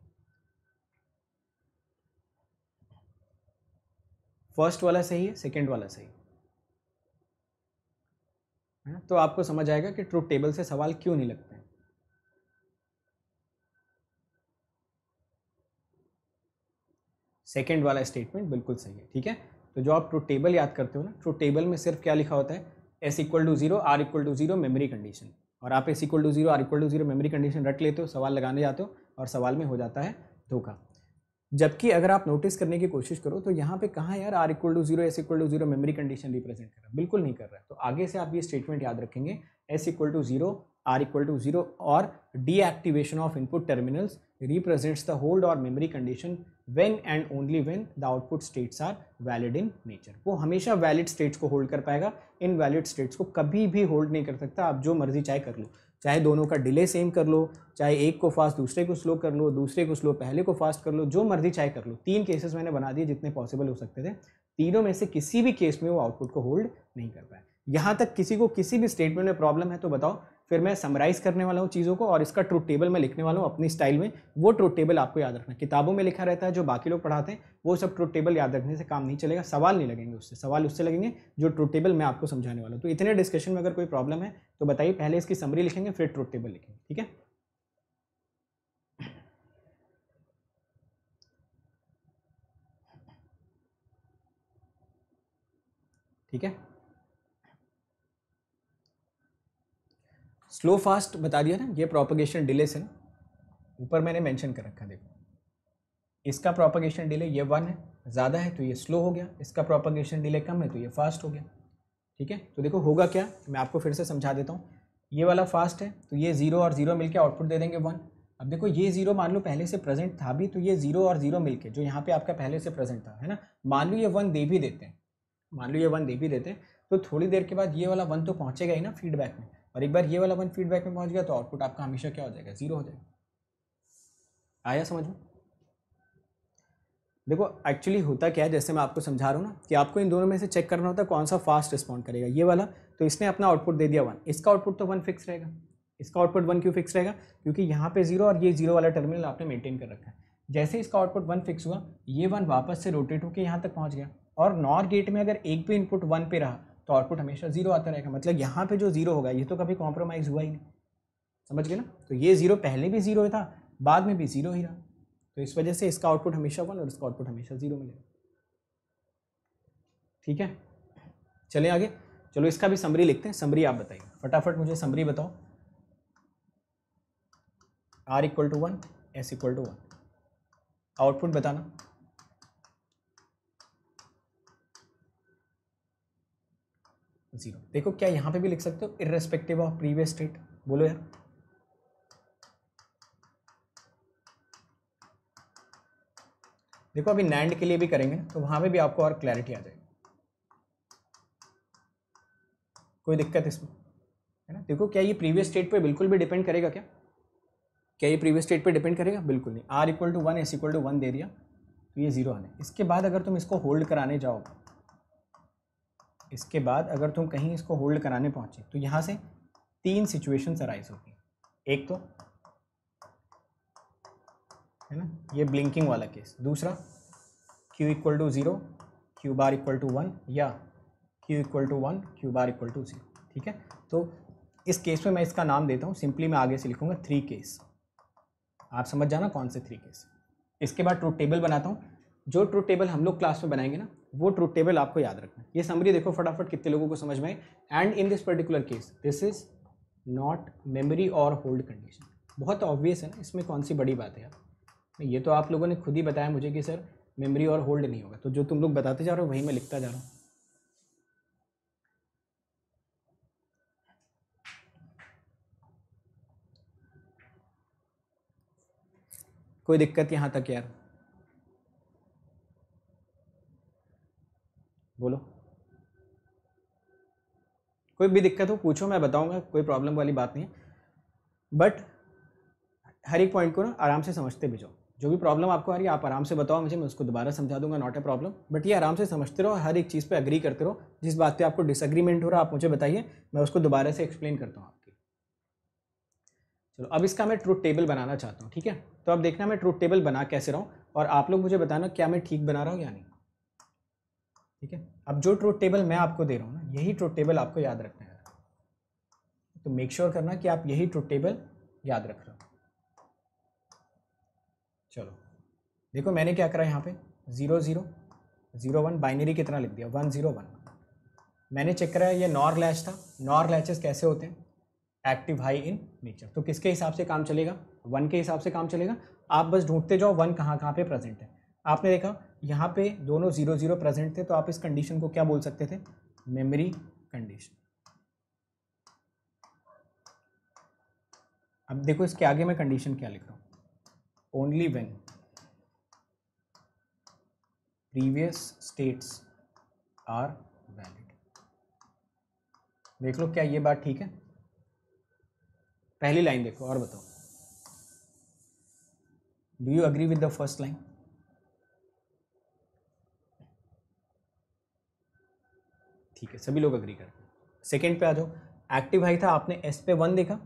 फर्स्ट वाला सही है सेकेंड वाला सही है तो आपको समझ आएगा कि ट्रूथ टेबल से सवाल क्यों नहीं लगते हैं सेकेंड वाला स्टेटमेंट बिल्कुल सही है ठीक है तो जो आप ट्रू टेबल याद करते हो ना ट्रू टेबल में सिर्फ क्या लिखा होता है S equal to zero R equal to zero memory condition और आप S equal to zero R equal to zero memory condition रख लेते हो सवाल लगाने जाते हो और सवाल में हो जाता है धोखा जबकि अगर आप नोटिस करने की कोशिश करो तो यहाँ पे कहाँ यार R equal to zero S equal to zero memory condition represent कर रहा है बिल्कुल नहीं कर रहा है तो आगे से आप ये स्टेटमेंट याद रखेंगे S equal to zero R equal to zero और deactivation of input terminals represents the hold और memory condition when and only when the output states are valid in nature वो हमेशा valid states को hold कर पाएगा इन valid states को कभी भी hold नहीं कर सकता आप जो मर्जी चाहे कर लो चाहे दोनों का डिले सेम कर लो चाहे एक को फास्ट दूसरे को स्लो कर लो दूसरे को स्लो पहले को फास्ट कर लो जो मर्जी चाहे कर लो तीन केसेस मैंने बना दिए जितने पॉसिबल हो सकते थे तीनों में से किसी भी केस में वो आउटपुट को होल्ड नहीं कर पाए यहाँ तक किसी को किसी भी स्टेटमेंट में प्रॉब्लम है तो बताओ फिर मैं समराइज करने वाला हूँ चीज़ों को और इसका ट्रूथ टेबल मैं लिखने वाला हूँ अपनी स्टाइल में वो ट्रूथ टेबल आपको याद रखना किताबों में लिखा रहता है जो बाकी लोग पढ़ाते हैं वो सब ट्रूथ टेबल याद रखने से काम नहीं चलेगा सवाल नहीं लगेंगे उससे सवाल उससे लगेंगे जो ट्रूथ टेबल मैं आपको समझाने वाला हूँ तो इतने डिस्कशन में अगर कोई प्रॉब्लम है तो बताइए पहले इसकी समरी लिखेंगे फिर ट्रूथ टेबल लिखेंगे ठीक है ठीक है स्लो फास्ट बता दिया ना ये प्रोपोगेशन डिले से ऊपर मैंने मेंशन कर रखा देखो इसका प्रोपोगेशन डिले ये वन है ज़्यादा है तो ये स्लो हो गया इसका प्रोपोगेशन डिले कम है तो ये फास्ट हो गया ठीक है तो देखो होगा क्या मैं आपको फिर से समझा देता हूँ ये वाला फास्ट है तो ये ज़ीरो और ज़ीरो मिलके आउटपुट दे देंगे वन अब देखो ये ज़ीरो मान लो पहले से प्रेजेंट था भी तो ये ज़ीरो और ज़ीरो मिलके जो यहाँ पे आपका पहले से प्रेजेंट था है ना मान लो ये वन दे भी देते हैं मान लो ये वन दे भी देते हैं तो थोड़ी देर के बाद ये वाला वन तो पहुँचेगा ही ना फीडबैक में और एक बार ये वाला वन फीडबैक में पहुंच गया तो आउटपुट आपका हमेशा क्या हो जाएगा ज़ीरो हो जाएगा आया समझ में देखो एक्चुअली होता क्या है जैसे मैं आपको समझा रहा हूँ ना कि आपको इन दोनों में से चेक करना होता है कौन सा फास्ट रिस्पॉन्ड करेगा ये वाला तो इसने अपना आउटपुट दे दिया वन इसका आउटपुट तो वन फिक्स रहेगा इसका आउटपुट वन क्यों फिक्स रहेगा क्योंकि यहाँ पे जीरो और ये जीरो वाला टर्मिनल आपने मेंटेन कर रखा है जैसे इसका आउटपुट वन फिक्स हुआ ये वन वापस से रोटेट होकर यहाँ तक पहुँच गया और नॉर गेट में अगर एक भी इनपुट वन पे रहा तो आउटपुट हमेशा ज़ीरो आता रहेगा मतलब यहाँ पे जो ज़ीरो होगा ये तो कभी कॉम्प्रोमाइज़ हुआ ही नहीं समझ गए ना तो ये ज़ीरो पहले भी ज़ीरो था बाद में भी ज़ीरो ही रहा तो इस वजह से इसका आउटपुट हमेशा वन और इसका आउटपुट हमेशा ज़ीरो मिलेगा ठीक है चले आगे चलो इसका भी समरी लिखते हैं समरी आप बताइए फटाफट मुझे समरी बताओ R equal to one S equal to one output बताना जीरो देखो क्या यहाँ पे भी लिख सकते हो इरेस्पेक्टिव ऑफ प्रीवियस स्टेट बोलो यार देखो अभी नैंड के लिए भी करेंगे तो वहां पे भी आपको और क्लैरिटी आ जाएगी कोई दिक्कत इसमें है ना देखो क्या ये प्रीवियस स्टेट पे बिल्कुल भी डिपेंड करेगा क्या क्या ये प्रीवियस स्टेट पे डिपेंड करेगा बिल्कुल नहीं R equal to one S equal to one दे दिया तो ये जीरो आने इसके बाद अगर तुम इसको होल्ड कराने जाओगे इसके बाद अगर तुम कहीं इसको होल्ड कराने पहुँचे तो यहाँ से तीन सिचुएशंस अराइज होगी एक तो है ना ये ब्लिंकिंग वाला केस दूसरा Q equal to zero Q bar equal to one या Q equal to one Q bar equal to zero ठीक है तो इस केस में मैं इसका नाम देता हूँ सिंपली मैं आगे से लिखूंगा थ्री केस आप समझ जाना कौन से थ्री केस इसके बाद ट्रूथ टेबल बनाता हूँ जो ट्रूथ टेबल हम लोग क्लास में बनाएंगे ना वो ट्रूथ टेबल आपको याद रखना ये समरी देखो फटाफट कितने लोगों को समझ में and in this particular case this is not memory और होल्ड कंडीशन बहुत ऑब्वियस है ना इसमें कौन सी बड़ी बात है यार ये तो आप लोगों ने खुद ही बताया मुझे कि सर मेमोरी और होल्ड नहीं होगा तो जो तुम लोग बताते जा रहे हो वही मैं लिखता जा रहा हूँ कोई दिक्कत यहाँ तक यार बोलो कोई भी दिक्कत हो पूछो मैं बताऊंगा कोई प्रॉब्लम वाली बात नहीं है बट हर एक पॉइंट को ना आराम से समझते भी जाओ जो भी प्रॉब्लम आपको आ रही है आप आराम से बताओ मुझे मैं उसको दोबारा समझा दूंगा नॉट ए प्रॉब्लम बट ये आराम से समझते रहो हर एक चीज़ पे अग्री करते रहो जिस बात पे आपको डिसएग्रीमेंट हो रहा है आप मुझे बताइए मैं उसको दोबारा से एक्सप्लेन करता हूँ आपकी चलो अब इसका मैं ट्रूथ टेबल बनाना चाहता हूँ ठीक है तो अब देखना मैं ट्रूथ टेबल बना कैसे रहा हूँ और आप लोग मुझे बताना क्या मैं ठीक बना रहा हूँ या नहीं ठीक है अब जो ट्रोथ टेबल मैं आपको दे रहा हूँ ना यही ट्रोथ टेबल आपको याद रखना है तो मेक श्योर sure करना कि आप यही ट्रोथ टेबल याद रख रहे हो चलो देखो मैंने क्या करा यहाँ पे zero zero zero one binary कितना लिख दिया वन ज़ीरो वन मैंने चेक कराया ये नॉर लैच था नॉर लैचेस कैसे होते हैं एक्टिव हाई इन नेचर तो किसके हिसाब से काम चलेगा वन के हिसाब से काम चलेगा आप बस ढूंढते जाओ वन कहाँ कहाँ पे प्रेजेंट है आपने देखा यहाँ पे दोनों ज़ीरो ज़ीरो प्रेजेंट थे तो आप इस कंडीशन को क्या बोल सकते थे मेमोरी कंडीशन अब देखो इसके आगे मैं कंडीशन क्या लिख रहा हूं only when previous states are valid देख लो क्या ये बात ठीक है पहली लाइन देखो और बताओ do you agree with the first line ठीक है सभी लोग अग्री करते हैं सेकेंड पे आ जाओ एक्टिव हाई था आपने एस पे वन देखा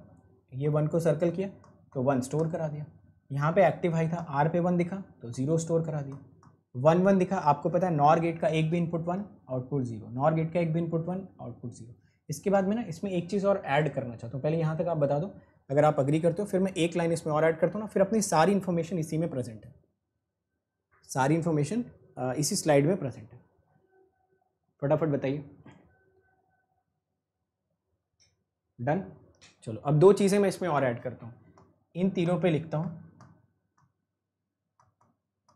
ये वन को सर्कल किया तो वन स्टोर करा दिया यहाँ पे एक्टिव हाई था आर पे वन दिखा तो ज़ीरो स्टोर करा दिया वन वन दिखा आपको पता है नॉर गेट का एक भी input one output zero NOR gate का एक भी इनपुट वन आउटपुट ज़ीरो इसके बाद में ना इसमें एक चीज़ और ऐड करना चाहता हूँ पहले यहाँ तक आप बता दो अगर आप अग्री करते हो फिर मैं एक लाइन इसमें और ऐड करता हूँ ना फिर अपनी सारी इन्फॉर्मेशन इसी में प्रेजेंट है सारी इन्फॉर्मेशन इसी स्लाइड में प्रेजेंट है फटाफट बताइए डन चलो अब दो चीज़ें मैं इसमें और ऐड करता हूँ इन तीनों पे लिखता हूँ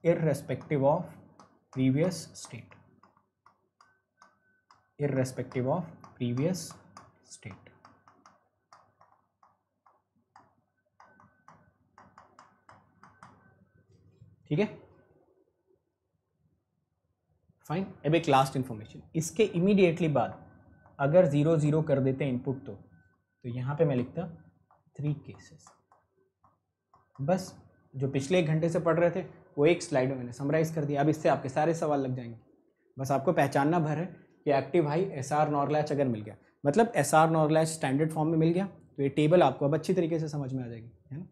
respective of previous state irrespective of previous state ठीक है फाइन अब एक लास्ट इन्फॉर्मेशन इसके इमीडिएटली बाद अगर ज़ीरो ज़ीरो कर देते हैं इनपुट तो तो यहाँ पे मैं लिखता थ्री केसेस बस जो पिछले एक घंटे से पढ़ रहे थे वो एक स्लाइड में मैंने समराइज़ कर दिया अब इससे आपके सारे सवाल लग जाएंगे बस आपको पहचानना भर है कि active high S R NOR latch अगर मिल गया मतलब S R NOR latch standard form में मिल गया तो ये टेबल आपको अब अच्छी तरीके से समझ में आ जाएगी है ना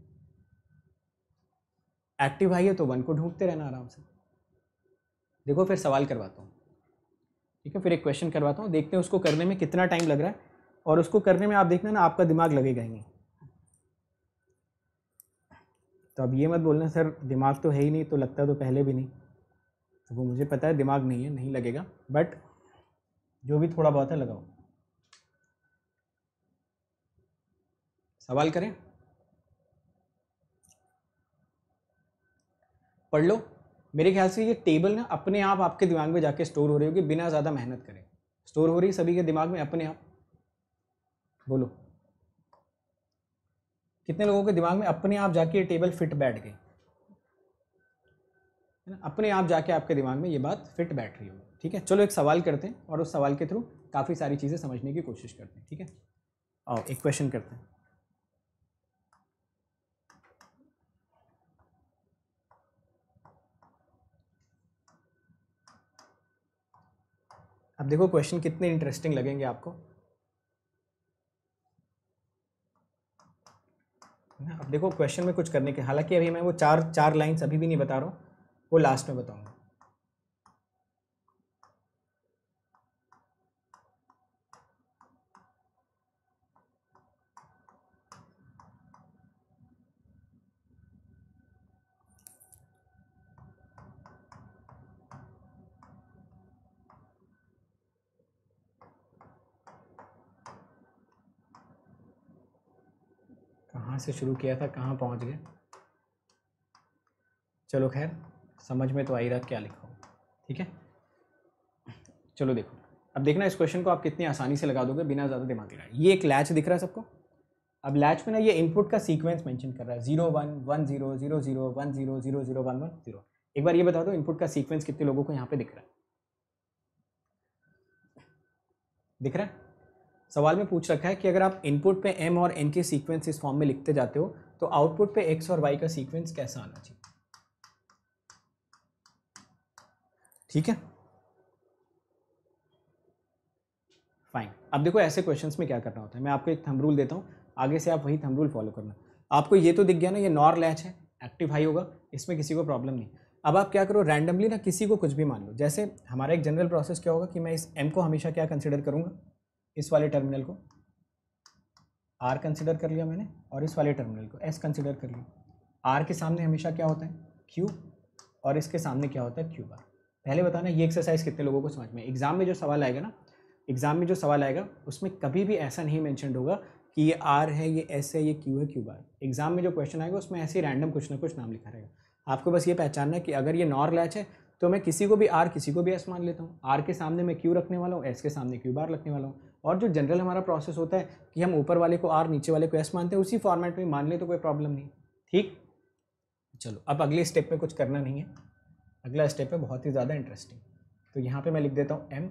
एक्टिव हाई है तो वन को ढूंढते रहना आराम से देखो फिर सवाल करवाता हूँ ठीक है फिर एक क्वेश्चन करवाता हूँ देखते हैं उसको करने में कितना टाइम लग रहा है और उसको करने में आप देखना ना आपका दिमाग लगेगा ही नहीं तो अब ये मत बोलना सर दिमाग तो है ही नहीं तो लगता तो पहले भी नहीं तो वो मुझे पता है दिमाग नहीं है नहीं लगेगा बट जो भी थोड़ा बहुत है लगाओ सवाल करें पढ़ लो मेरे ख्याल से ये टेबल ना अपने आप आपके दिमाग में जाके स्टोर हो रही होगी बिना ज़्यादा मेहनत करें स्टोर हो रही सभी के दिमाग में अपने आप बोलो कितने लोगों के दिमाग में अपने आप जाके ये टेबल फिट बैठ गई है ना अपने आप जाके आपके दिमाग में ये बात फिट बैठ रही होगी ठीक है चलो एक सवाल करते हैं और उस सवाल के थ्रू काफ़ी सारी चीज़ें समझने की कोशिश करते हैं ठीक है और एक क्वेश्चन करते हैं अब देखो क्वेश्चन कितने इंटरेस्टिंग लगेंगे आपको अब देखो क्वेश्चन में कुछ करने के हालांकि अभी मैं वो चार चार लाइन्स अभी भी नहीं बता रहा हूँ वो लास्ट में बताऊँगा कहाँ से शुरू किया था कहाँ पहुँच गए चलो खैर समझ में तो आई रहा क्या लिखा ठीक है चलो देखो अब देखना इस क्वेश्चन को आप कितनी आसानी से लगा दोगे बिना ज़्यादा दिमाग लगाए ये एक लैच दिख रहा है सबको अब लैच में ना ये इनपुट का सीक्वेंस मेंशन कर रहा है zero one one zero zero zero one zero zero zero one one zero एक बार ये बता दो इनपुट का सीक्वेंस कितने लोगों को यहाँ पे दिख रहा है दिख रहा है सवाल में पूछ रखा है कि अगर आप इनपुट पे एम और एन के सीक्वेंस इस फॉर्म में लिखते जाते हो तो आउटपुट पे एक्स और वाई का सीक्वेंस कैसा आना चाहिए ठीक है फाइन अब देखो ऐसे क्वेश्चंस में क्या करना होता है मैं आपको एक थंब रूल देता हूँ आगे से आप वही थंब रूल फॉलो करना आपको ये तो दिख गया ना ये नॉर लैच है एक्टिव हाई होगा इसमें किसी को प्रॉब्लम नहीं अब आप क्या करो रैंडमली ना किसी को कुछ भी मान लो जैसे हमारा एक जनरल प्रोसेस क्या होगा कि मैं इस एम को हमेशा क्या कंसिडर करूँगा इस वाले टर्मिनल को आर कंसिडर कर लिया मैंने और इस वाले टर्मिनल को एस कंसिडर कर लिया आर के सामने हमेशा क्या होता है क्यू और इसके सामने क्या होता है क्यू बार पहले बताना ये एक्सरसाइज कितने लोगों को समझ में एग्जाम में जो सवाल आएगा ना एग्जाम में जो सवाल आएगा उसमें कभी भी ऐसा नहीं मैंशन होगा कि ये आर है ये एस है ये क्यू है क्यू बार एग्जाम में जो क्वेश्चन आएगा उसमें ऐसे ही रैंडम कुछ ना कुछ नाम लिखा रहेगा आपको बस ये पहचानना है कि अगर ये नॉर लैच है तो मैं किसी को भी आर किसी को भी एस मान लेता हूँ आर के सामने मैं क्यू रखने वाला हूँ एस के सामने क्यू बार रखने वाला हूँ और जो जनरल हमारा प्रोसेस होता है कि हम ऊपर वाले को आर नीचे वाले को एस मानते हैं उसी फॉर्मेट में मान ले तो कोई प्रॉब्लम नहीं ठीक चलो अब अगले स्टेप में कुछ करना नहीं है अगला स्टेप है बहुत ही ज़्यादा इंटरेस्टिंग तो यहाँ पर मैं लिख देता हूँ एम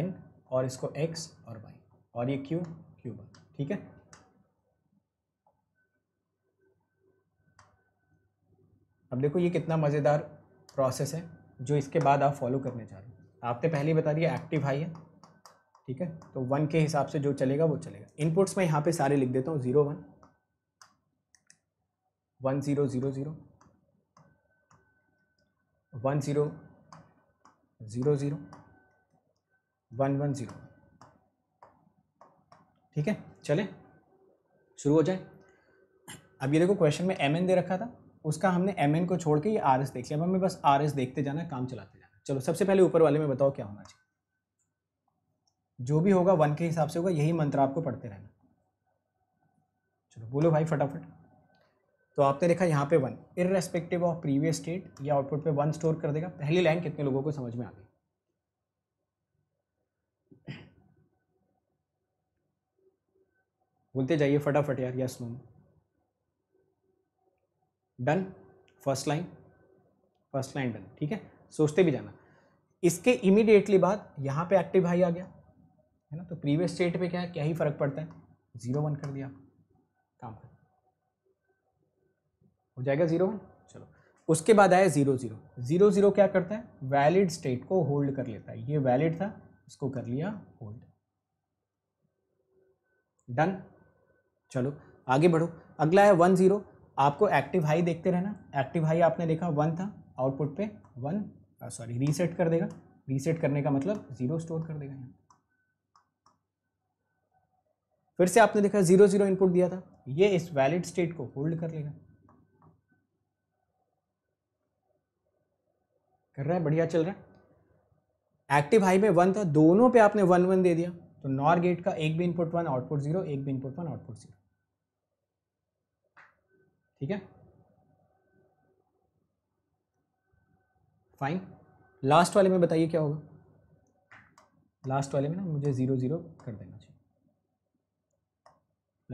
एन और इसको एक्स और वाई और ये क्यू क्यू बार ठीक है अब देखो ये कितना मज़ेदार प्रोसेस है जो इसके बाद आप फॉलो करने जा रहे हो आपने पहले ही बता दिया एक्टिव हाई है ठीक है तो वन के हिसाब से जो चलेगा वो चलेगा इनपुट्स में यहाँ पे सारे लिख देता हूँ zero one one zero zero zero one zero zero zero one one zero ठीक है चले शुरू हो जाए अब ये देखो क्वेश्चन में एम एन दे रखा था उसका हमने एम को छोड़ के ये आर देख लिया अब हमें बस आर देखते जाना काम चलाते जाना चलो सबसे पहले ऊपर वाले में बताओ क्या होना चाहिए जो भी होगा वन के हिसाब से होगा यही मंत्र आपको पढ़ते रहना चलो बोलो भाई फटाफट तो आपने देखा यहाँ पे one irrespective of previous state ये आउटपुट पे वन स्टोर कर देगा पहली लाइन कितने लोगों को समझ में आ गई बोलते जाइए फटाफट यार yes no done first line first line done ठीक है सोचते भी जाना इसके इमीडिएटली बाद यहाँ पे एक्टिव हाई आ गया है ना तो प्रीवियस स्टेट पे क्या है क्या ही फर्क पड़ता है जीरो वन कर दिया काम कर हो जाएगा जीरो वन चलो उसके बाद आया जीरो जीरो जीरो जीरो क्या करता है वैलिड स्टेट को होल्ड कर लेता है ये वैलिड था इसको कर लिया होल्ड डन चलो आगे बढ़ो अगला है वन जीरो आपको एक्टिव हाई देखते रहना एक्टिव हाई आपने देखा वन था आउटपुट पे वन सॉरी रीसेट कर देगा रीसेट करने का मतलब ज़ीरो स्टोर कर देगा यहाँ फिर से आपने देखा ज़ीरो ज़ीरो इनपुट दिया था ये इस वैलिड स्टेट को होल्ड कर लेगा कर रहा है बढ़िया चल रहा है एक्टिव हाई में वन था दोनों पे आपने वन वन दे दिया तो नॉर गेट का एक भी इनपुट वन आउटपुट जीरो एक भी इनपुट वन आउटपुट जीरो ठीक है फाइन लास्ट वाले में बताइए क्या होगा लास्ट वाले में ना मुझे ज़ीरो ज़ीरो कर देना चाहिए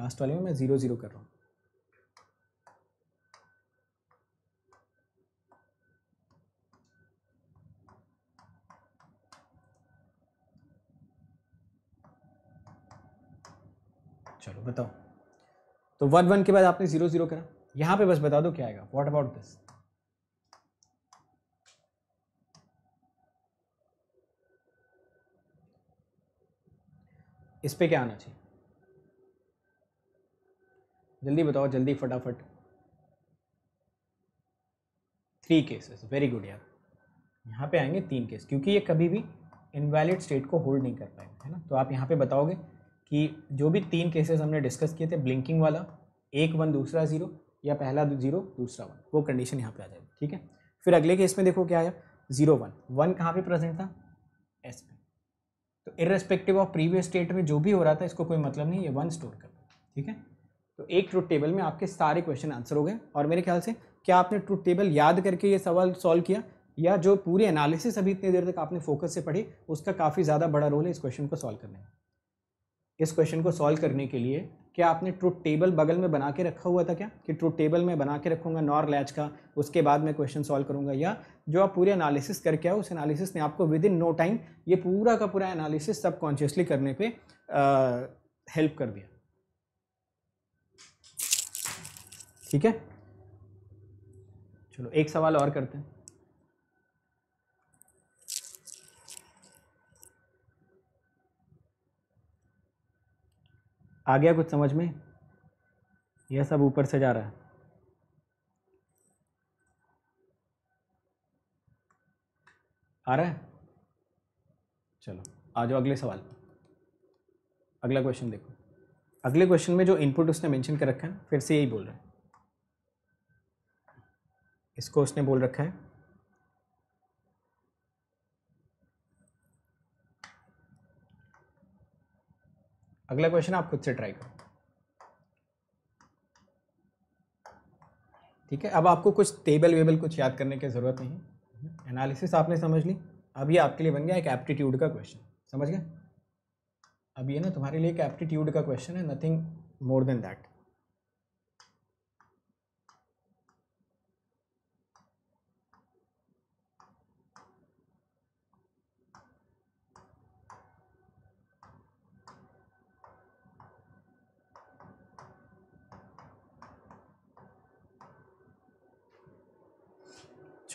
लास्ट वाले में मैं ज़ीरो ज़ीरो कर रहा हूं चलो बताओ तो वन वन के बाद आपने ज़ीरो ज़ीरो करा यहां पे बस बता दो क्या आएगा वॉट अबाउट दिस इस पे क्या आना चाहिए जल्दी बताओ जल्दी फटाफट थ्री केसेस वेरी गुड यार यहां पे आएंगे तीन केस क्योंकि ये कभी भी इनवैलिड स्टेट को होल्ड नहीं कर पाएंगे है ना तो आप यहां पे बताओगे कि जो भी तीन केसेस हमने डिस्कस किए थे ब्लिंकिंग वाला एक वन दूसरा ज़ीरो या पहला जीरो दूसरा वन वो कंडीशन यहाँ पे आ जाएगी ठीक है फिर अगले केस में देखो क्या आया जीरो वन वन कहाँ पे प्रेजेंट था एस पे तो इरेस्पेक्टिव ऑफ प्रीवियस स्टेट में जो भी हो रहा था इसको कोई मतलब नहीं ये वन स्टोर कर ठीक है तो एक ट्रूथ टेबल में आपके सारे क्वेश्चन आंसर हो गए और मेरे ख्याल से क्या आपने ट्रूथ टेबल याद करके ये सवाल सॉल्व किया या जो पूरी एनालिसिस अभी इतनी देर तक आपने फोकस से पढ़ी उसका काफ़ी ज़्यादा बड़ा रोल है इस क्वेश्चन को सॉल्व करने में इस क्वेश्चन को सॉल्व करने के लिए क्या आपने ट्रूथ टेबल बगल में बना के रखा हुआ था क्या कि ट्रूथ टेबल में बना के रखूंगा नॉर लैच का उसके बाद मैं क्वेश्चन सॉल्व करूंगा या जो आप पूरे एनालिसिस करके आओ उस एनालिसिस ने आपको विद इन नो टाइम ये पूरा का पूरा एनालिसिस सब कॉन्शियसली करने पर हेल्प कर दिया ठीक है चलो एक सवाल और करते हैं आ गया कुछ समझ में यह सब ऊपर से जा रहा है आ रहा है चलो आ जाओ अगले सवाल अगला क्वेश्चन देखो अगले क्वेश्चन में जो इनपुट उसने मेंशन कर रखा है फिर से यही बोल रहा है इसको उसने बोल रखा है अगला क्वेश्चन आप खुद से ट्राई करो ठीक है अब आपको कुछ टेबल वेबल कुछ याद करने की ज़रूरत नहीं एनालिसिस आपने समझ ली अब ये आपके लिए बन गया एक एप्टीट्यूड का क्वेश्चन समझ गए अब ये ना तुम्हारे लिए एक एप्टीट्यूड का क्वेश्चन है नथिंग मोर देन दैट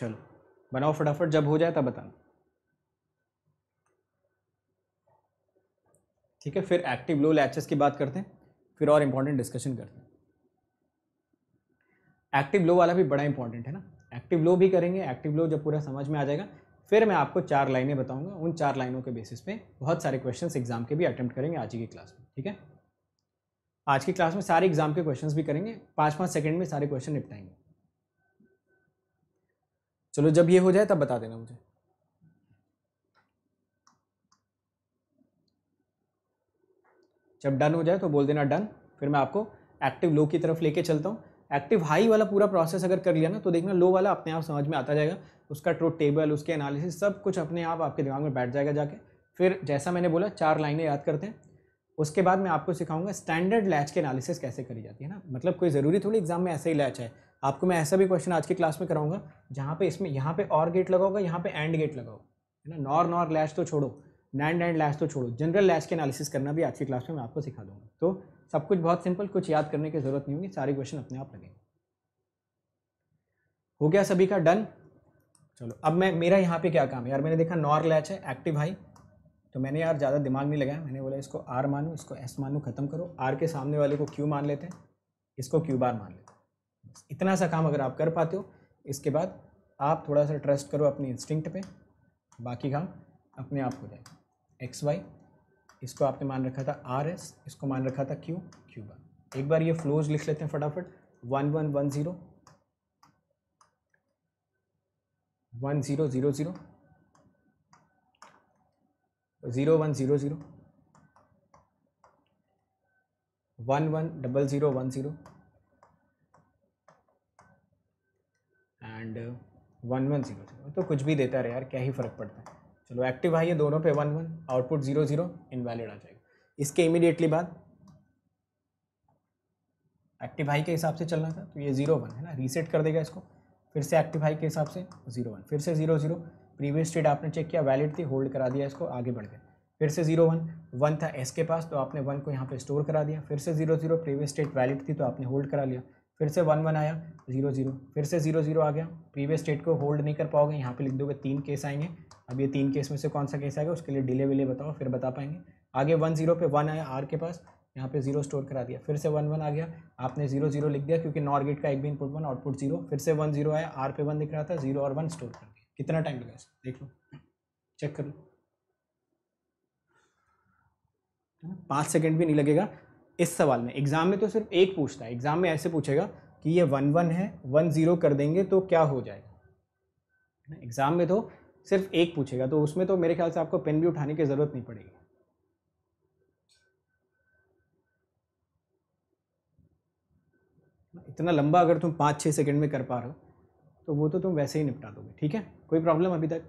चलो बनाओ फटाफट जब हो जाए तब बताना ठीक है फिर एक्टिव लो लैचेस की बात करते हैं फिर और इंपॉर्टेंट डिस्कशन करते हैं एक्टिव लो वाला भी बड़ा इंपॉर्टेंट है ना एक्टिव लो भी करेंगे एक्टिव लो जब पूरा समझ में आ जाएगा फिर मैं आपको चार लाइनें बताऊंगा उन चार लाइनों के बेसिस पे बहुत सारे क्वेश्चंस एग्जाम के भी अटेम्प्ट करेंगे आज की क्लास में ठीक है आज की क्लास में सारे एग्जाम के क्वेश्चंस भी करेंगे पाँच पाँच सेकंड में सारे क्वेश्चन निपटाएंगे चलो जब ये हो जाए तब बता देना मुझे जब डन हो जाए तो बोल देना डन फिर मैं आपको एक्टिव लो की तरफ लेके चलता हूँ एक्टिव हाई वाला पूरा प्रोसेस अगर कर लिया ना तो देखना लो वाला अपने आप समझ में आता जाएगा उसका ट्रूथ टेबल उसके एनालिसिस सब कुछ अपने आप आपके दिमाग में बैठ जाएगा जाके फिर जैसा मैंने बोला चार लाइनें याद करते हैं उसके बाद मैं आपको सिखाऊंगा स्टैंडर्ड लैच के एनालिसिस कैसे करी जाती है ना मतलब कोई ज़रूरी थोड़ी एग्जाम में ऐसे ही लैच है आपको मैं ऐसा भी क्वेश्चन आज की क्लास में कराऊंगा जहाँ पे इसमें यहाँ पे और गेट लगाओगा यहाँ पे एंड गेट लगाओ है ना नॉर नॉर लैश तो छोड़ो नैंड एंड लैश तो छोड़ो जनरल लैश के एनालिसिस करना भी आज की क्लास में मैं आपको सिखा दूंगा तो सब कुछ बहुत सिंपल कुछ याद करने की ज़रूरत नहीं होगी सारे क्वेश्चन अपने आप लगेंगे हो गया सभी का डन चलो अब मैं मेरा यहाँ पे क्या काम है यार मैंने देखा नॉर लैच है एक्टिव हाई तो मैंने यार ज़्यादा दिमाग नहीं लगाया मैंने बोला इसको आर मानू इसको एस मानू ख़त्म करो आर के सामने वाले को क्यू मान लेते हैं इसको क्यू बार मान लेते हैं इतना सा काम अगर आप कर पाते हो इसके बाद आप थोड़ा सा ट्रस्ट करो अपनी इंस्टिंक्ट पे बाकी काम अपने आप हो जाएगा एक्स वाई इसको आपने मान रखा था आर एस इसको मान रखा था क्यू क्यू बार एक बार ये फ्लोज लिख लेते हैं फटाफट one one one zero one zero zero zero zero one zero zero one one double zero one zero and one one zero zero तो कुछ भी देता रहे यार क्या ही फ़र्क पड़ता है चलो एक्टिव है ये दोनों पे one one output zero zero invalid आ जाएगा इसके इमीडिएटली बाद एक्टिव हाई के हिसाब से चलना था तो ये जीरो वन है ना रीसेट कर देगा इसको फिर से एक्टिव हाई के हिसाब से जीरो वन फिर से जीरो जीरो प्रीवियस स्टेट आपने चेक किया वैलिड थी होल्ड करा दिया इसको आगे बढ़ गया फिर से जीरो वन वन था एस के पास तो आपने वन को यहाँ पे स्टोर करा दिया फिर से zero zero previous state valid थी तो आपने होल्ड करा लिया फिर से वन वन आया ज़ीरो ज़ीरो फिर से ज़ीरो ज़ीरो आ गया प्रीवियस स्टेट को होल्ड नहीं कर पाओगे यहाँ पे लिख दोगे तीन केस आएंगे अब ये तीन केस में से कौन सा केस आएगा उसके लिए डिले विले बताओ फिर बता पाएंगे आगे वन जीरो पे वन आया आर के पास यहाँ पे जीरो स्टोर करा दिया फिर से वन वन आ गया आपने जीरो जीरो लिख दिया क्योंकि नॉर गेट का एक भी इनपुट वन आउटपुट जीरो फिर से वन जीरो आया आर पे वन दिख रहा था जीरो और वन स्टोर कर दिया कितना टाइम लगा देख लो चेक कर लो पाँच सेकेंड भी नहीं लगेगा इस सवाल में एग्ज़ाम में तो सिर्फ एक पूछता है एग्ज़ाम में ऐसे पूछेगा कि ये वन वन है वन ज़ीरो कर देंगे तो क्या हो जाएगा एग्ज़ाम में तो सिर्फ एक पूछेगा तो उसमें तो मेरे ख्याल से आपको पेन भी उठाने की ज़रूरत नहीं पड़ेगी इतना लंबा अगर तुम पाँच छः सेकंड में कर पा रहे हो तो वो तो तुम वैसे ही निपटा दोगे ठीक है कोई प्रॉब्लम अभी तक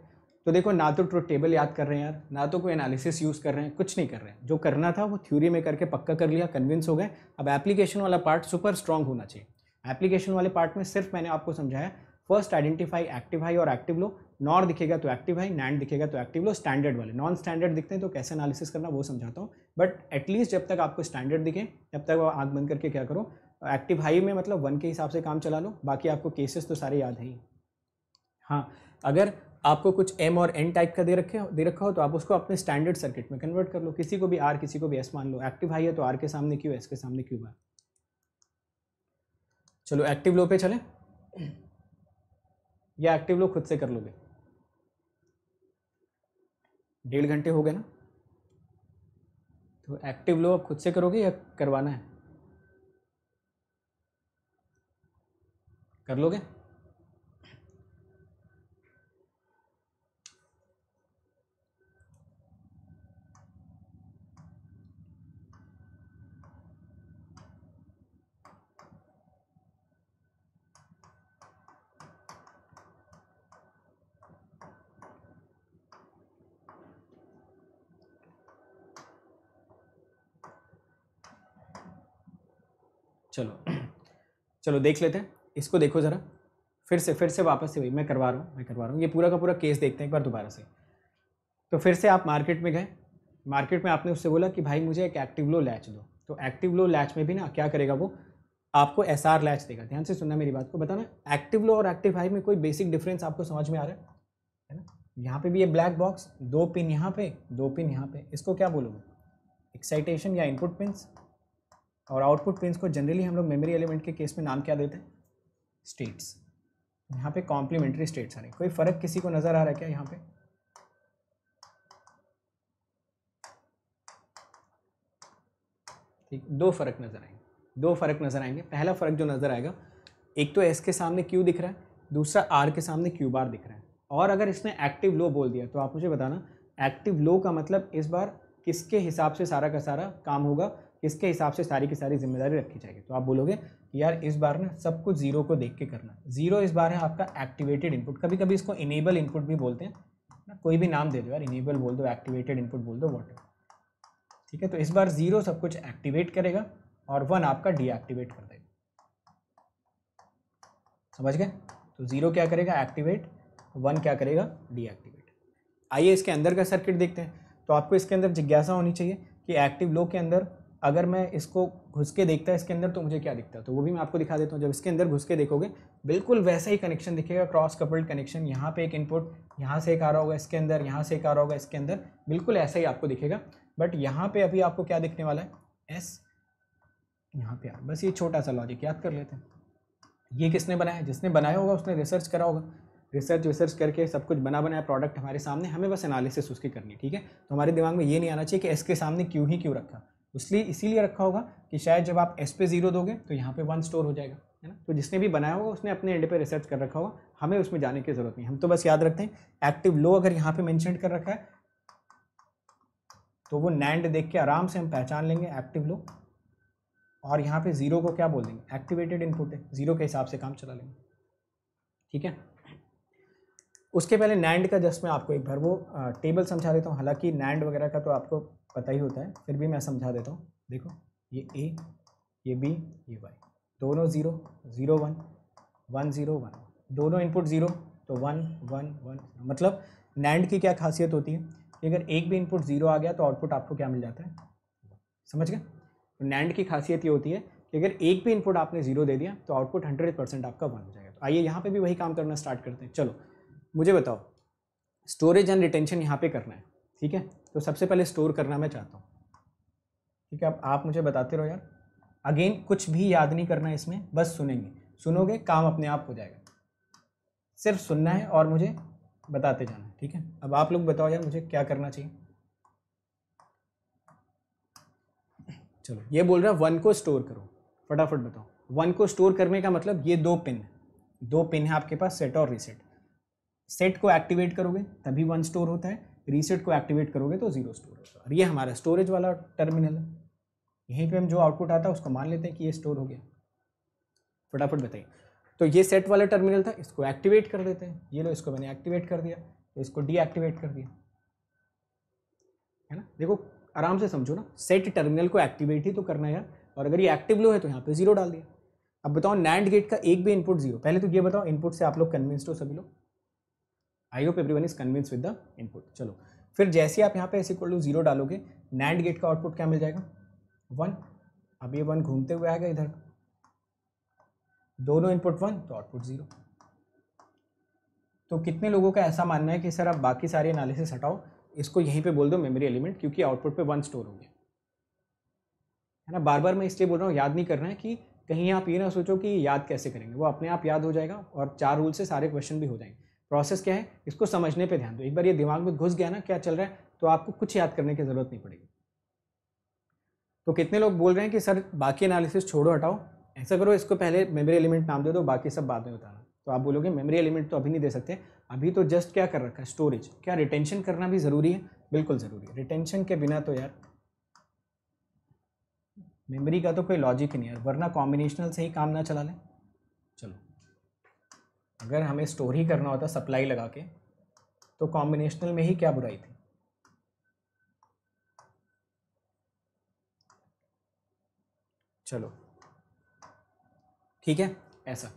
तो देखो ना तो ट्रो टेबल याद कर रहे हैं यार ना तो कोई एनालिसिस यूज़ कर रहे हैं कुछ नहीं कर रहे हैं जो करना था वो थ्योरी में करके पक्का कर लिया कन्विंस हो गए अब एप्लीकेशन वाला पार्ट सुपर स्ट्रांग होना चाहिए एप्लीकेशन वाले पार्ट में सिर्फ मैंने आपको समझाया फर्स्ट आइडेंटिफाई एक्टिव हाई और एक्टिव लो नॉर दिखेगा तो एक्टिव हाई नैंड दिखेगा तो एक्टिव लो स्टैंडर्ड वाले नॉन स्टैंडर्ड दिखते हैं तो कैसे एनालिसिस करना वो समझाता हूँ बट एटलीस्ट जब तक आपको स्टैंडर्ड दिखे तब तक आँख बंद करके क्या करो एक्टिव हाई में मतलब वन के हिसाब से काम चला लो बाकी आपको केसेस तो सारे याद है ही हाँ अगर आपको कुछ एम और एन टाइप का दे रखे दे रखा हो तो आप उसको अपने स्टैंडर्ड सर्किट में कन्वर्ट कर लो किसी को भी आर किसी को भी एस मान लो एक्टिव हाई है तो आर के सामने क्यू एस के सामने क्यू बार चलो एक्टिव लो पे चले या एक्टिव लो खुद से कर लोगे डेढ़ घंटे हो गए ना तो एक्टिव लो आप खुद से करोगे या करवाना है कर लोगे चलो चलो देख लेते हैं इसको देखो ज़रा फिर से फिर से वापस से वही मैं करवा रहा हूँ मैं करवा रहा हूँ ये पूरा का पूरा केस देखते हैं एक बार दोबारा से तो फिर से आप मार्केट में गए मार्केट में आपने उससे बोला कि भाई मुझे एक एक्टिव लो लैच दो तो एक्टिव लो लैच में भी ना क्या करेगा वो आपको एस आर लैच देगा ध्यान से सुनना मेरी बात को बताना एक्टिव लो और एक्टिव हाई में कोई बेसिक डिफरेंस आपको समझ में आ रहा है ना यहाँ पे भी ये ब्लैक बॉक्स दो पिन यहाँ पे दो पिन यहाँ पे इसको क्या बोलोगे एक्साइटेशन या इनपुट पिन और आउटपुट पिन को जनरली हम लोग मेमोरी एलिमेंट के केस में नाम क्या देते हैं स्टेट्स यहाँ पे कॉम्प्लीमेंट्री स्टेट्स आ रही कोई फ़र्क किसी को नज़र आ रहा है क्या यहाँ पे ठीक दो फर्क नज़र आएंगे दो फर्क नज़र आएंगे पहला फ़र्क जो नज़र आएगा एक तो एस के सामने क्यू दिख रहा है दूसरा आर के सामने क्यू बार दिख रहा है और अगर इसने एक्टिव लो बोल दिया तो आप मुझे बताना एक्टिव लो का मतलब इस बार किसके हिसाब से सारा का सारा काम होगा इसके हिसाब से सारी की सारी जिम्मेदारी रखी जाएगी तो आप बोलोगे कि यार इस बार ना सब कुछ जीरो को देख के करना जीरो इस बार है आपका एक्टिवेटेड इनपुट कभी कभी इसको इनेबल इनपुट भी बोलते हैं ना कोई भी नाम दे दो यार इनेबल बोल दो एक्टिवेटेड इनपुट बोल दो वॉट ठीक है तो इस बार जीरो सब कुछ एक्टिवेट करेगा और वन आपका डीएक्टिवेट कर देगा समझ गए तो ज़ीरो क्या करेगा एक्टिवेट वन क्या करेगा डीएक्टिवेट आइए इसके अंदर का सर्किट देखते हैं तो आपको इसके अंदर जिज्ञासा होनी चाहिए कि एक्टिव लो के अंदर अगर मैं इसको घुस के देखता है इसके अंदर तो मुझे क्या दिखता है तो वो भी मैं आपको दिखा देता हूँ जब इसके अंदर घुस के देखोगे बिल्कुल वैसा ही कनेक्शन दिखेगा क्रॉस कपल्ड कनेक्शन यहाँ पे एक इनपुट यहाँ से एक आ रहा होगा इसके अंदर यहाँ से एक आ रहा होगा इसके अंदर बिल्कुल ऐसा ही आपको दिखेगा बट यहाँ पर अभी आपको क्या दिखने वाला है एस यहाँ पे बस ये छोटा सा लॉजिक याद कर लेते हैं ये किसने बनाया जिसने बनाया होगा उसने रिसर्च करा होगा रिसर्च विसर्च करके सब कुछ बना बनाया प्रोडक्ट हमारे सामने हमें बस एनालिसिस उसकी करनी ठीक है तो हमारे दिमाग में ये नहीं आना चाहिए कि एस के सामने क्यों ही क्यों रखा उसलिए इसीलिए रखा होगा कि शायद जब आप एस पे ज़ीरो दोगे तो यहाँ पे वन स्टोर हो जाएगा है ना तो जिसने भी बनाया होगा उसने अपने एंड पे रिसर्च कर रखा होगा हमें उसमें जाने की ज़रूरत नहीं हम तो बस याद रखते हैं एक्टिव लो अगर यहाँ पे मैंशन कर रखा है तो वो नैंड देख के आराम से हम पहचान लेंगे एक्टिव लो और यहाँ पे ज़ीरो को क्या बोल देंगे एक्टिवेटेड इनपुट है ज़ीरो के हिसाब से काम चला लेंगे ठीक है उसके पहले नैंड का जस्ट मैं आपको एक भर वो टेबल समझा देता हूँ हालांकि नैंड वगैरह का तो आपको पता ही होता है फिर भी मैं समझा देता हूँ देखो ये ए ये बी ये वाई दोनों zero zero one one zero one दोनों इनपुट ज़ीरो तो वन वन वन मतलब नैंड की क्या खासियत होती है कि अगर एक भी इनपुट ज़ीरो आ गया तो आउटपुट आपको क्या मिल जाता है समझ गए तो नैंड की खासियत ये होती है कि अगर एक भी इनपुट आपने ज़ीरो दे दिया तो आउटपुट हंड्रेड परसेंट आपका वन हो जाएगा तो आइए यहाँ पर भी वही काम करना स्टार्ट करते हैं चलो मुझे बताओ स्टोरेज एंड रिटेंशन यहाँ पर करना है ठीक है तो सबसे पहले स्टोर करना मैं चाहता हूँ ठीक है अब आप मुझे बताते रहो यार अगेन कुछ भी याद नहीं करना इसमें बस सुनेंगे सुनोगे काम अपने आप हो जाएगा सिर्फ सुनना है और मुझे बताते जाना है ठीक है अब आप लोग बताओ यार मुझे क्या करना चाहिए चलो ये बोल रहा है वन को स्टोर करो फटाफट बताओ वन को स्टोर करने का मतलब ये दो पिन है दो पिन है आपके पास सेट और रीसेट सेट को एक्टिवेट करोगे तभी वन स्टोर होता है रीसेट को एक्टिवेट करोगे तो जीरो स्टोर होगा और ये हमारा स्टोरेज वाला टर्मिनल है यहीं पे हम जो आउटपुट आता है उसको मान लेते हैं कि ये स्टोर हो गया फटाफट बताइए तो ये सेट वाला टर्मिनल था इसको एक्टिवेट कर देते हैं ये लो इसको मैंने एक्टिवेट कर दिया तो इसको डीएक्टिवेट कर दिया है ना देखो आराम से समझो ना सेट टर्मिनल को एक्टिवेट ही तो करना है और अगर ये एक्टिव लो है तो यहाँ पे जीरो डाल दिया अब बताओ नैंड गेट का एक भी इनपुट जीरो पहले तो ये बताओ इनपुट से आप लोग कन्विंस्ड हो सभी लोग I hope everyone is convince with the input चलो फिर जैसे आप यहाँ पे एस इक्वल टू जीरो डालोगे नैंड गेट का आउटपुट क्या मिल जाएगा वन अब ये वन घूमते हुए आएगा इधर दोनों इनपुट वन तो आउटपुट ज़ीरो तो कितने लोगों का ऐसा मानना है कि सर आप बाकी सारे एनालिसिस हटाओ इसको यहीं पे बोल दो मेमोरी एलिमेंट क्योंकि आउटपुट पे वन स्टोर होंगे है ना बार बार मैं इसलिए बोल रहा हूँ याद नहीं करना है कि कहीं आप ये ना सोचो कि याद कैसे करेंगे वो अपने आप याद हो जाएगा और चार रूल से सारे क्वेश्चन भी हो जाएंगे प्रोसेस क्या है इसको समझने पे ध्यान दो एक बार ये दिमाग में घुस गया ना क्या चल रहा है तो आपको कुछ याद करने की ज़रूरत नहीं पड़ेगी तो कितने लोग बोल रहे हैं कि सर बाकी एनालिसिस छोड़ो हटाओ ऐसा करो इसको पहले मेमोरी एलिमेंट नाम दे दो बाकी सब बाद में बताना तो आप बोलोगे मेमोरी एलिमेंट तो अभी नहीं दे सकते अभी तो जस्ट क्या कर रखा है स्टोरेज क्या रिटेंशन करना भी ज़रूरी है बिल्कुल ज़रूरी है रिटेंशन के बिना तो यार मेमोरी का तो कोई लॉजिक ही नहीं है वरना कॉम्बिनेशनल से ही काम ना चला लें अगर हमें स्टोर ही करना होता सप्लाई लगा के तो कॉम्बिनेशनल में ही क्या बुराई थी चलो ठीक है ऐसा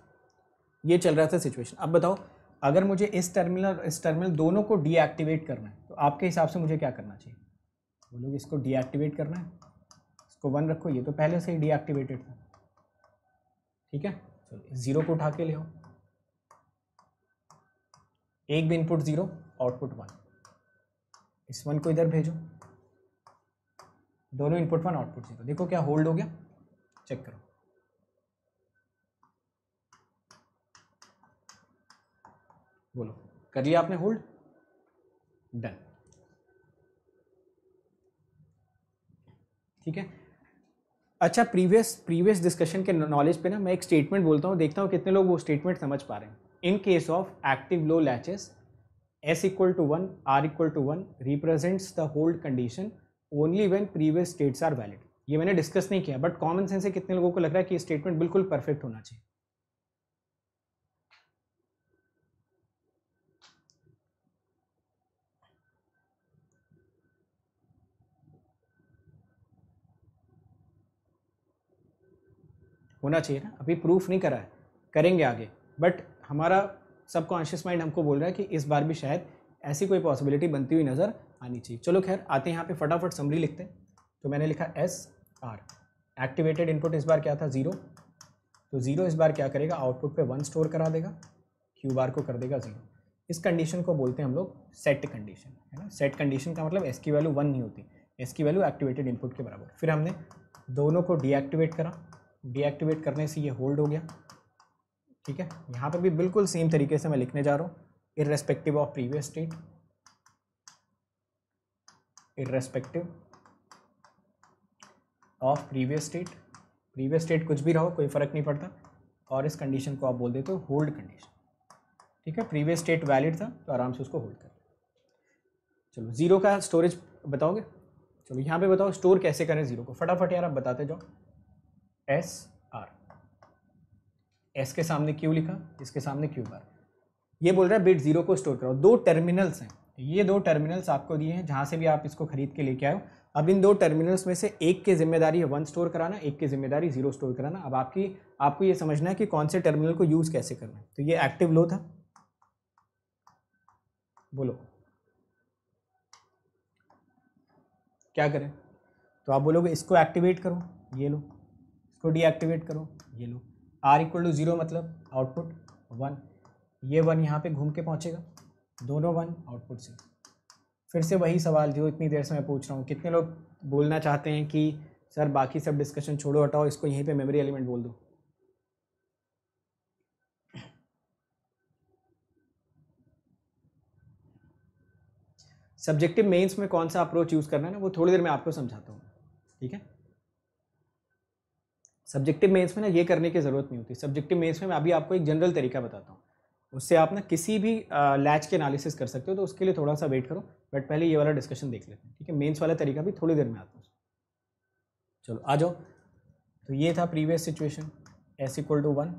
ये चल रहा था सिचुएशन अब बताओ अगर मुझे इस टर्मिनल और इस टर्मिनल दोनों को डीएक्टिवेट करना है तो आपके हिसाब से मुझे क्या करना चाहिए वो लोग इसको डीएक्टिवेट करना है इसको वन रखो ये तो पहले से ही डीएक्टिवेटेड था ठीक है चलो ज़ीरो को उठा के ले आओ एक भी इनपुट जीरो आउटपुट वन इस वन को इधर भेजो दोनों इनपुट वन आउटपुट जीरो देखो क्या होल्ड हो गया चेक करो बोलो कर लिया आपने होल्ड डन ठीक है अच्छा प्रीवियस प्रीवियस डिस्कशन के नॉलेज पे ना मैं एक स्टेटमेंट बोलता हूँ देखता हूँ कितने लोग वो स्टेटमेंट समझ पा रहे हैं in case of active low latches S equal to one R equal to one represents the hold condition only when previous states are valid ये मैंने डिस्कस नहीं किया बट कॉमन सेंस से कितने लोगों को लग रहा है कि स्टेटमेंट बिल्कुल परफेक्ट होना चाहिए होना चाहिए ना अभी प्रूफ नहीं करा है करेंगे आगे बट हमारा सब कॉन्शियस माइंड हमको बोल रहा है कि इस बार भी शायद ऐसी कोई पॉसिबिलिटी बनती हुई नज़र आनी चाहिए चलो खैर आते हैं यहाँ पे फटाफट समरी लिखते हैं तो मैंने लिखा एस आर एक्टिवेटेड इनपुट इस बार क्या था ज़ीरो तो ज़ीरो इस बार क्या करेगा आउटपुट पे वन स्टोर करा देगा क्यू बार को कर देगा ज़ीरो इस कंडीशन को बोलते हैं हम लोग सेट कंडीशन है ना सेट कंडीशन का मतलब एस की वैल्यू वन नहीं होती एस की वैल्यू एक्टिवेटेड इनपुट के बराबर फिर हमने दोनों को डीएक्टिवेट करा डीएक्टिवेट करने से ये होल्ड हो गया ठीक है यहाँ पर भी बिल्कुल सेम तरीके से मैं लिखने जा रहा हूँ irrespective of previous state irrespective of previous state previous state कुछ भी रहो कोई फ़र्क नहीं पड़ता और इस कंडीशन को आप बोल देते हो होल्ड कंडीशन ठीक है प्रीवियस स्टेट वैलिड था तो आराम से उसको होल्ड कर चलो ज़ीरो का स्टोरेज बताओगे चलो यहाँ पे बताओ स्टोर कैसे करें ज़ीरो को फटाफट यार आप बताते जाओ एस एस के सामने क्यू लिखा इसके सामने क्यू बार ये बोल रहा है बिट जीरो को स्टोर करो दो टर्मिनल्स हैं ये दो टर्मिनल्स आपको दिए हैं जहाँ से भी आप इसको खरीद के लेके आए अब इन दो टर्मिनल्स में से एक की जिम्मेदारी है वन स्टोर कराना एक की जिम्मेदारी जीरो स्टोर कराना अब आपकी आपको ये समझना है कि कौन से टर्मिनल को यूज़ कैसे करना है तो ये एक्टिव लो था बोलो क्या करें तो आप बोलोगे इसको एक्टिवेट करो ये लो इसको डीएक्टिवेट करो ये लो आर इक्वल टू ज़ीरो मतलब आउटपुट वन ये वन यहाँ पे घूम के पहुँचेगा दोनों वन आउटपुट से फिर से वही सवाल जो इतनी देर से मैं पूछ रहा हूँ कितने लोग बोलना चाहते हैं कि सर बाकी सब डिस्कशन छोड़ो हटाओ इसको यहीं पे मेमोरी एलिमेंट बोल दो सब्जेक्टिव मेंस में कौन सा अप्रोच यूज़ करना है ना वो थोड़ी देर में आपको समझाता हूँ ठीक है सब्जेक्टिव मेंस में ना ये करने की ज़रूरत नहीं होती सब्जेक्टिव मेंस में मैं अभी आपको एक जनरल तरीका बताता हूँ उससे आप ना किसी भी लैच के एनालिसिस कर सकते हो तो उसके लिए थोड़ा सा वेट करो बट पहले ये वाला डिस्कशन देख लेते हैं ठीक है मेंस वाला तरीका भी थोड़ी देर में आता हूँ चलो आ जाओ तो ये था previous situation S equal to one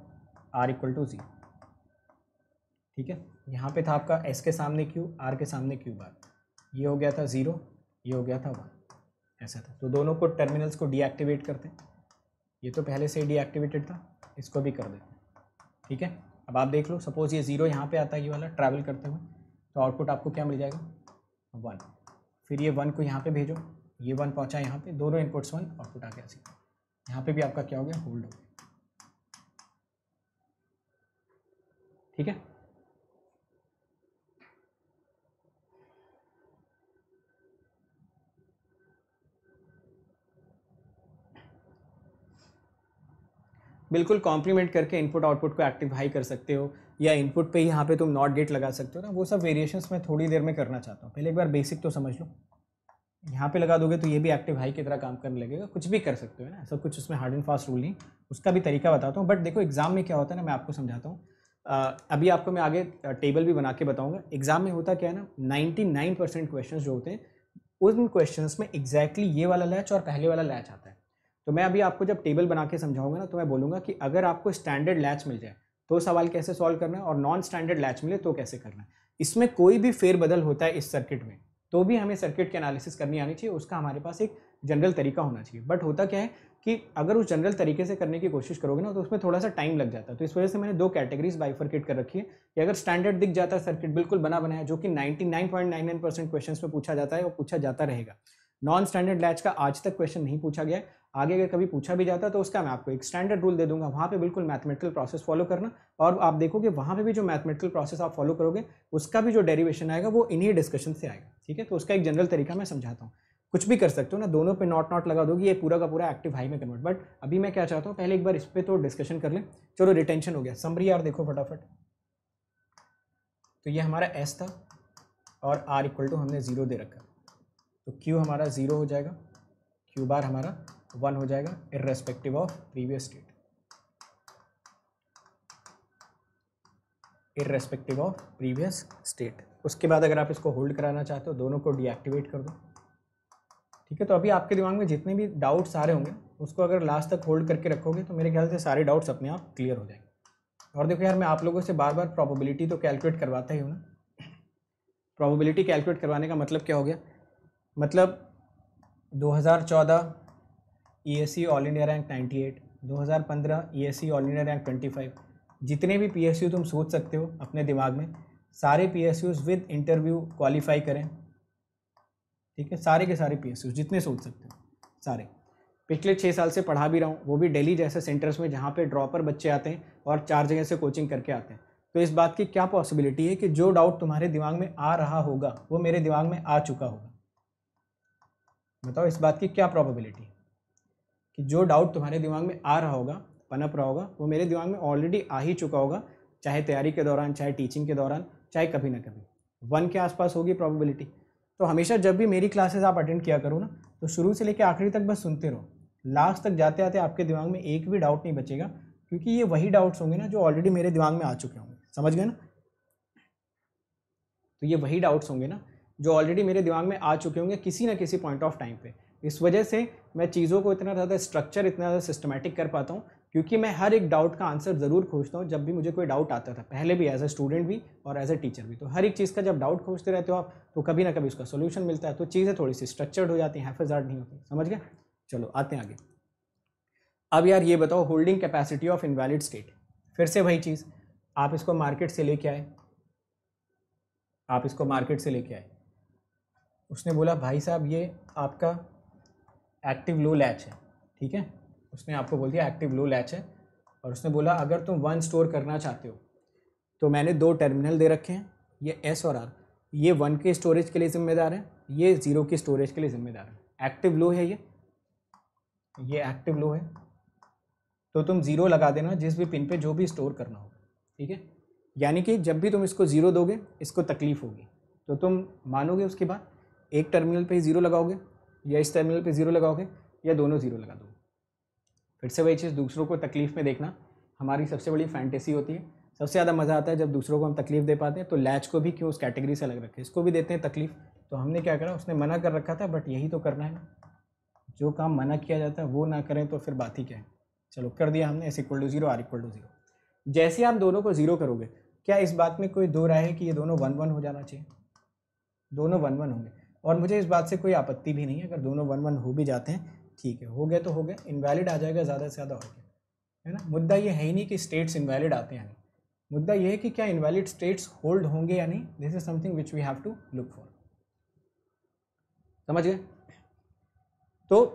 R equal to जी ठीक है यहाँ पे था आपका एस के सामने क्यू आर के सामने क्यू बार ये हो गया था ज़ीरो ये हो गया था वन ऐसा था तो दोनों को टर्मिनल्स को डीएक्टिवेट करते हैं ये तो पहले से डीएक्टिवेटेड था इसको भी कर देते हैं ठीक है अब आप देख लो सपोज़ ये ज़ीरो यहाँ पे आता है ये वाला ट्रैवल करते हुए तो आउटपुट आपको क्या मिल जाएगा वन फिर ये वन को यहाँ पे भेजो ये वन पहुँचा यहाँ पे दोनों इनपुट्स वन आउटपुट आ गया सीधा यहाँ पे भी आपका क्या हो गया होल्ड हो गया ठीक है बिल्कुल कॉम्प्लीमेंट करके इनपुट आउटपुट को एक्टिव हाई कर सकते हो या इनपुट पे ही यहाँ पे तुम नॉट गेट लगा सकते हो ना वो सब वेरिएशंस मैं थोड़ी देर में करना चाहता हूँ पहले एक बार बेसिक तो समझ लो यहाँ पे लगा दोगे तो ये भी एक्टिव हाई की तरह काम करने लगेगा कुछ भी कर सकते हो ना सब कुछ उसमें हार्ड एंड फास्ट रूल नहीं उसका भी तरीका बताता हूँ बट देखो एग्ज़ाम में क्या होता है ना मैं आपको समझाता हूँ अभी आपको मैं आगे टेबल भी बना के बताऊँगा एग्ज़ाम में होता क्या है ना नाइन्टी नाइन परसेंट क्वेश्चन जो होते हैं उन क्वेश्चन में एग्जैक्टली exactly ये वाला लैच और पहले वाला लैच आता है तो मैं अभी आपको जब टेबल बना के समझाऊंगा ना तो मैं बोलूँगा कि अगर आपको स्टैंडर्ड लैच मिल जाए तो सवाल कैसे सॉल्व करना है और नॉन स्टैंडर्ड लैच मिले तो कैसे करना है इसमें कोई भी फेरबदल होता है इस सर्किट में तो भी हमें सर्किट की एनालिसिस करनी आनी चाहिए उसका हमारे पास एक जनरल तरीका होना चाहिए बट होता क्या है कि अगर उस जनरल तरीके से करने की कोशिश करोगे ना तो उसमें थोड़ा सा टाइम लग जाता है तो इस वजह से मैंने दो कैटेगरीज बाइफरकेट कर रखी है कि अगर स्टैंडर्ड दिख जाता है सर्किट बिल्कुल बना बना है जो कि 99.99 परसेंट क्वेश्चन में पूछा जाता है और पूछा जाता रहेगा नॉन स्टैंडर्ड लैच का आज तक क्वेश्चन नहीं पूछा गया है आगे अगर कभी पूछा भी जाता है तो उसका मैं आपको एक स्टैंडर्ड रूल दे दूंगा वहाँ पे बिल्कुल मैथमेटिकल प्रोसेस फॉलो करना और आप देखोगे वहाँ पे भी जो मैथमेटिकल प्रोसेस आप फॉलो करोगे उसका भी जो डेरिवेशन आएगा वो इन्हीं डिस्कशन से आएगा ठीक है तो उसका एक जनरल तरीका मैं समझाता हूँ कुछ भी कर सकते हो ना दोनों पे नॉट नॉट लगा दोगे ये पूरा का पूरा एक्टिव हाई में कन्वर्ट बट अभी मैं क्या चाहता हूँ पहले एक बार इस पर तो डिस्कशन कर लें चलो रिटेंशन हो गया समरी यार देखो फटाफट तो ये हमारा एस था और आर इक्वल टू हमने ज़ीरो दे रखा तो क्यू हमारा ज़ीरो हो जाएगा क्यू बार हमारा वन हो जाएगा irrespective of previous state irrespective of previous state उसके बाद अगर आप इसको होल्ड कराना चाहते हो दोनों को डीएक्टिवेट कर दो ठीक है तो अभी आपके दिमाग में जितने भी डाउट्स आ रहे होंगे उसको अगर लास्ट तक होल्ड करके रखोगे तो मेरे ख्याल से सारे डाउट्स अपने आप क्लियर हो जाएंगे और देखो यार मैं आप लोगों से बार बार प्रॉबिलिटी तो कैलकुलेट करवाता ही हूँ ना प्रॉबिलिटी कैलकुलेट करवाने का मतलब क्या हो गया मतलब 2014 ई ऑल इंडिया रैंक 98, 2015 ई ऑल इंडिया रैंक 25, जितने भी पी तुम सोच सकते हो अपने दिमाग में सारे P S with interview qualify करें ठीक है सारे के सारे पी जितने सोच सकते हो सारे पिछले छः साल से पढ़ा भी रहा हूँ वो भी दिल्ली जैसे सेंटर्स में जहाँ पे ड्रॉपर बच्चे आते हैं और चार जगह से कोचिंग करके आते हैं तो इस बात की क्या पॉसिबिलिटी है कि जो डाउट तुम्हारे दिमाग में आ रहा होगा वो मेरे दिमाग में आ चुका होगा बताओ इस बात की क्या प्रॉबिलिटी है कि जो डाउट तुम्हारे दिमाग में आ रहा होगा पनप रहा होगा वो मेरे दिमाग में ऑलरेडी आ ही चुका होगा चाहे तैयारी के दौरान चाहे टीचिंग के दौरान चाहे कभी ना कभी वन के आसपास होगी प्रॉबिलिटी तो हमेशा जब भी मेरी क्लासेस आप अटेंड किया करो ना तो शुरू से लेकर आखिरी तक बस सुनते रहो लास्ट तक जाते आते आपके दिमाग में एक भी डाउट नहीं बचेगा क्योंकि ये वही डाउट्स होंगे ना जो ऑलरेडी मेरे दिमाग में आ चुके होंगे समझ गए ना तो ये वही डाउट्स होंगे ना जो ऑलरेडी मेरे दिमाग में आ चुके होंगे किसी ना किसी पॉइंट ऑफ टाइम पे इस वजह से मैं चीज़ों को इतना ज़्यादा स्ट्रक्चर इतना ज़्यादा सिस्टमेटिक कर पाता हूँ क्योंकि मैं हर एक डाउट का आंसर ज़रूर खोजता हूँ जब भी मुझे कोई डाउट आता था पहले भी एज अ स्टूडेंट भी और एज अ टीचर भी तो हर एक चीज़ का जब डाउट खोजते रहते हो आप तो कभी ना कभी उसका सोल्यूशन मिलता है तो चीज़ें थोड़ी सी स्ट्रक्चर्ड हो जाती हैं हेफेजार्ड नहीं होती समझ गए चलो आते हैं आगे अब यार ये बताओ holding capacity of invalid state फिर से वही चीज़ आप इसको मार्केट से लेके आए आप इसको मार्केट से लेके आए उसने बोला भाई साहब ये आपका एक्टिव लो लैच है ठीक है उसने आपको बोल दिया एक्टिव लो लैच है और उसने बोला अगर तुम वन स्टोर करना चाहते हो तो मैंने दो टर्मिनल दे रखे हैं ये एस और आर ये वन के स्टोरेज के लिए ज़िम्मेदार है ये ज़ीरो के स्टोरेज के लिए ज़िम्मेदार है एक्टिव लो है ये ये एक्टिव लो है तो तुम ज़ीरो लगा देना जिस भी पिन पे जो भी स्टोर करना हो ठीक है यानी कि जब भी तुम इसको ज़ीरो दोगे इसको तकलीफ़ होगी तो तुम मानोगे उसके बाद एक टर्मिनल पे ही ज़ीरो लगाओगे या इस टर्मिनल पे ज़ीरो लगाओगे या दोनों ज़ीरो लगा दोगे फिर से वही चीज़ दूसरों को तकलीफ़ में देखना हमारी सबसे बड़ी फैंटेसी होती है सबसे ज़्यादा मज़ा आता है जब दूसरों को हम तकलीफ़ दे पाते हैं तो लैच को भी क्यों उस कैटेगरी से अलग रखें इसको भी देते हैं तकलीफ़ तो हमने क्या करा उसने मना कर रखा था बट यही तो करना है ना जो काम मना किया जाता है वो ना करें तो फिर बात ही क्या है चलो कर दिया हमने S equal to zero R equal to zero जैसे आप दोनों को ज़ीरो करोगे क्या इस बात में कोई दो राय है कि ये दोनों वन वन हो जाना चाहिए दोनों वन वन होंगे और मुझे इस बात से कोई आपत्ति भी नहीं है अगर दोनों वन वन हो भी जाते हैं ठीक है हो गया तो हो गया इनवैलिड आ जाएगा ज़्यादा से ज़्यादा हो गया है ना मुद्दा ये है ही नहीं कि स्टेट्स इनवैलिड आते हैं मुद्दा ये है कि क्या इनवैलिड स्टेट्स होल्ड होंगे या नहीं this is something which we have to look for समझ गए तो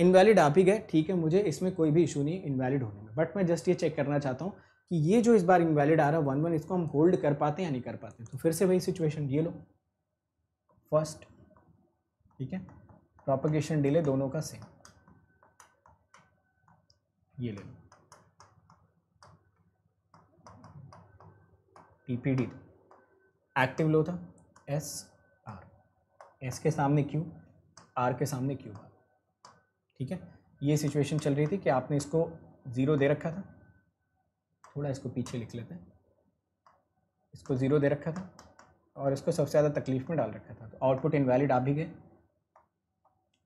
इनवैलिड आप ही गए ठीक है मुझे इसमें कोई भी इशू नहीं है इनवैलिड होने में बट मैं जस्ट ये चेक करना चाहता हूँ कि ये जो इस बार इनवैलिड आ रहा है वन वन इसको हम होल्ड कर पाते हैं या नहीं कर पाते तो फिर से वही सिचुएशन ये लो फर्स्ट ठीक है प्रोपगेशन डिले दोनों का सेम ये ले लो टीपीडी एक्टिव लो था एस आर एस के सामने क्यू आर के सामने क्यू बार ठीक है ये सिचुएशन चल रही थी कि आपने इसको ज़ीरो दे रखा था थोड़ा इसको पीछे लिख लेते हैं इसको ज़ीरो दे रखा था और इसको सबसे ज़्यादा तकलीफ़ में डाल रखा था तो आउटपुट इनवैलिड आ भी गए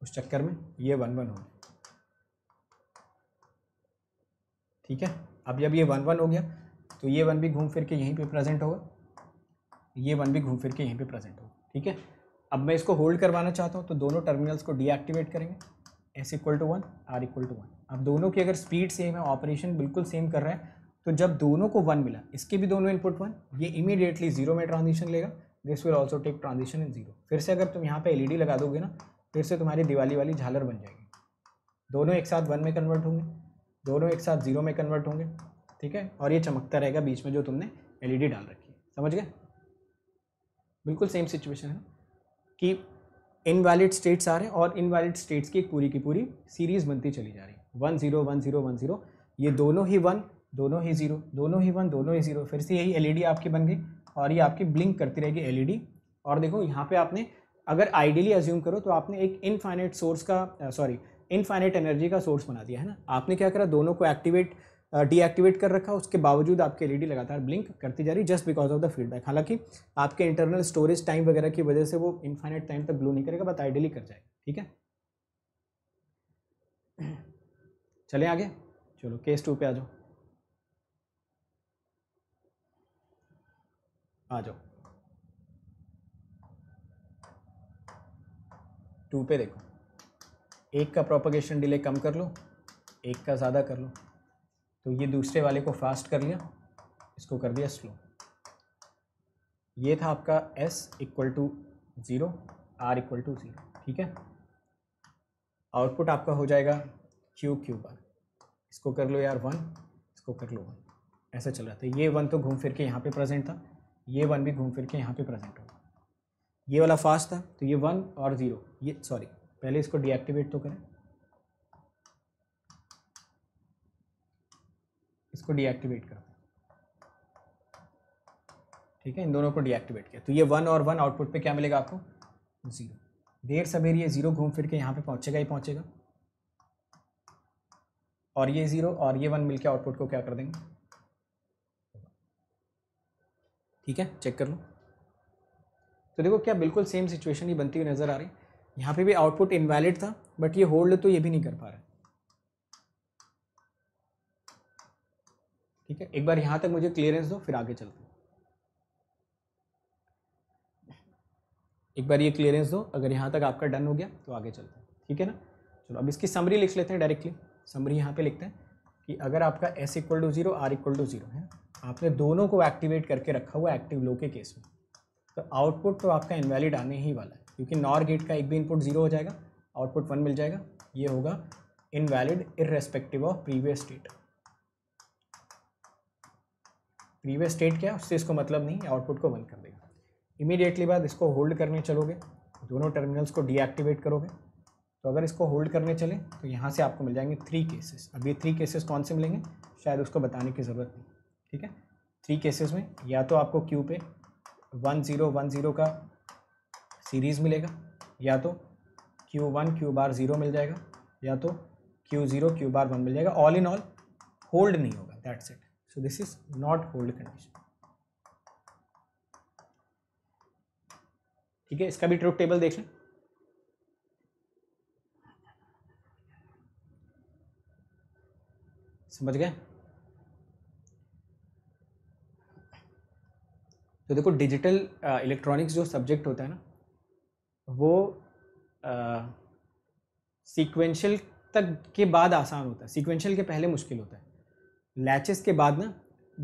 उस चक्कर में ये वन वन हो ठीक है अब जब ये वन वन हो गया तो ये वन भी घूम फिर के यहीं पे प्रेजेंट होगा ये वन भी घूम फिर के यहीं पे प्रेजेंट होगा ठीक है अब मैं इसको होल्ड करवाना चाहता हूँ तो दोनों टर्मिनल्स को डीएक्टिवेट करेंगे S equal to one R equal to one अब दोनों की अगर स्पीड सेम है ऑपरेशन बिल्कुल सेम कर रहे हैं तो जब दोनों को वन मिला इसके भी दोनों इनपुट वन ये इमीडिएटली जीरो में ट्रांजिशन लेगा this will also take transition in zero फिर से अगर तुम यहाँ ई डी लगा दोगे ना फिर से तुम्हारी दिवाली वाली झालर बन जाएगी दोनों एक साथ वन में कन्वर्ट होंगे दोनों एक साथ ज़ीरो में कन्वर्ट होंगे ठीक है और ये चमकता रहेगा बीच में जो तुमने एलईडी e डाल रखी है समझ गए बिल्कुल सेम सिचुएशन है कि इनवैलिड स्टेट्स आ रहे हैं और इनवैलिड स्टेट्स की पूरी की पूरी सीरीज़ बनती चली जा रही है one zero one zero one zero ये दोनों ही वन दोनों ही ज़ीरो दोनों ही वन दोनों ही ज़ीरो फिर से यही एलईडी e आपकी बन गई और ये आपकी ब्लिंक करती रहेगी एलईडी e और देखो यहाँ पे आपने अगर आइडियली एज्यूम करो तो आपने एक इनफाइनाइट सोर्स का सॉरी इनफाइनाइट एनर्जी का सोर्स बना दिया है ना आपने क्या करा दोनों को एक्टिवेट डीएक्टिवेट uh, कर रखा उसके बावजूद आपकी एलईडी लगातार ब्लिंक करती जा रही just because of the feedback हालांकि आपके इंटरनल स्टोरेज टाइम वगैरह की वजह से वो इनफाइनाइट टाइम तक ब्लू नहीं करेगा बट आइडियली कर जाएगा ठीक है चले आगे चलो केस टू पे आ जाओ आ जाओ टू पे देखो एक का प्रोपगेशन डिले कम कर लो एक का ज़्यादा कर लो तो ये दूसरे वाले को फास्ट कर लिया इसको कर दिया स्लो ये था आपका s equal to zero R equal to zero ठीक है आउटपुट आपका हो जाएगा क्यू क्यू बार इसको कर लो यार वन इसको कर लो वन ऐसा चल रहा था तो ये वन तो घूम फिर के यहाँ पे प्रेजेंट था ये वन भी घूम फिर के यहाँ पे प्रेजेंट होगा ये वाला फास्ट था तो ये वन और ज़ीरो ये सॉरी पहले इसको डीएक्टिवेट तो करें इसको डीएक्टिवेट कर ठीक है इन दोनों को डीएक्टिवेट किया तो ये वन और वन आउटपुट पे क्या मिलेगा आपको ज़ीरो देर सवेर ये ज़ीरो घूम फिर के यहाँ पे पहुँचेगा ही पहुँचेगा और ये ज़ीरो और ये वन मिलके आउटपुट को क्या कर देंगे ठीक है चेक कर लो तो देखो क्या बिल्कुल सेम सिचुएशन ही बनती हुई नज़र आ रही है यहाँ पे भी आउटपुट इनवैलिड था बट ये होल्ड तो ये भी नहीं कर पा रहा ठीक है एक बार यहाँ तक मुझे क्लियरेंस दो फिर आगे चलते एक बार ये क्लियरेंस दो अगर यहाँ तक आपका डन हो गया तो आगे चलते हैं ठीक है ना चलो अब इसकी समरी लिख लेते हैं डायरेक्टली समरी यहाँ पे लिखते हैं कि अगर आपका S equal to zero R equal to zero है आपने दोनों को एक्टिवेट करके रखा हुआ एक्टिव लो के केस में तो आउटपुट तो आपका इनवैलिड आने ही वाला है क्योंकि नॉर गेट का एक भी इनपुट ज़ीरो हो जाएगा आउटपुट वन मिल जाएगा ये होगा invalid irrespective of previous state previous state क्या उससे इसको मतलब नहीं आउटपुट को वन कर देगा इमीडिएटली बाद इसको होल्ड करने चलोगे दोनों टर्मिनल्स को डीएक्टिवेट करोगे तो अगर इसको होल्ड करने चले तो यहाँ से आपको मिल जाएंगे थ्री केसेस अब ये थ्री केसेस कौन से मिलेंगे शायद उसको बताने की ज़रूरत नहीं ठीक है थ्री केसेस में या तो आपको क्यू पे वन ज़ीरो वन ज़ीरो का सीरीज़ मिलेगा या तो Q one Q bar zero मिल जाएगा या तो Q zero Q bar one मिल जाएगा ऑल इन ऑल होल्ड नहीं होगा that's it so this is not hold condition ठीक है इसका भी ट्रूथ टेबल देख लें समझ गए तो देखो डिजिटल इलेक्ट्रॉनिक्स uh, जो सब्जेक्ट होता है ना वो सीक्वेंशियल तक के बाद आसान होता है सीक्वेंशियल के पहले मुश्किल होता है लैचेस के बाद ना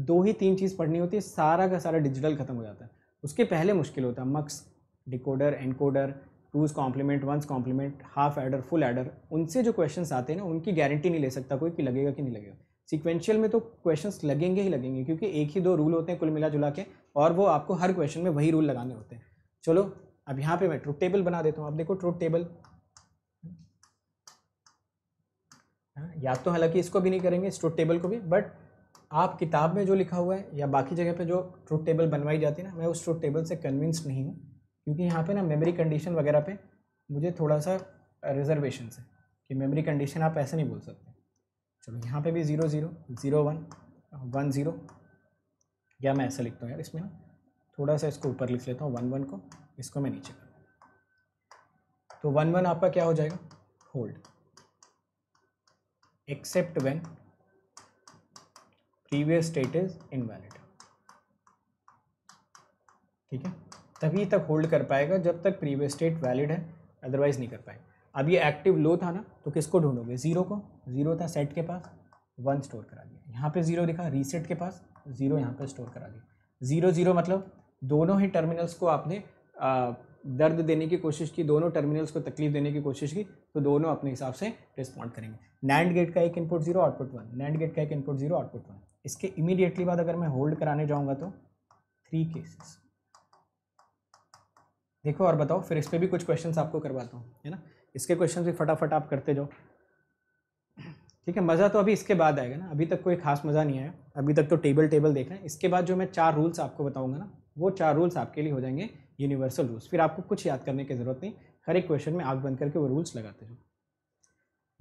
दो ही तीन चीज़ पढ़नी होती है सारा का सारा डिजिटल ख़त्म हो जाता है उसके पहले मुश्किल होता है mux decoder encoder two's complement one's complement half adder full adder उनसे जो क्वेश्चन आते हैं ना उनकी गारंटी नहीं ले सकता कोई कि लगेगा कि नहीं लगेगा सिक्वेंशियल में तो क्वेश्चन लगेंगे ही लगेंगे क्योंकि एक ही दो रूल होते हैं कुल मिला जुला के और वो आपको हर क्वेश्चन में वही रूल लगाने होते हैं चलो अब यहाँ पे मैं ट्रुथ टेबल बना देता हूँ आप देखो ट्रुथ टेबल याद तो हालांकि इसको भी नहीं करेंगे इस ट्रुथ टेबल को भी बट आप किताब में जो लिखा हुआ है या बाकी जगह पे जो ट्रुथ टेबल बनवाई जाती है ना मैं उस ट्रुथ टेबल से कन्विंस्ड नहीं हूँ क्योंकि यहाँ पे ना मेमोरी कंडीशन वगैरह पे मुझे थोड़ा सा रिजर्वेशन है कि मेमोरी कंडीशन आप ऐसे नहीं बोल सकते चलो यहाँ पे भी zero zero zero one one zero या मैं ऐसा लिखता हूँ यार इसमें ना थोड़ा सा इसको ऊपर लिख लेता हूँ वन वन को इसको मैं नीचे कर तो वन वन आपका क्या हो जाएगा hold except when previous state is invalid ठीक है तभी तक होल्ड कर पाएगा जब तक प्रीवियस स्टेट वैलिड है अदरवाइज नहीं कर पाएगा अब ये एक्टिव लो था ना तो किसको ढूंढोगे ज़ीरो को ज़ीरो था सेट के पास वन स्टोर करा दिया यहाँ पे ज़ीरो दिखा रीसेट के पास ज़ीरो यहाँ पे स्टोर करा दिया ज़ीरो ज़ीरो मतलब दोनों ही टर्मिनल्स को आपने दर्द देने की कोशिश की दोनों टर्मिनल्स को तकलीफ देने की कोशिश की तो दोनों अपने हिसाब से रिस्पॉन्ड करेंगे नैंड गेट का एक input zero output one NAND gate का एक इनपुट जीरो आउटपुट वन इसके इमीडिएटली बाद अगर मैं होल्ड कराने जाऊँगा तो थ्री केसेस देखो और बताओ फिर इस पर भी कुछ क्वेश्चन आपको करवाता हूँ है ना इसके क्वेश्चन भी फटाफट आप करते जाओ ठीक है मज़ा तो अभी इसके बाद आएगा ना अभी तक कोई खास मज़ा नहीं आया अभी तक तो टेबल टेबल देखें इसके बाद जो मैं चार रूल्स आपको बताऊंगा ना वो चार रूल्स आपके लिए हो जाएंगे यूनिवर्सल रूल्स फिर आपको कुछ याद करने की ज़रूरत नहीं हर एक क्वेश्चन में आग बंद करके वो रूल्स लगाते जाओ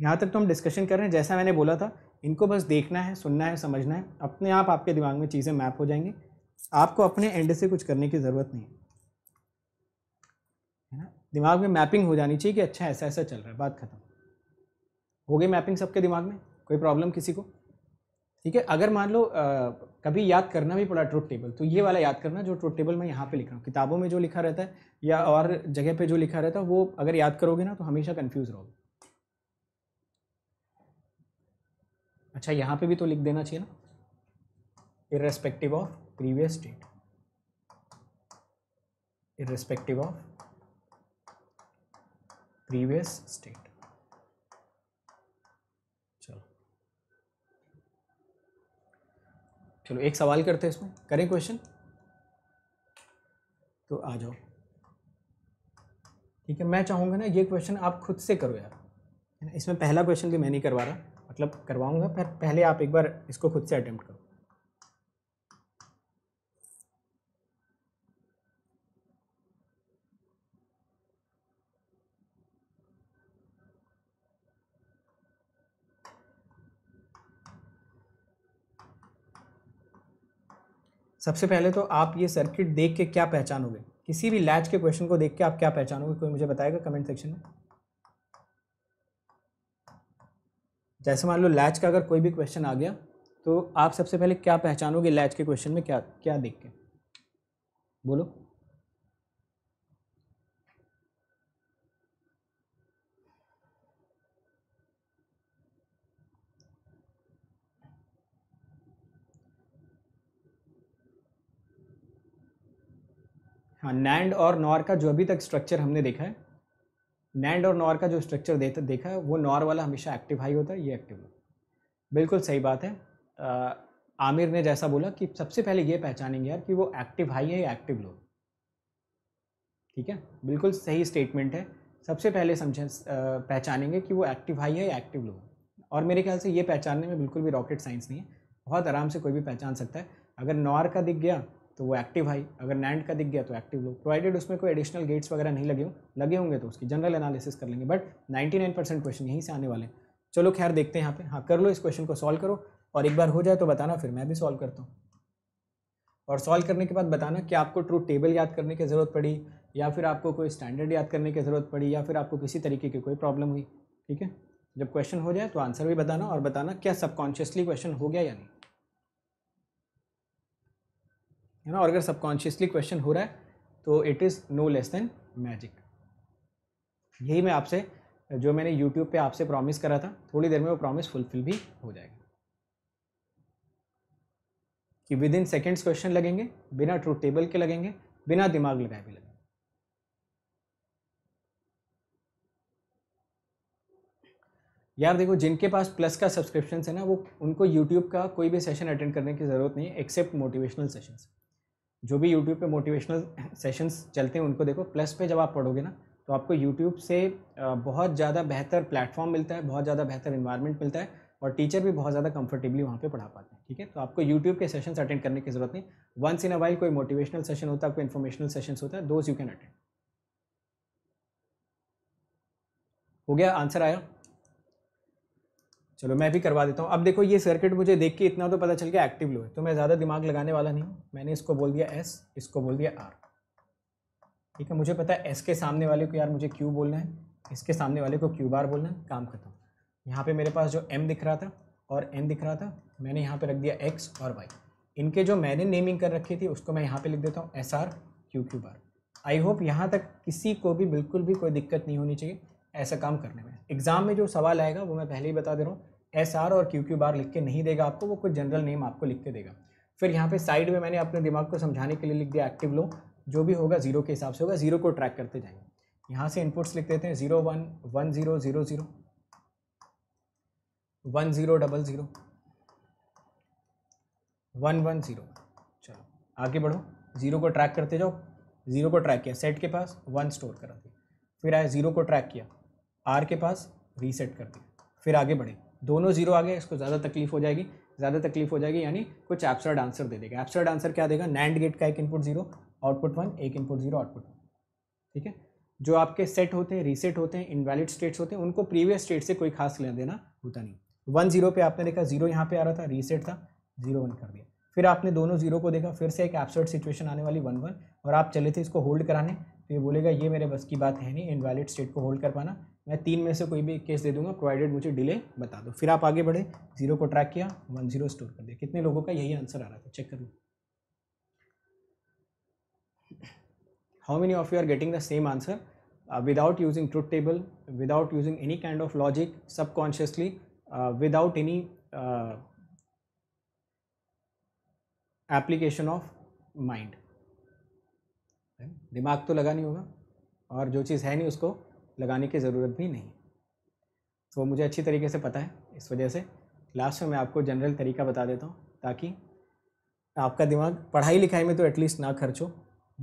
यहाँ तक तो हम डिस्कशन कर रहे हैं जैसा मैंने बोला था इनको बस देखना है सुनना है समझना है अपने आप आपके दिमाग में चीज़ें मैप हो जाएंगी आपको अपने एंड से कुछ करने की ज़रूरत नहीं है ना दिमाग में मैपिंग हो जानी चाहिए कि अच्छा ऐसा ऐसा चल रहा है बात खत्म हो गई मैपिंग सबके दिमाग में कोई प्रॉब्लम किसी को ठीक है अगर मान लो कभी याद करना भी पड़ा ट्रुथ टेबल तो ये वाला याद करना जो ट्रुथ टेबल मैं यहाँ पे लिख रहा हूँ किताबों में जो लिखा रहता है या और जगह पे जो लिखा रहता है वो अगर याद करोगे ना तो हमेशा कन्फ्यूज रहोगे अच्छा यहाँ पे भी तो लिख देना चाहिए ना irrespective of previous state irrespective of previous state चलो एक सवाल करते हैं इसमें करें क्वेश्चन तो आ जाओ ठीक है मैं चाहूँगा ना ये क्वेश्चन आप खुद से करो यार इसमें पहला क्वेश्चन भी मैं नहीं करवा रहा मतलब करवाऊँगा पर पहले आप एक बार इसको खुद से अटैम्प्ट करो सबसे पहले तो आप ये सर्किट देख के क्या पहचानोगे किसी भी लैच के क्वेश्चन को देख के आप क्या पहचानोगे कोई मुझे बताएगा कमेंट सेक्शन में जैसे मान लो लैच का अगर कोई भी क्वेश्चन आ गया तो आप सबसे पहले क्या पहचानोगे लैच के क्वेश्चन में क्या क्या देख के बोलो हाँ नैंड और नॉर का जो अभी तक स्ट्रक्चर हमने देखा है नैंड और नॉर का जो स्ट्रक्चर देता देखा है वो नॉर वाला हमेशा एक्टिव हाई होता है ये एक्टिव लो बिल्कुल सही बात है आ, आमिर ने जैसा बोला कि सबसे पहले ये पहचानेंगे यार कि वो एक्टिव हाई है या एक्टिव लो ठीक है बिल्कुल सही स्टेटमेंट है सबसे पहले समझें पहचानेंगे कि वो एक्टिव हाई है या एक्टिव लो और मेरे ख्याल से ये पहचानने में बिल्कुल भी रॉकेट साइंस नहीं है बहुत आराम से कोई भी पहचान सकता है अगर नॉर का दिख गया तो वो एक्टिव हाई अगर नैंड का दिख गया तो एक्टिव लो प्रोवाइडेड उसमें कोई एडिशनल गेट्स वगैरह नहीं लगे हों लगे होंगे तो उसकी जनरल एनालिसिस कर लेंगे बट 99 परसेंट क्वेश्चन यहीं से आने वाले हैं चलो खैर देखते हैं यहाँ पे हाँ कर लो इस क्वेश्चन को सॉल्व करो और एक बार हो जाए तो बताना फिर मैं भी सॉल्व करता हूँ और सॉल्व करने के बाद बताना कि आपको ट्रू टेबल याद करने की ज़रूरत पड़ी या फिर आपको कोई स्टैंडर्ड याद करने की ज़रूरत पड़ी या फिर आपको किसी तरीके की कोई प्रॉब्लम हुई ठीक है जब क्वेश्चन हो जाए तो आंसर भी बताना और बताना क्या सबकॉन्शियसली क्वेश्चन हो गया या नहीं है ना और अगर सबकॉन्शियसली क्वेश्चन हो रहा है तो it is no less than magic यही मैं आपसे जो मैंने यूट्यूब पे आपसे प्रॉमिस करा था थोड़ी देर में वो प्रॉमिस फुलफिल भी हो जाएगा कि विद इन सेकेंड्स क्वेश्चन लगेंगे बिना ट्रू टेबल के लगेंगे बिना दिमाग लगाए भी लगेंगे यार देखो जिनके पास प्लस का सब्सक्रिप्शन है ना वो उनको यूट्यूब का कोई भी सेशन अटेंड करने की ज़रूरत नहीं है एक्सेप्ट मोटिवेशनल सेशंस जो भी यूट्यूब पे मोटिवेशनल सेशंस चलते हैं उनको देखो प्लस पे जब आप पढ़ोगे ना तो आपको यूट्यूब से बहुत ज़्यादा बेहतर प्लेटफॉर्म मिलता है बहुत ज़्यादा बेहतर इन्वायरमेंट मिलता है और टीचर भी बहुत ज़्यादा कंफर्टेबली वहाँ पे पढ़ा पाते हैं ठीक है तो आपको यूट्यूब के सेशन अटेंड करने की जरूरत नहीं वंस इन अ वाइल कोई मोटिवेशनल सेशन होता है कोई इन्फॉर्मेशनल सेशन होता है दोज यू कैन अटेंड हो गया आंसर आया चलो मैं भी करवा देता हूँ अब देखो ये सर्किट मुझे देख के इतना तो पता चल गया एक्टिव लो है तो मैं ज़्यादा दिमाग लगाने वाला नहीं हूँ मैंने इसको बोल दिया एस इसको बोल दिया आर ठीक है मुझे पता है एस के सामने वाले को यार मुझे क्यू बोलना है इसके सामने वाले को क्यू बार बोलना है काम खत्म यहाँ पर मेरे पास जो एम दिख रहा था और एन दिख रहा था मैंने यहाँ पर रख दिया एक्स और वाई इनके जो मैंने नेमिंग कर रखी थी उसको मैं यहाँ पर लिख देता हूँ S R Q Q bar I hope यहाँ तक किसी को भी बिल्कुल भी कोई दिक्कत नहीं होनी चाहिए ऐसा काम करने में एग्ज़ाम में जो सवाल आएगा वो मैं पहले ही बता दे रहा हूँ एस आर और क्यू क्यू बार लिख के नहीं देगा आपको वो कुछ जनरल नेम आपको लिख के देगा फिर यहाँ पे साइड में मैंने अपने दिमाग को समझाने के लिए लिख दिया एक्टिव लो जो भी होगा जीरो के हिसाब से होगा जीरो को ट्रैक करते जाएंगे यहाँ से इनपुट्स लिख देते हैं zero one one zero zero zero one zero double zero one one zero चलो आगे बढ़ो जीरो को ट्रैक करते जाओ जीरो को ट्रैक किया सेट के पास वन स्टोर करा दिया फिर आया जीरो को ट्रैक किया आर के पास रीसेट कर दिया फिर आगे बढ़े दोनों जीरो आ गए इसको ज़्यादा तकलीफ हो जाएगी ज़्यादा तकलीफ हो जाएगी यानी कुछ एप्सर्ड आंसर दे देगा एप्सर्ड आंसर क्या देगा नैंड गेट का एक इनपुट जीरो आउटपुट वन एक इनपुट जीरो आउटपुट वन ठीक है जो आपके सेट होते हैं रीसेट होते हैं इनवैलिड स्टेट्स होते हैं उनको प्रीवियस स्टेट से कोई खास लेना देना होता नहीं वन जीरो पे आपने देखा जीरो यहाँ पे आ रहा था रीसेट था जीरो वन कर दिया फिर आपने दोनों जीरो को देखा फिर से एक एप्सर्ड सिचुएशन आने वाली वन वन और आप चले थे इसको होल्ड कराने तो ये बोलेगा ये मेरे बस की बात है नहीं इनवैलिड स्टेट को होल्ड कर पाना मैं तीन में से कोई भी केस दे दूंगा प्रोवाइडेड मुझे डिले बता दो फिर आप आगे बढ़े जीरो को ट्रैक किया वन जीरो स्टोर कर दिया कितने लोगों का यही आंसर आ रहा था चेक कर लो how many of you are getting the same answer without using truth table without using any kind of logic subconsciously without any application of mind दिमाग तो लगा नहीं होगा और जो चीज़ है नहीं उसको लगाने की ज़रूरत भी नहीं तो मुझे अच्छी तरीके से पता है इस वजह से लास्ट में मैं आपको जनरल तरीका बता देता हूँ ताकि आपका दिमाग पढ़ाई लिखाई में तो एटलीस्ट ना खर्चो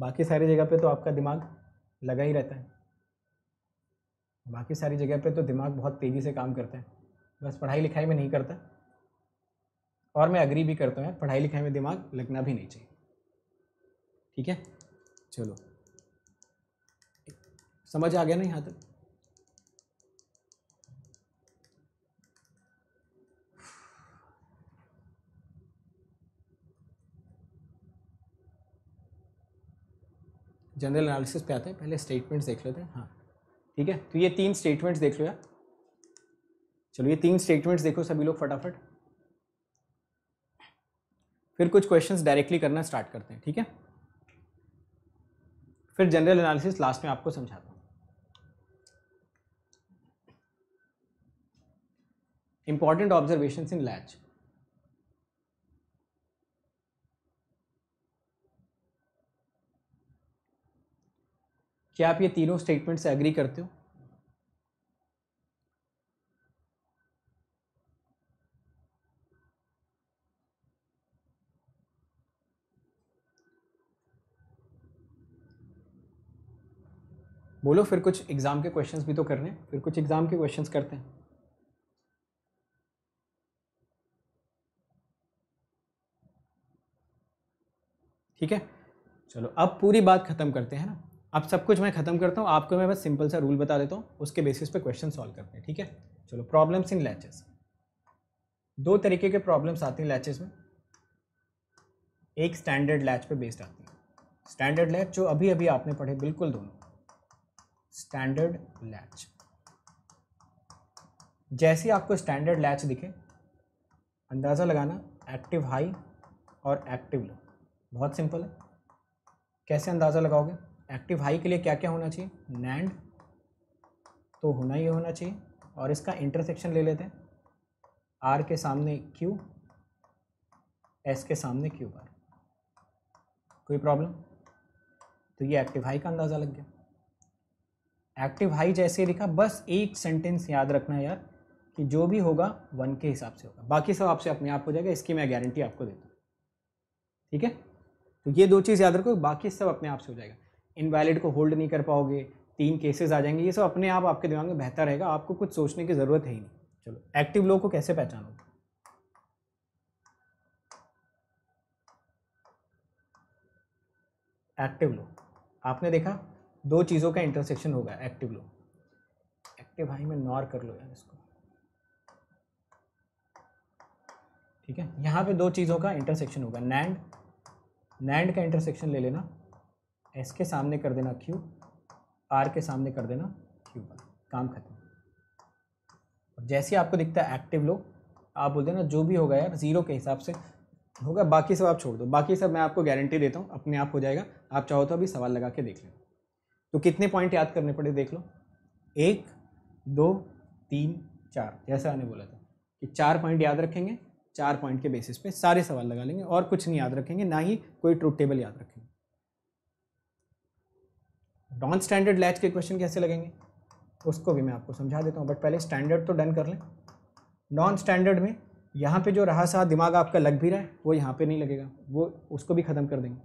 बाकी सारी जगह पे तो आपका दिमाग लगा ही रहता है बाकी सारी जगह पे तो दिमाग बहुत तेज़ी से काम करता है बस पढ़ाई लिखाई में नहीं करता और मैं अग्री भी करता हूँ पढ़ाई लिखाई में दिमाग लगना भी नहीं चाहिए ठीक है चलो समझ आ गया ना यहाँ तक जनरल एनालिसिस पे आते हैं पहले स्टेटमेंट्स देख लेते हैं हाँ ठीक है तो ये तीन स्टेटमेंट्स देख लो यार चलो ये तीन स्टेटमेंट्स देखो सभी लोग फटाफट फिर कुछ क्वेश्चंस डायरेक्टली करना स्टार्ट करते हैं ठीक है फिर जनरल एनालिसिस लास्ट में आपको समझाता हूँ इंपॉर्टेंट ऑब्जर्वेशन इन लैच क्या आप ये तीनों स्टेटमेंट से एग्री करते हो बोलो फिर कुछ एग्ज़ाम के क्वेश्चंस भी तो करने फिर कुछ एग्ज़ाम के क्वेश्चंस करते हैं ठीक है चलो अब पूरी बात ख़त्म करते हैं ना अब सब कुछ मैं ख़त्म करता हूँ आपको मैं बस सिंपल सा रूल बता देता हूँ उसके बेसिस पे क्वेश्चन सॉल्व करते हैं ठीक है चलो प्रॉब्लम्स इन लैचेस दो तरीके के प्रॉब्लम्स आते हैं लैचेस में एक स्टैंडर्ड लैच पे बेस्ड आती है स्टैंडर्ड लैच जो अभी अभी आपने पढ़े बिल्कुल दोनों स्टैंडर्ड लैच जैसे आपको स्टैंडर्ड लैच दिखे अंदाज़ा लगाना एक्टिव हाई और एक्टिव लो बहुत सिंपल है कैसे अंदाज़ा लगाओगे एक्टिव हाई के लिए क्या क्या होना चाहिए नैंड तो होना ही होना चाहिए और इसका इंटरसेक्शन ले लेते हैं आर के सामने क्यू एस के सामने क्यू बार कोई प्रॉब्लम तो ये एक्टिव हाई का अंदाज़ा लग गया एक्टिव हाई जैसे लिखा बस एक सेंटेंस याद रखना यार कि जो भी होगा वन के हिसाब से होगा बाकी सब आपसे अपने आप हो जाएगा इसकी मैं गारंटी आपको देता हूँ ठीक है तो ये दो चीज़ याद रखो बाकी सब अपने आप से हो जाएगा इनवैलिड को होल्ड नहीं कर पाओगे तीन केसेस आ जाएंगे ये सब अपने आप आपके दिमाग में बेहतर रहेगा आपको कुछ सोचने की ज़रूरत है ही नहीं चलो एक्टिव लोग को कैसे पहचानो एक्टिव लो आपने देखा दो चीज़ों का इंटरसेक्शन होगा एक्टिव लो एक्टिव भाई में नॉर कर लो यार इसको ठीक है यहाँ पे दो चीज़ों का इंटरसेक्शन होगा नैंड नैंड का इंटरसेक्शन ले लेना एस के सामने कर देना क्यू आर के सामने कर देना क्यू काम खत्म जैसे आपको दिखता है एक्टिव लो आप बोल देना जो भी होगा यार ज़ीरो के हिसाब से होगा बाकी सब आप छोड़ दो बाकी सब मैं आपको गारंटी देता हूँ अपने आप हो जाएगा आप चाहो तो अभी सवाल लगा के देख लेना तो कितने पॉइंट याद करने पड़े देख लो एक दो तीन चार जैसा आने बोला था कि चार पॉइंट याद रखेंगे चार पॉइंट के बेसिस पे सारे सवाल लगा लेंगे और कुछ नहीं याद रखेंगे ना ही कोई ट्रूथ टेबल याद रखेंगे नॉन स्टैंडर्ड लैच के क्वेश्चन कैसे लगेंगे उसको भी मैं आपको समझा देता हूँ बट पहले स्टैंडर्ड तो डन कर लें नॉन स्टैंडर्ड में यहाँ पे जो रहा सा दिमाग आपका लग भी रहा है वो यहाँ पे नहीं लगेगा वो उसको भी ख़त्म कर देंगे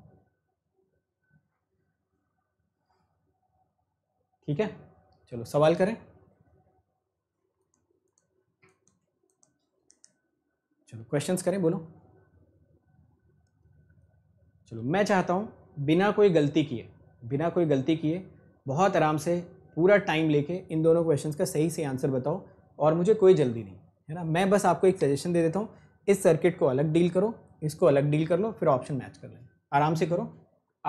ठीक है चलो सवाल करें चलो क्वेश्चंस करें बोलो चलो मैं चाहता हूँ बिना कोई गलती किए बिना कोई गलती किए बहुत आराम से पूरा टाइम लेके इन दोनों क्वेश्चन का सही से आंसर बताओ और मुझे कोई जल्दी नहीं है ना मैं बस आपको एक सजेशन दे देता हूँ इस सर्किट को अलग डील करो इसको अलग डील कर लो फिर ऑप्शन मैच कर लेना आराम से करो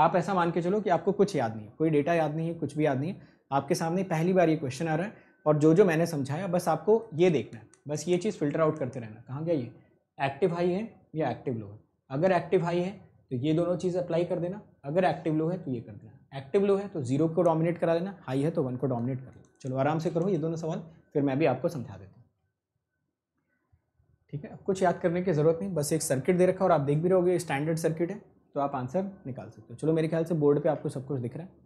आप ऐसा मान के चलो कि आपको कुछ याद नहीं है कोई डेटा याद नहीं है कुछ भी याद नहीं है आपके सामने पहली बार ये क्वेश्चन आ रहा है और जो जो मैंने समझाया बस आपको ये देखना है बस ये चीज़ फिल्टर आउट करते रहना कहाँ गया ये एक्टिव हाई है या एक्टिव लो है अगर एक्टिव हाई है तो ये दोनों चीज़ अप्लाई कर देना अगर एक्टिव लो है तो ये कर देना एक्टिव लो है तो जीरो को डोमिनेट करा लेना हाई है तो वन को डोमिनेट कर लेना चलो आराम से करो ये दोनों सवाल फिर मैं भी आपको समझा देता हूँ ठीक है कुछ याद करने की ज़रूरत नहीं बस एक सर्किट दे रखा और आप देख भी रहोगे स्टैंडर्ड सर्किट है तो आप आंसर निकाल सकते हो चलो मेरे ख्याल से बोर्ड पर आपको सब कुछ दिख रहा है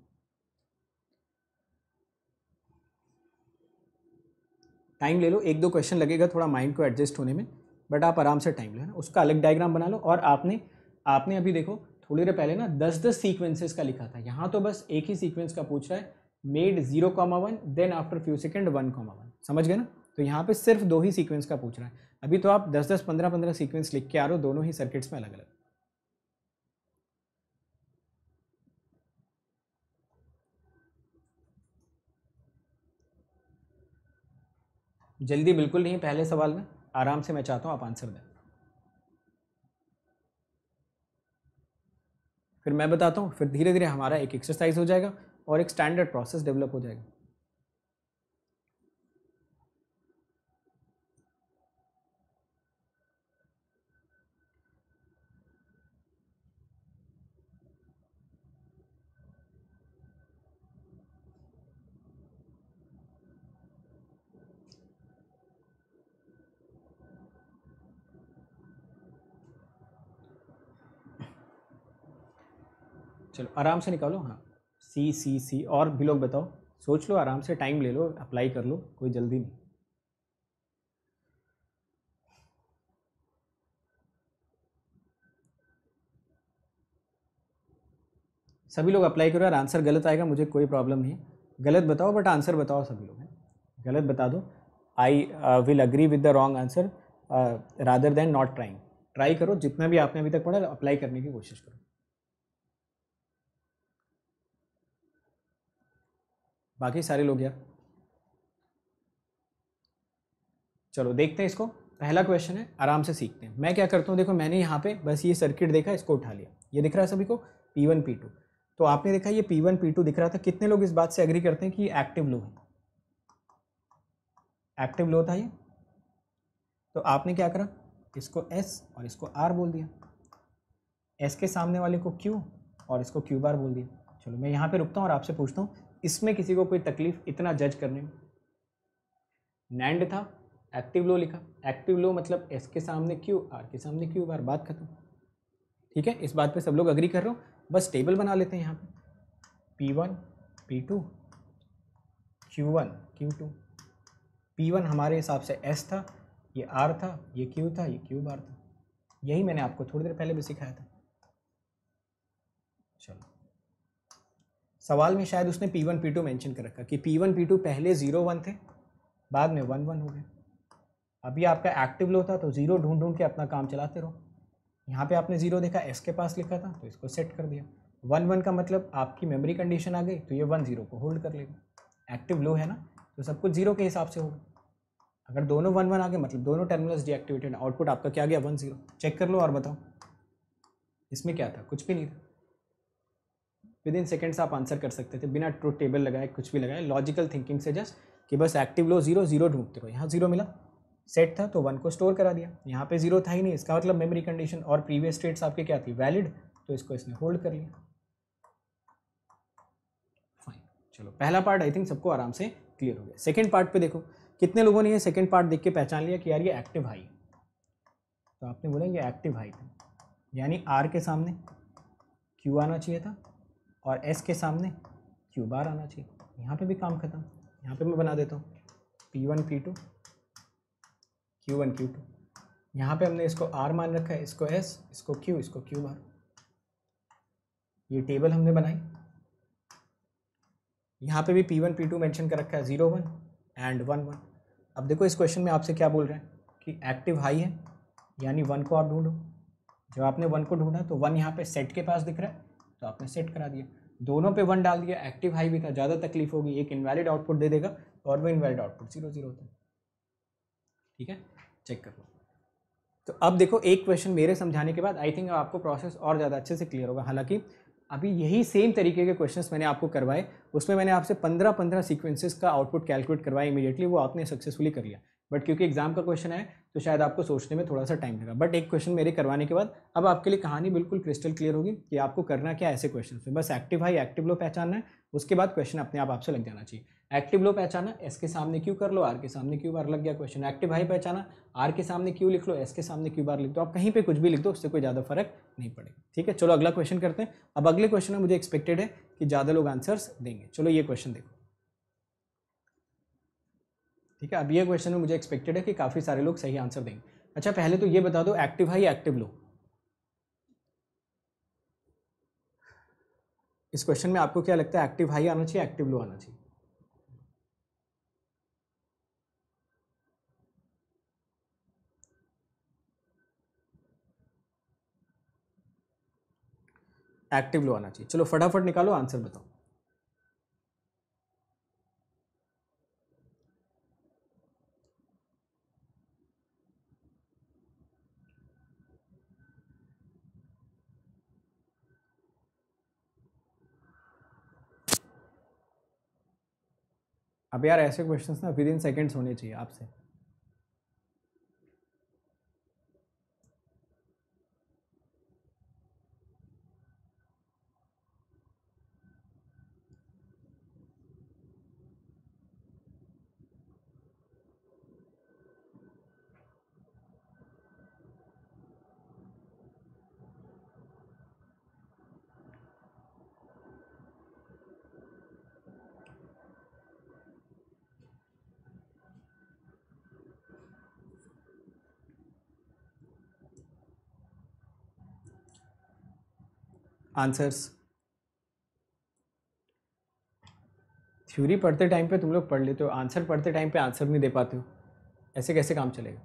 टाइम ले लो एक दो क्वेश्चन लगेगा थोड़ा माइंड को एडजस्ट होने में बट आप आराम से टाइम लेना उसका अलग डायग्राम बना लो और आपने आपने अभी देखो थोड़ी देर पहले ना दस दस सीक्वेंसेस का लिखा था यहाँ तो बस एक ही सीक्वेंस का पूछ रहा है made zero comma one then after few second one comma one समझ गए ना तो यहाँ पे सिर्फ दो ही सीक्वेंस का पूछ रहा है अभी तो आप दस दस पंद्रह पंद्रह सीक्वेंस लिख के आ रहे हो दोनों ही सर्किट्स में अलग अलग जल्दी बिल्कुल नहीं पहले सवाल में आराम से मैं चाहता हूँ आप आंसर दें फिर मैं बताता हूँ फिर धीरे धीरे हमारा एक एक्सरसाइज हो जाएगा और एक स्टैंडर्ड प्रोसेस डेवलप हो जाएगा आराम से निकालो हाँ सी सी सी और भी लोग बताओ सोच लो आराम से टाइम ले लो अप्लाई कर लो कोई जल्दी नहीं सभी लोग अप्लाई करो यार आंसर गलत आएगा मुझे कोई प्रॉब्लम नहीं है गलत बताओ बट आंसर बताओ सभी लोग हैं गलत बता दो I will agree with the wrong answer rather than not trying try करो जितना भी आपने अभी तक पढ़ा अप्लाई करने की कोशिश करो बाकी सारे लोग यार चलो देखते हैं इसको पहला क्वेश्चन है आराम से सीखते हैं मैं क्या करता हूँ देखो मैंने यहाँ पे बस ये सर्किट देखा इसको उठा लिया ये दिख रहा है सभी को P1 P2 तो आपने देखा ये P1 P2 दिख रहा था कितने लोग इस बात से एग्री करते हैं कि ये एक्टिव लो है एक्टिव लो था ये तो आपने क्या करा इसको एस और इसको आर बोल दिया एस के सामने वाले को क्यू और इसको क्यू बार बोल दिया चलो मैं यहाँ पर रुकता हूँ और आपसे पूछता हूँ इसमें किसी को कोई तकलीफ इतना जज करने में नैंड था एक्टिव लो लिखा एक्टिव लो मतलब एस के सामने क्यू आर के सामने क्यू बार बात खत्म ठीक है इस बात पे सब लोग अग्री कर रहे हो बस टेबल बना लेते हैं यहाँ पे P one P two Q one Q two P one हमारे हिसाब से एस था ये आर था ये क्यू था ये क्यू बार था यही मैंने आपको थोड़ी देर पहले भी सिखाया था चलो सवाल में शायद उसने P one P two mention कर रखा कि पी वन पी टू पहले ज़ीरो वन थे बाद में वन वन हो गए अभी आपका एक्टिव लो था तो ज़ीरो ढूंढ ढूंढ के अपना काम चलाते रहो यहाँ पे आपने ज़ीरो देखा एस के पास लिखा था तो इसको सेट कर दिया वन वन का मतलब आपकी मेमोरी कंडीशन आ गई तो ये वन ज़ीरो को होल्ड कर लेगा एक्टिव लो है ना तो सब कुछ ज़ीरो के हिसाब से होगा अगर दोनों वन वन आ गए मतलब दोनों टर्मिनल्स डीएक्टिवेटेड आउटपुट आपका क्या गया वन ज़ीरो चेक कर लो और बताओ इसमें क्या था कुछ भी नहीं था विद इन सेकेंड्स आप आंसर कर सकते थे बिना ट्रू टेबल लगाए कुछ भी लगाए लॉजिकल थिंकिंग से जस्ट कि बस एक्टिव लो जीरो जीरो ढूंढते रहो यहाँ जीरो मिला सेट था तो वन को स्टोर करा दिया यहाँ पे जीरो था ही नहीं इसका मतलब मेमोरी कंडीशन और प्रीवियस स्टेट्स आपके क्या थी वैलिड तो इसको इसने होल्ड कर लिया फाइन चलो पहला पार्ट आई थिंक सबको आराम से क्लियर हो गया सेकेंड पार्ट पे देखो कितने लोगों ने ये सेकेंड पार्ट देख के पहचान लिया कि यार ये एक्टिव हाई तो आपने बोला ये एक्टिव हाई था यानी आर के सामने क्यू आना चाहिए था और एस के सामने क्यू बार आना चाहिए यहाँ पे भी काम खत्म यहाँ पे मैं बना देता हूँ P one P two Q one Q two यहाँ पर हमने इसको आर मान रखा है इसको एस इसको क्यू इसको क्यू बार ये टेबल हमने बनाई यहाँ पे भी P one P two mention कर रखा है zero one and one one अब देखो इस क्वेश्चन में आपसे क्या बोल रहे हैं कि एक्टिव हाई है यानी वन को आप ढूंढो जब आपने वन को ढूंढा तो वन यहाँ पे सेट के पास दिख रहा है तो आपने सेट करा दिया दोनों पे वन डाल दिया एक्टिव हाई भी था ज़्यादा तकलीफ होगी एक इनवैलिड आउटपुट दे देगा और वो इनवैलिड आउटपुट जीरो जीरो होता है ठीक है चेक कर लो तो अब देखो एक क्वेश्चन मेरे समझाने के बाद आई थिंक आपको प्रोसेस और ज़्यादा अच्छे से क्लियर होगा हालांकि अभी यही सेम तरीके के क्वेश्चंस मैंने आपको करवाए उसमें मैंने आपसे पंद्रह पंद्रह सीक्वेंसेस का आउटपुट कैलकुलेट करवाया इमीडिएटली वो आपने सक्सेसफुली कर लिया बट क्योंकि एग्जाम का क्वेश्चन है तो शायद आपको सोचने में थोड़ा सा टाइम लगा बट एक क्वेश्चन मेरे करवाने के बाद अब आपके लिए कहानी बिल्कुल क्रिस्टल क्लियर होगी कि आपको करना क्या ऐसे क्वेश्चन में बस एक्टिव हाई एक्टिव लो पहचानना है उसके बाद क्वेश्चन अपने आप आपसे लग जाना चाहिए एक्टिव लो पहचाना एस के सामने क्यों कर लो आर के सामने क्यों बार लग गया क्वेश्चन एक्टिव हाई पहचाना आर के सामने क्यों लिख लो एस के सामने क्यों बार लिख दो आप कहीं पे कुछ भी लिख दो उससे कोई ज़्यादा फर्क नहीं पड़ेगा ठीक है चलो अगला क्वेश्चन करते हैं अब अगले क्वेश्चन में मुझे एक्सपेक्टेड है कि ज़्यादा लोग आंसर्स देंगे चलो ये क्वेश्चन देखो ठीक है अब ये क्वेश्चन में मुझे एक्सपेक्टेड है कि काफ़ी सारे लोग सही आंसर देंगे अच्छा पहले तो ये बता दो एक्टिव हाई एक्टिव लो इस क्वेश्चन में आपको क्या लगता है एक्टिव हाई आना चाहिए एक्टिव लो आना चाहिए एक्टिव लो आना चाहिए चलो फटाफट निकालो आंसर बताओ अब यार ऐसे क्वेश्चंस ना विद इन सेकेंड्स होने चाहिए आपसे आंसर्स थ्योरी पढ़ते टाइम पे तुम लोग पढ़ लेते हो आंसर पढ़ते टाइम पे आंसर नहीं दे पाते हो ऐसे कैसे काम चलेगा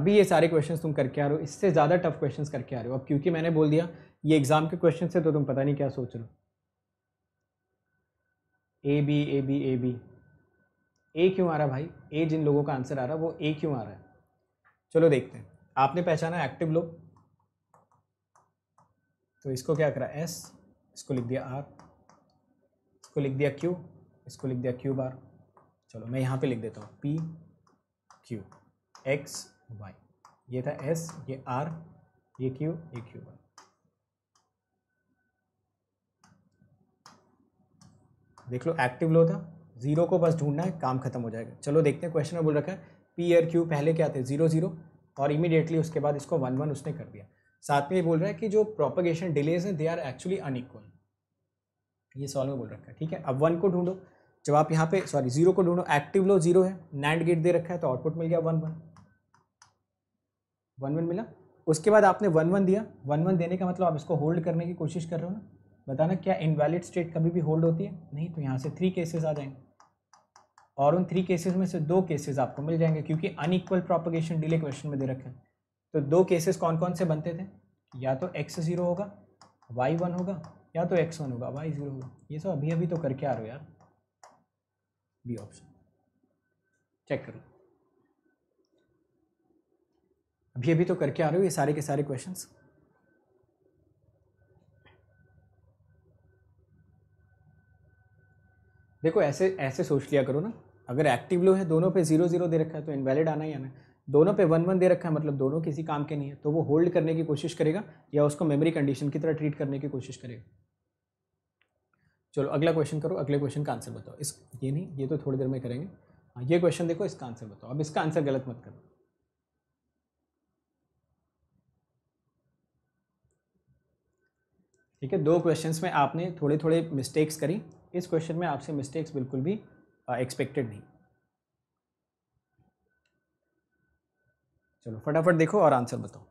अभी ये सारे क्वेश्चन तुम करके आ रहे हो इससे ज़्यादा टफ क्वेश्चन करके आ रहे हो अब क्योंकि मैंने बोल दिया ये एग्ज़ाम के क्वेश्चन से तो तुम पता नहीं क्या सोच रहे हो A B A B A B A क्यों आ रहा भाई ए जिन लोगों का आंसर आ रहा है वो ए क्यों आ रहा है चलो देखते हैं आपने पहचाना एक्टिव लो तो इसको क्या करा एस इसको लिख दिया आर इसको लिख दिया क्यू इसको लिख दिया क्यू बार चलो मैं यहाँ पे लिख देता हूँ पी क्यू एक्स वाई ये था एस ये आर ये क्यू ये क्यू बार देख लो एक्टिव लो था जीरो को बस ढूंढना है काम खत्म हो जाएगा चलो देखते हैं क्वेश्चन में बोल रखा है पी आर क्यू पहले क्या थे जीरो जीरो और इमीडिएटली उसके बाद इसको वन वन उसने कर दिया साथ में ये बोल रहा है कि जो प्रोपोगेशन डिलेज हैं दे आर एक्चुअली अनइक्वल ये सॉल्व में बोल रखा है ठीक है अब वन को ढूंढो जब आप यहाँ पे सॉरी जीरो को ढूंढो एक्टिव लो जीरो है नैंड गेट दे रखा है तो आउटपुट मिल गया वन वन वन वन मिला उसके बाद आपने वन वन दिया वन वन देने का मतलब आप इसको होल्ड करने की कोशिश कर रहे हो ना बताना क्या इनवैलिड स्टेट कभी भी होल्ड होती है नहीं तो यहाँ से थ्री केसेस आ जाएंगे और उन थ्री केसेस में से दो केसेस आपको मिल जाएंगे क्योंकि अनइक्वल प्रोपोगेशन डिले क्वेश्चन में दे रखे हैं तो दो केसेस कौन कौन से बनते थे या तो एक्स ज़ीरो होगा वाई वन होगा या तो एक्स वन होगा वाई ज़ीरो होगा ये सब अभी अभी तो करके आ रहे हो यार बी ऑप्शन चेक करो अभी अभी तो करके आ रहे हो ये सारे के सारे क्वेश्चन देखो ऐसे ऐसे सोच लिया करो ना अगर एक्टिव लो है दोनों पे जीरो जीरो दे रखा है तो इनवैलिड आना ही आना है दोनों पे वन वन दे रखा है मतलब दोनों किसी काम के नहीं है तो वो होल्ड करने की कोशिश करेगा या उसको मेमोरी कंडीशन की तरह ट्रीट करने की कोशिश करेगा चलो अगला क्वेश्चन करो अगले क्वेश्चन का आंसर बताओ इस ये नहीं ये तो थोड़ी देर में करेंगे हाँ ये क्वेश्चन देखो इसका आंसर बताओ अब इसका आंसर गलत मत करो ठीक है दो क्वेश्चंस में आपने थोड़े थोड़े मिस्टेक्स करी इस क्वेश्चन में आपसे मिस्टेक्स बिल्कुल भी एक्सपेक्टेड uh, नहीं चलो फटाफट देखो और आंसर बताओ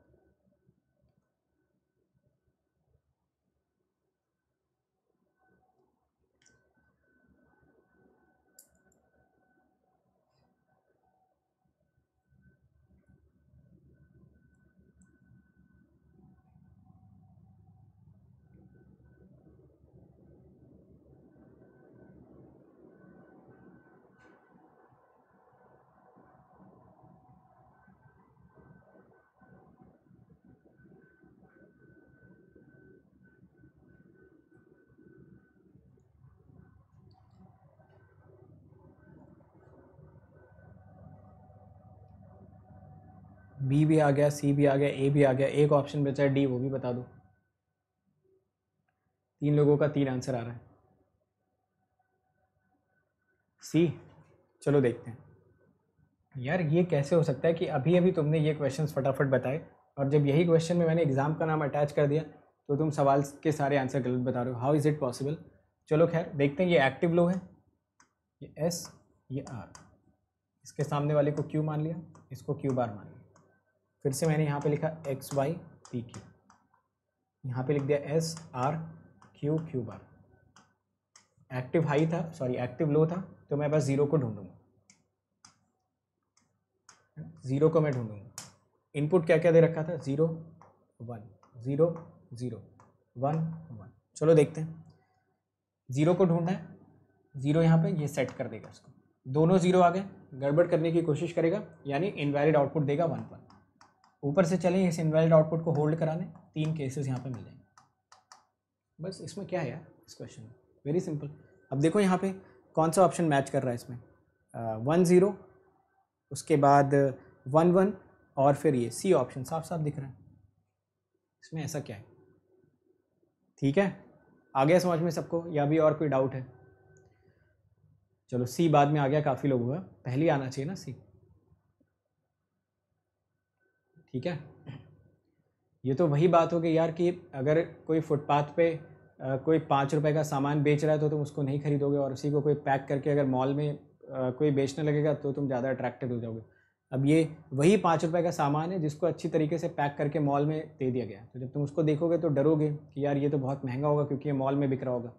बी भी आ गया सी भी आ गया ए भी आ गया एक ऑप्शन बचा है डी वो भी बता दो तीन लोगों का तीन आंसर आ रहा है सी चलो देखते हैं यार ये कैसे हो सकता है कि अभी अभी तुमने ये क्वेश्चन फटाफट बताए और जब यही क्वेश्चन में मैंने एग्ज़ाम का नाम अटैच कर दिया तो तुम सवाल के सारे आंसर गलत बता रहे हो हाउ इज़ इट पॉसिबल चलो खैर देखते हैं ये एक्टिव लो है ये एस ये आर इसके सामने वाले को क्यू मान लिया इसको क्यू बार मान लिया फिर से मैंने यहाँ पे लिखा एक्स वाई पी क्यू यहाँ पे लिख दिया S R Q Q bar active high था सॉरी एक्टिव लो था तो मैं बस ज़ीरो को ढूंढूंगा ज़ीरो को मैं ढूंढूंगा इनपुट क्या क्या दे रखा था zero one zero zero one one चलो देखते हैं ज़ीरो को ढूंढना है ज़ीरो यहाँ पे ये सेट कर देगा उसको दोनों ज़ीरो आ गए गड़बड़ करने की कोशिश करेगा यानी इनवैलिड आउटपुट देगा वन पर ऊपर से चलें इस इनवैलिड आउटपुट को होल्ड कराने तीन केसेस यहाँ पे मिलेंगे बस इसमें क्या है यार इस क्वेश्चन में वेरी सिंपल अब देखो यहाँ पे कौन सा ऑप्शन मैच कर रहा है इसमें वन ज़ीरो उसके बाद वन वन और फिर ये सी ऑप्शन साफ साफ दिख रहा है इसमें ऐसा क्या है ठीक है आ गया समझ में सबको या भी और कोई डाउट है चलो सी बाद में आ गया काफ़ी लोगों का पहले आना चाहिए ना सी ठीक है ये तो वही बात हो गई यार कि अगर कोई फुटपाथ पे आ, कोई पाँच रुपए का सामान बेच रहा है तो तुम उसको नहीं खरीदोगे और उसी को कोई पैक करके अगर मॉल में आ, कोई बेचने लगेगा तो तुम ज़्यादा अट्रैक्टिव हो जाओगे अब ये वही पाँच रुपए का सामान है जिसको अच्छी तरीके से पैक करके मॉल में दे दिया गया तो जब तुम उसको देखोगे तो डरोगे कि यार ये तो बहुत महंगा होगा क्योंकि ये मॉल में बिक रहा होगा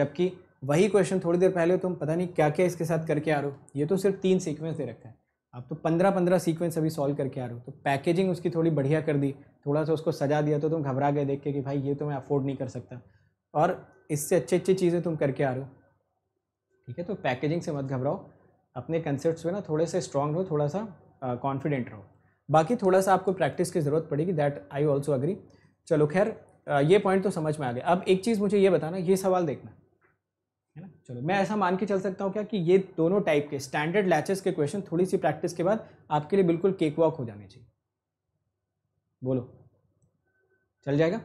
जबकि वही क्वेश्चन थोड़ी देर पहले तुम पता नहीं क्या क्या इसके साथ करके आ रहे हो ये तो सिर्फ तीन सीक्वेंस दे रखा है आप तो पंद्रह पंद्रह सीक्वेंस अभी सॉल्व करके आ रहे हो तो पैकेजिंग उसकी थोड़ी बढ़िया कर दी थोड़ा सा उसको सजा दिया तो तुम घबरा गए देख के कि भाई ये तो मैं अफोर्ड नहीं कर सकता और इससे अच्छी अच्छी चीज़ें तुम करके आ रहे हो ठीक है तो पैकेजिंग से मत घबराओ अपने कंसेप्ट में ना थोड़े से स्ट्रांग रहो थोड़ा सा कॉन्फिडेंट रहो बाकी थोड़ा सा आपको प्रैक्टिस की ज़रूरत पड़ेगी दैट आई ऑल्सो अग्री चलो खैर ये पॉइंट तो समझ में आ गया अब एक चीज़ मुझे ये बताना ये सवाल देखना है ना चलो मैं ऐसा मान के चल सकता हूँ क्या कि ये दोनों टाइप के स्टैंडर्ड लैचेस के क्वेश्चन थोड़ी सी प्रैक्टिस के बाद आपके लिए बिल्कुल केक वॉक हो जाने चाहिए बोलो चल जाएगा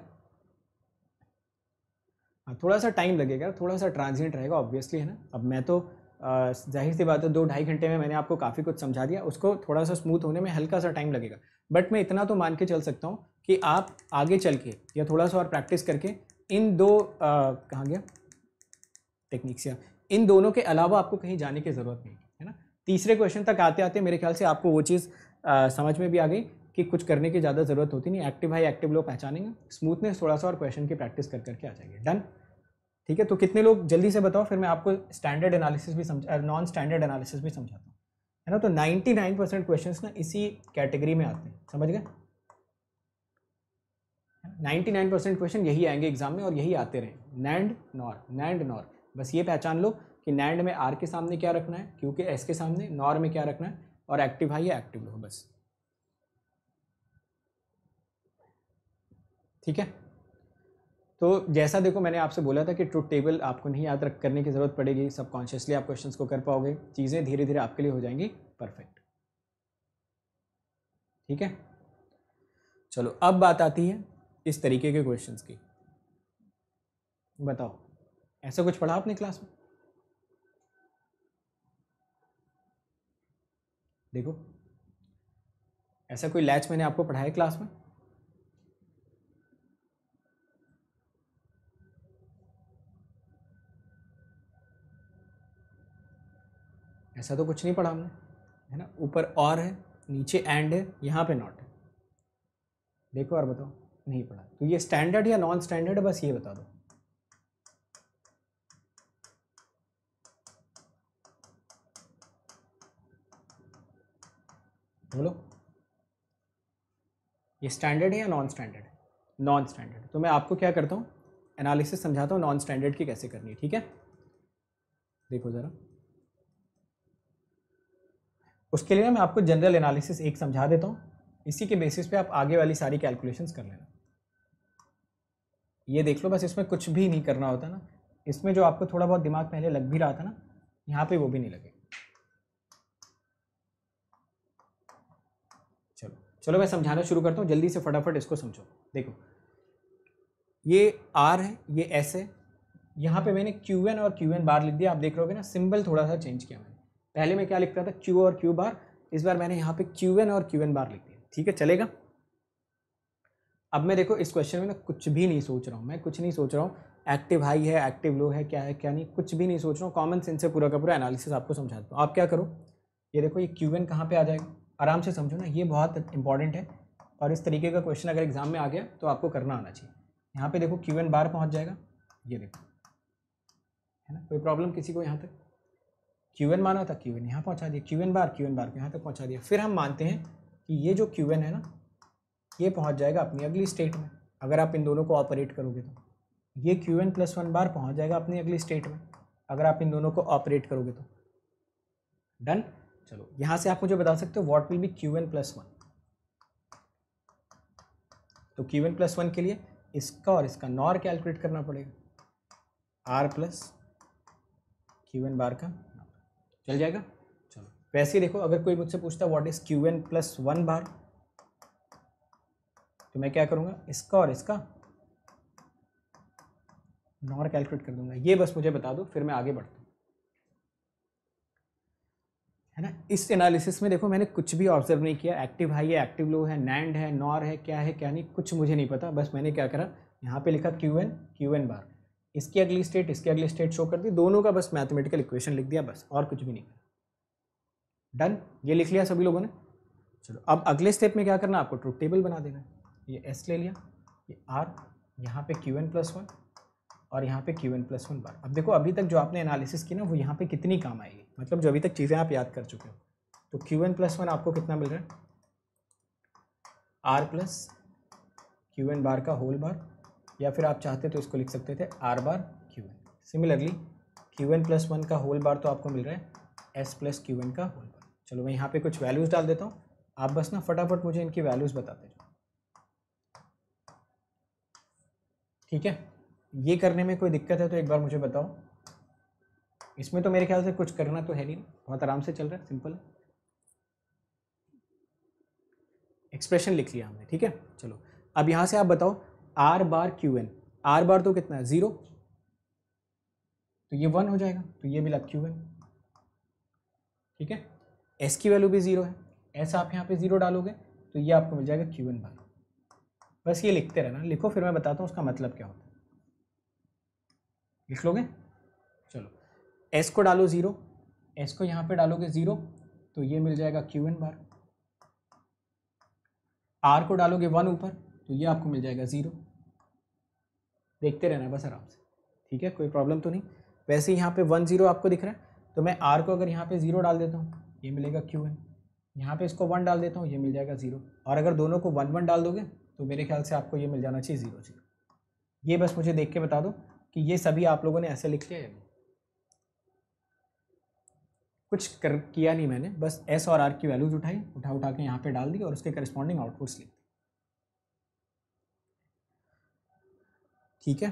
हाँ थोड़ा सा टाइम लगेगा थोड़ा सा ट्रांजिएंट रहेगा ऑब्वियसली है ना अब मैं तो जाहिर सी बात है दो ढाई घंटे में मैंने आपको काफ़ी कुछ समझा दिया उसको थोड़ा सा स्मूथ होने में हल्का सा टाइम लगेगा बट मैं इतना तो मान के चल सकता हूँ कि आप आगे चल के या थोड़ा सा और प्रैक्टिस करके इन दो कहाँ गया टेक्निक्स या इन दोनों के अलावा आपको कहीं जाने की ज़रूरत नहीं है ना तीसरे क्वेश्चन तक आते आते मेरे ख्याल से आपको वो चीज़ आ, समझ में भी आ गई कि कुछ करने की ज़्यादा ज़रूरत होती नहीं एक्टिव हाई एक्टिव लोग पहचानेंगे स्मूथनेस थोड़ा सा और क्वेश्चन की प्रैक्टिस कर करके आ जाएगी डन ठीक है तो कितने लोग जल्दी से बताओ फिर मैं आपको स्टैंडर्ड एनालिसिस भी समझा नॉन स्टैंडर्ड एनालिसिस भी समझाता हूँ है ना तो 99 परसेंट क्वेश्चन ना इसी कैटेगरी में आते हैं समझ गए 99 परसेंट क्वेश्चन यही आएंगे एग्जाम में और यही आते रहे नैंड नॉर नैंड नॉर बस ये पहचान लो कि नैंड में आर के सामने क्या रखना है क्यू के एस के सामने नॉर में क्या रखना है और एक्टिव हाई या एक्टिव लो बस ठीक है तो जैसा देखो मैंने आपसे बोला था कि ट्रूथ टेबल आपको नहीं याद रख करने की ज़रूरत पड़ेगी सबकॉन्शियसली आप क्वेश्चंस को कर पाओगे चीज़ें धीरे धीरे आपके लिए हो जाएंगी परफेक्ट ठीक है चलो अब बात आती है इस तरीके के क्वेश्चंस की बताओ ऐसा कुछ पढ़ा आपने क्लास में देखो ऐसा कोई लैच मैंने आपको पढ़ाया क्लास में ऐसा तो कुछ नहीं पढ़ा हमने है ना ऊपर और है नीचे एंड है यहाँ पे नॉट है देखो और बताओ नहीं पढ़ा तो ये स्टैंडर्ड या नॉन स्टैंडर्ड बस ये बता दो बोलो ये स्टैंडर्ड है या नॉन स्टैंडर्ड नॉन स्टैंडर्ड तो मैं आपको क्या करता हूँ एनालिसिस समझाता हूँ नॉन स्टैंडर्ड की कैसे करनी है ठीक है देखो ज़रा उसके लिए मैं आपको जनरल एनालिसिस एक समझा देता हूँ इसी के बेसिस पे आप आगे वाली सारी कैलकुलेशंस कर लेना ये देख लो बस इसमें कुछ भी नहीं करना होता ना इसमें जो आपको थोड़ा बहुत दिमाग पहले लग भी रहा था ना यहाँ पे वो भी नहीं लगेगा चलो मैं समझाना शुरू करता हूँ जल्दी से फटाफट इसको समझो देखो ये आर है ये एस है यहाँ पे मैंने क्यू एन और क्यू एन बार लिख दिया आप देख रहे हो ना सिंबल थोड़ा सा चेंज किया मैंने पहले मैं क्या लिखता था क्यू और क्यू बार इस बार मैंने यहाँ पे क्यू एन और क्यू एन बार लिख दिया ठीक है चलेगा अब मैं देखो इस क्वेश्चन में ना कुछ भी नहीं सोच रहा हूँ मैं कुछ नहीं सोच रहा हूँ एक्टिव हाई है एक्टिव लो है क्या है क्या नहीं कुछ भी नहीं सोच रहा हूँ कॉमन सेंस से पूरा का पूरा एनालिसिस आपको समझाता हूँ आप क्या करो ये देखो ये क्यू एन कहाँ पर आ जाएगा आराम से समझो ना ये बहुत इंपॉर्टेंट है और इस तरीके का क्वेश्चन अगर एग्ज़ाम में आ गया तो आपको करना आना चाहिए यहाँ पे देखो क्यू एन बार पहुँच जाएगा ये देखो है ना कोई प्रॉब्लम किसी को यहाँ तक क्यू एन माना था क्यू एन यहाँ पहुँचा दिया Q N bar Q N bar को यहाँ तक पहुँचा दिया फिर हम मानते हैं कि ये जो क्यू एन है ना ये पहुँच जाएगा अपनी अगली स्टेट में अगर आप इन दोनों को ऑपरेट करोगे तो ये Q N plus one bar पहुँच जाएगा अपनी अगली स्टेट में अगर आप इन दोनों को ऑपरेट करोगे तो डन चलो यहां से आप मुझे बता सकते हो what will be Q N plus one तो क्यू एन प्लस वन के लिए इसका और इसका नॉर कैलकुलेट करना पड़ेगा R plus Q N bar का चल जाएगा चलो वैसे ही देखो अगर कोई मुझसे पूछता है what is Q N plus one bar तो मैं क्या करूंगा इसका और इसका नॉर कैलकुलेट कर दूंगा ये बस मुझे बता दो फिर मैं आगे बढ़ता हूँ है ना इस एनालिसिस में देखो मैंने कुछ भी ऑब्जर्व नहीं किया एक्टिव हाई है एक्टिव लो है नैंड है नॉर है क्या है क्या नहीं कुछ मुझे नहीं पता बस मैंने क्या करा यहाँ पे लिखा Q N Q N bar इसकी अगली स्टेट इसकी अगली स्टेट शो कर दी दोनों का बस मैथमेटिकल इक्वेशन लिख दिया बस और कुछ भी नहीं करा डन ये लिख लिया सभी लोगों ने चलो अब अगले स्टेप में क्या करना आपको ट्रूथ टेबल बना देना है ये एस ले लिया ये आर यहाँ पे क्यू एन प्लस वन और यहाँ पे Q N plus one bar अब देखो अभी तक जो आपने एनालिसिस की ना वो यहाँ पे कितनी काम आएगी मतलब जो अभी तक चीज़ें आप याद कर चुके हो तो क्यू एन प्लस वन आपको कितना मिल रहा है R plus Q N bar का होल बार या फिर आप चाहते तो इसको लिख सकते थे R bar Q N similarly Q N plus one का होल बार तो आपको मिल रहा है एस प्लस क्यू एन का होल बार चलो मैं यहाँ पे कुछ वैल्यूज़ डाल देता हूँ आप बस ना फटाफट मुझे इनकी वैल्यूज़ बताते जाओ ठीक है ये करने में कोई दिक्कत है तो एक बार मुझे बताओ इसमें तो मेरे ख्याल से कुछ करना तो है नहीं बहुत आराम से चल रहा है सिंपल एक्सप्रेशन लिख लिया हमने ठीक है चलो अब यहाँ से आप बताओ R bar Q N R bar तो कितना है ज़ीरो तो ये वन हो जाएगा तो ये मिला क्यू एन ठीक है एस की वैल्यू भी ज़ीरो है एस आप यहाँ पे ज़ीरो डालोगे तो ये आपको मिल जाएगा क्यू एन बार बस ये लिखते रहना लिखो फिर मैं बताता हूँ उसका मतलब क्या होता है लिख लोगे चलो एस को डालो ज़ीरो एस को यहाँ पे डालोगे ज़ीरो तो ये मिल जाएगा क्यू एन बार आर को डालोगे वन ऊपर तो ये आपको मिल जाएगा ज़ीरो देखते रहना बस आराम से ठीक है कोई प्रॉब्लम तो नहीं वैसे ही यहाँ पे वन ज़ीरो आपको दिख रहा है तो मैं आर को अगर यहाँ पे ज़ीरो डाल देता हूँ ये मिलेगा क्यू एन यहाँ पे इसको वन डाल देता हूँ ये मिल जाएगा ज़ीरो और अगर दोनों को वन वन डाल दोगे तो मेरे ख्याल से आपको ये मिल जाना चाहिए ज़ीरो ज़ीरो ये बस मुझे देख के बता दो कि ये सभी आप लोगों ने ऐसे लिख लिया है कुछ कर किया नहीं मैंने बस एस और आर की वैल्यूज उठाई उठा उठा के यहाँ पे डाल दी और उसके करस्पॉन्डिंग आउटपुट्स लिख दी ठीक है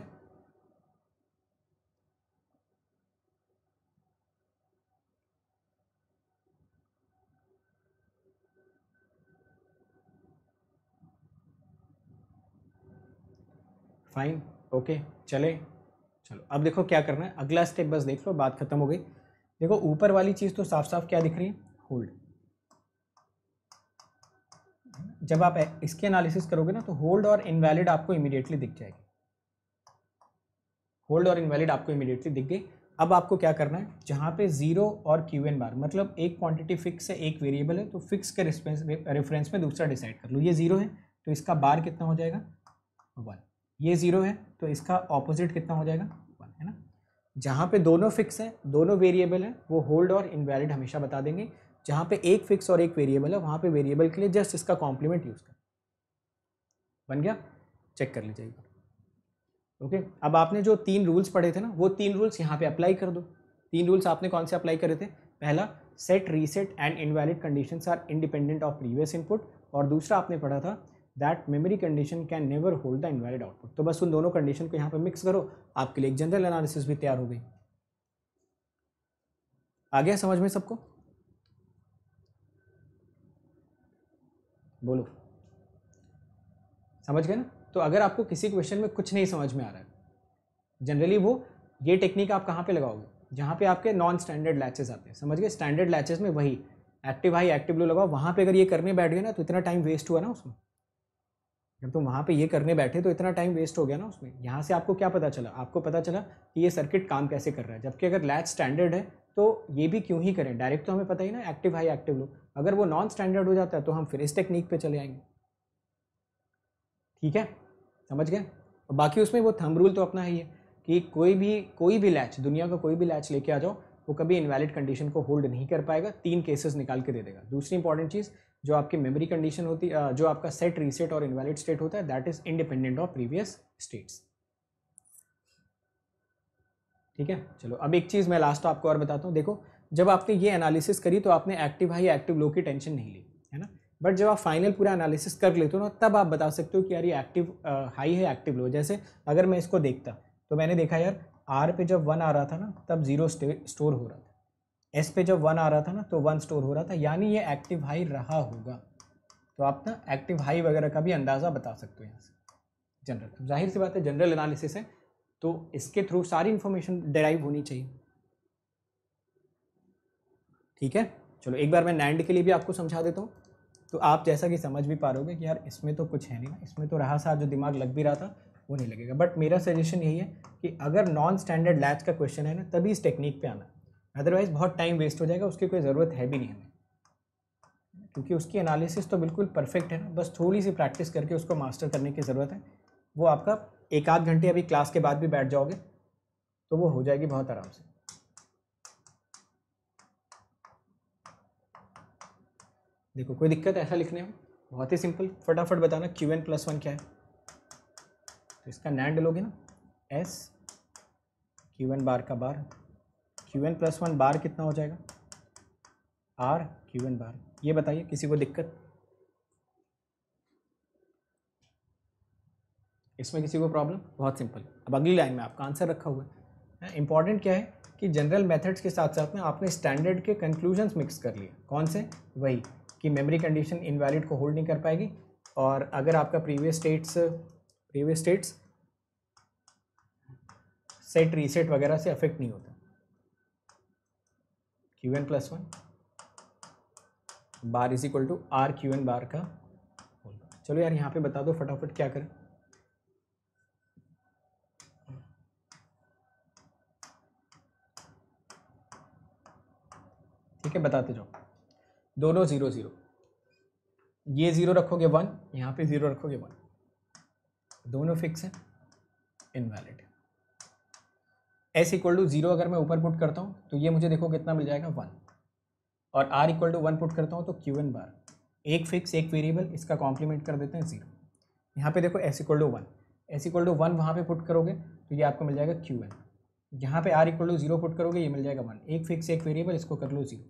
फाइन ओके चले चलो अब देखो क्या करना है अगला स्टेप बस देख लो बात खत्म हो गई देखो ऊपर वाली चीज़ तो साफ साफ क्या दिख रही है होल्ड जब आप इसके एनालिसिस करोगे ना तो होल्ड और इनवैलिड आपको इमीडिएटली दिख जाएगी होल्ड और इनवैलिड आपको इमीडिएटली दिख गई अब आपको क्या करना है जहां पे जीरो और क्यू एन बार मतलब एक क्वांटिटी फिक्स है एक वेरिएबल है तो फिक्स के रेफरेंस में दूसरा डिसाइड कर लो ये जीरो है तो इसका बार कितना हो जाएगा वन ये जीरो है तो इसका ऑपोजिट कितना हो जाएगा वन है ना जहाँ पे दोनों फिक्स हैं दोनों वेरिएबल हैं वो होल्ड और इनवैलिड हमेशा बता देंगे जहाँ पे एक फिक्स और एक वेरिएबल है वहाँ पे वेरिएबल के लिए जस्ट इसका कॉम्प्लीमेंट यूज़ कर बन गया चेक कर लीजिएगा ओके अब आपने जो तीन रूल्स पढ़े थे ना वो तीन रूल्स यहाँ पे अप्लाई कर दो तीन रूल्स आपने कौन से अप्लाई करे थे पहला set reset and invalid condition are independent of previous input और दूसरा आपने पढ़ा था that memory condition can never hold the invalid output तो बस उन दोनों कंडीशन को यहाँ पर मिक्स करो आपके लिए एक जनरल एनालिसिस भी तैयार हो गई आ गया समझ में सबको बोलो समझ गए ना तो अगर आपको किसी क्वेश्चन में कुछ नहीं समझ में आ रहा है जनरली वो ये टेक्निक आप कहाँ पे लगाओगे जहाँ पे आपके नॉन स्टैंडर्ड लैचेस आते हैं समझ गए स्टैंडर्ड लैचेस में वही एक्टिव हाई एक्टिव लो लगाओ वहाँ पे अगर ये करने बैठ गए ना तो इतना टाइम वेस्ट हुआ ना उसमें जब तुम वहाँ पे ये करने बैठे तो इतना टाइम वेस्ट हो गया ना उसमें यहाँ से आपको क्या पता चला आपको पता चला कि ये सर्किट काम कैसे कर रहा है जबकि अगर लैच स्टैंडर्ड है तो ये भी क्यों ही करें डायरेक्ट तो हमें पता ही ना एक्टिव हाई एक्टिव लो अगर वो नॉन स्टैंडर्ड हो जाता है तो हम फिर इस टेक्निक पे चले आएंगे ठीक है समझ गए और बाकी उसमें वो थम रूल तो अपना ही है कि कोई भी कोई भी लैच दुनिया का कोई भी लैच लेके आ जाओ वो कभी इनवैलिड कंडीशन को होल्ड नहीं कर पाएगा तीन केसेस निकाल के दे देगा दूसरी इंपॉर्टेंट चीज़ जो आपकी मेमोरी कंडीशन होती है जो आपका सेट रीसेट और इनवैलिड स्टेट होता है that is independent of previous states ठीक है चलो अब एक चीज़ मैं लास्ट आपको और बताता हूँ देखो जब आपने ये एनालिसिस करी तो आपने एक्टिव हाई एक्टिव लो की टेंशन नहीं ली है ना बट जब आप फाइनल पूरा एनालिसिस कर लेते हो ना तब आप बता सकते हो कि यार ये एक्टिव हाई है एक्टिव लो जैसे अगर मैं इसको देखता तो मैंने देखा यार आर पे जब वन आ रहा था ना तब जीरो स्टोर हो रहा था एस पे जब वन आ रहा था ना तो वन स्टोर हो रहा था यानी ये एक्टिव हाई रहा होगा तो आप ना एक्टिव हाई वगैरह का भी अंदाज़ा बता सकते हो यहाँ से जनरल तो जाहिर सी बात है जनरल एनालिसिस है तो इसके थ्रू सारी इन्फॉर्मेशन डेराइव होनी चाहिए ठीक है चलो एक बार मैं नैंड के लिए भी आपको समझा देता हूँ तो आप जैसा कि समझ भी पा रहे कि यार इसमें तो कुछ है नहीं ना इसमें तो रहा सा जो दिमाग लग भी रहा था वो नहीं लगेगा बट मेरा सजेशन यही है कि अगर नॉन स्टैंडर्ड लैच का क्वेश्चन है ना तभी इस टेक्निक पे आना अदरवाइज़ बहुत टाइम वेस्ट हो जाएगा उसकी कोई ज़रूरत है भी नहीं हमें क्योंकि उसकी एनालिसिस तो बिल्कुल परफेक्ट है ना बस थोड़ी सी प्रैक्टिस करके उसको मास्टर करने की ज़रूरत है वो आपका एक आध घंटे अभी क्लास के बाद भी बैठ जाओगे तो वो हो जाएगी बहुत आराम से देखो कोई दिक्कत ऐसा लिखने में बहुत ही सिंपल फटाफट बताना क्यू एन प्लस वन क्या है तो इसका नैंड लोगे ना एस क्यू एन बार का bar Q N plus one bar कितना हो जाएगा आर क्यू एन बार ये बताइए किसी को दिक्कत इसमें किसी को प्रॉब्लम बहुत सिंपल अब अगली लाइन में आपका आंसर रखा हुआ है इंपॉर्टेंट हाँ, क्या है कि जनरल मेथड्स के साथ साथ में आपने स्टैंडर्ड के कंक्लूजन्स मिक्स कर लिए कौन से वही कि मेमोरी कंडीशन इनवैलिड को होल्ड नहीं कर पाएगी और अगर आपका previous states previous states set reset वगैरह से अफेक्ट नहीं होता Q N plus one bar is equal to R Q N bar का चलो यार यहाँ पे बता दो फटाफट क्या करें ठीक है बताते जाओ दोनों ज़ीरो ज़ीरो ये ज़ीरो रखोगे वन यहाँ पे ज़ीरो रखोगे वन दोनों फिक्स हैं invalid S equal to zero अगर मैं ऊपर पुट करता हूँ तो ये मुझे देखो कितना मिल जाएगा वन और R equal to one put करता हूँ तो क्यू एन बार एक फिक्स एक वेरिएबल इसका कॉम्प्लीमेंट कर देते हैं जीरो यहाँ पे देखो S equal to one S equal to one वहाँ पर पुट करोगे तो ये आपको मिल जाएगा क्यू एन यहाँ पर R equal to zero put करोगे ये मिल जाएगा वन एक फिक्स एक वेरिएबल इसको कर लो जीरो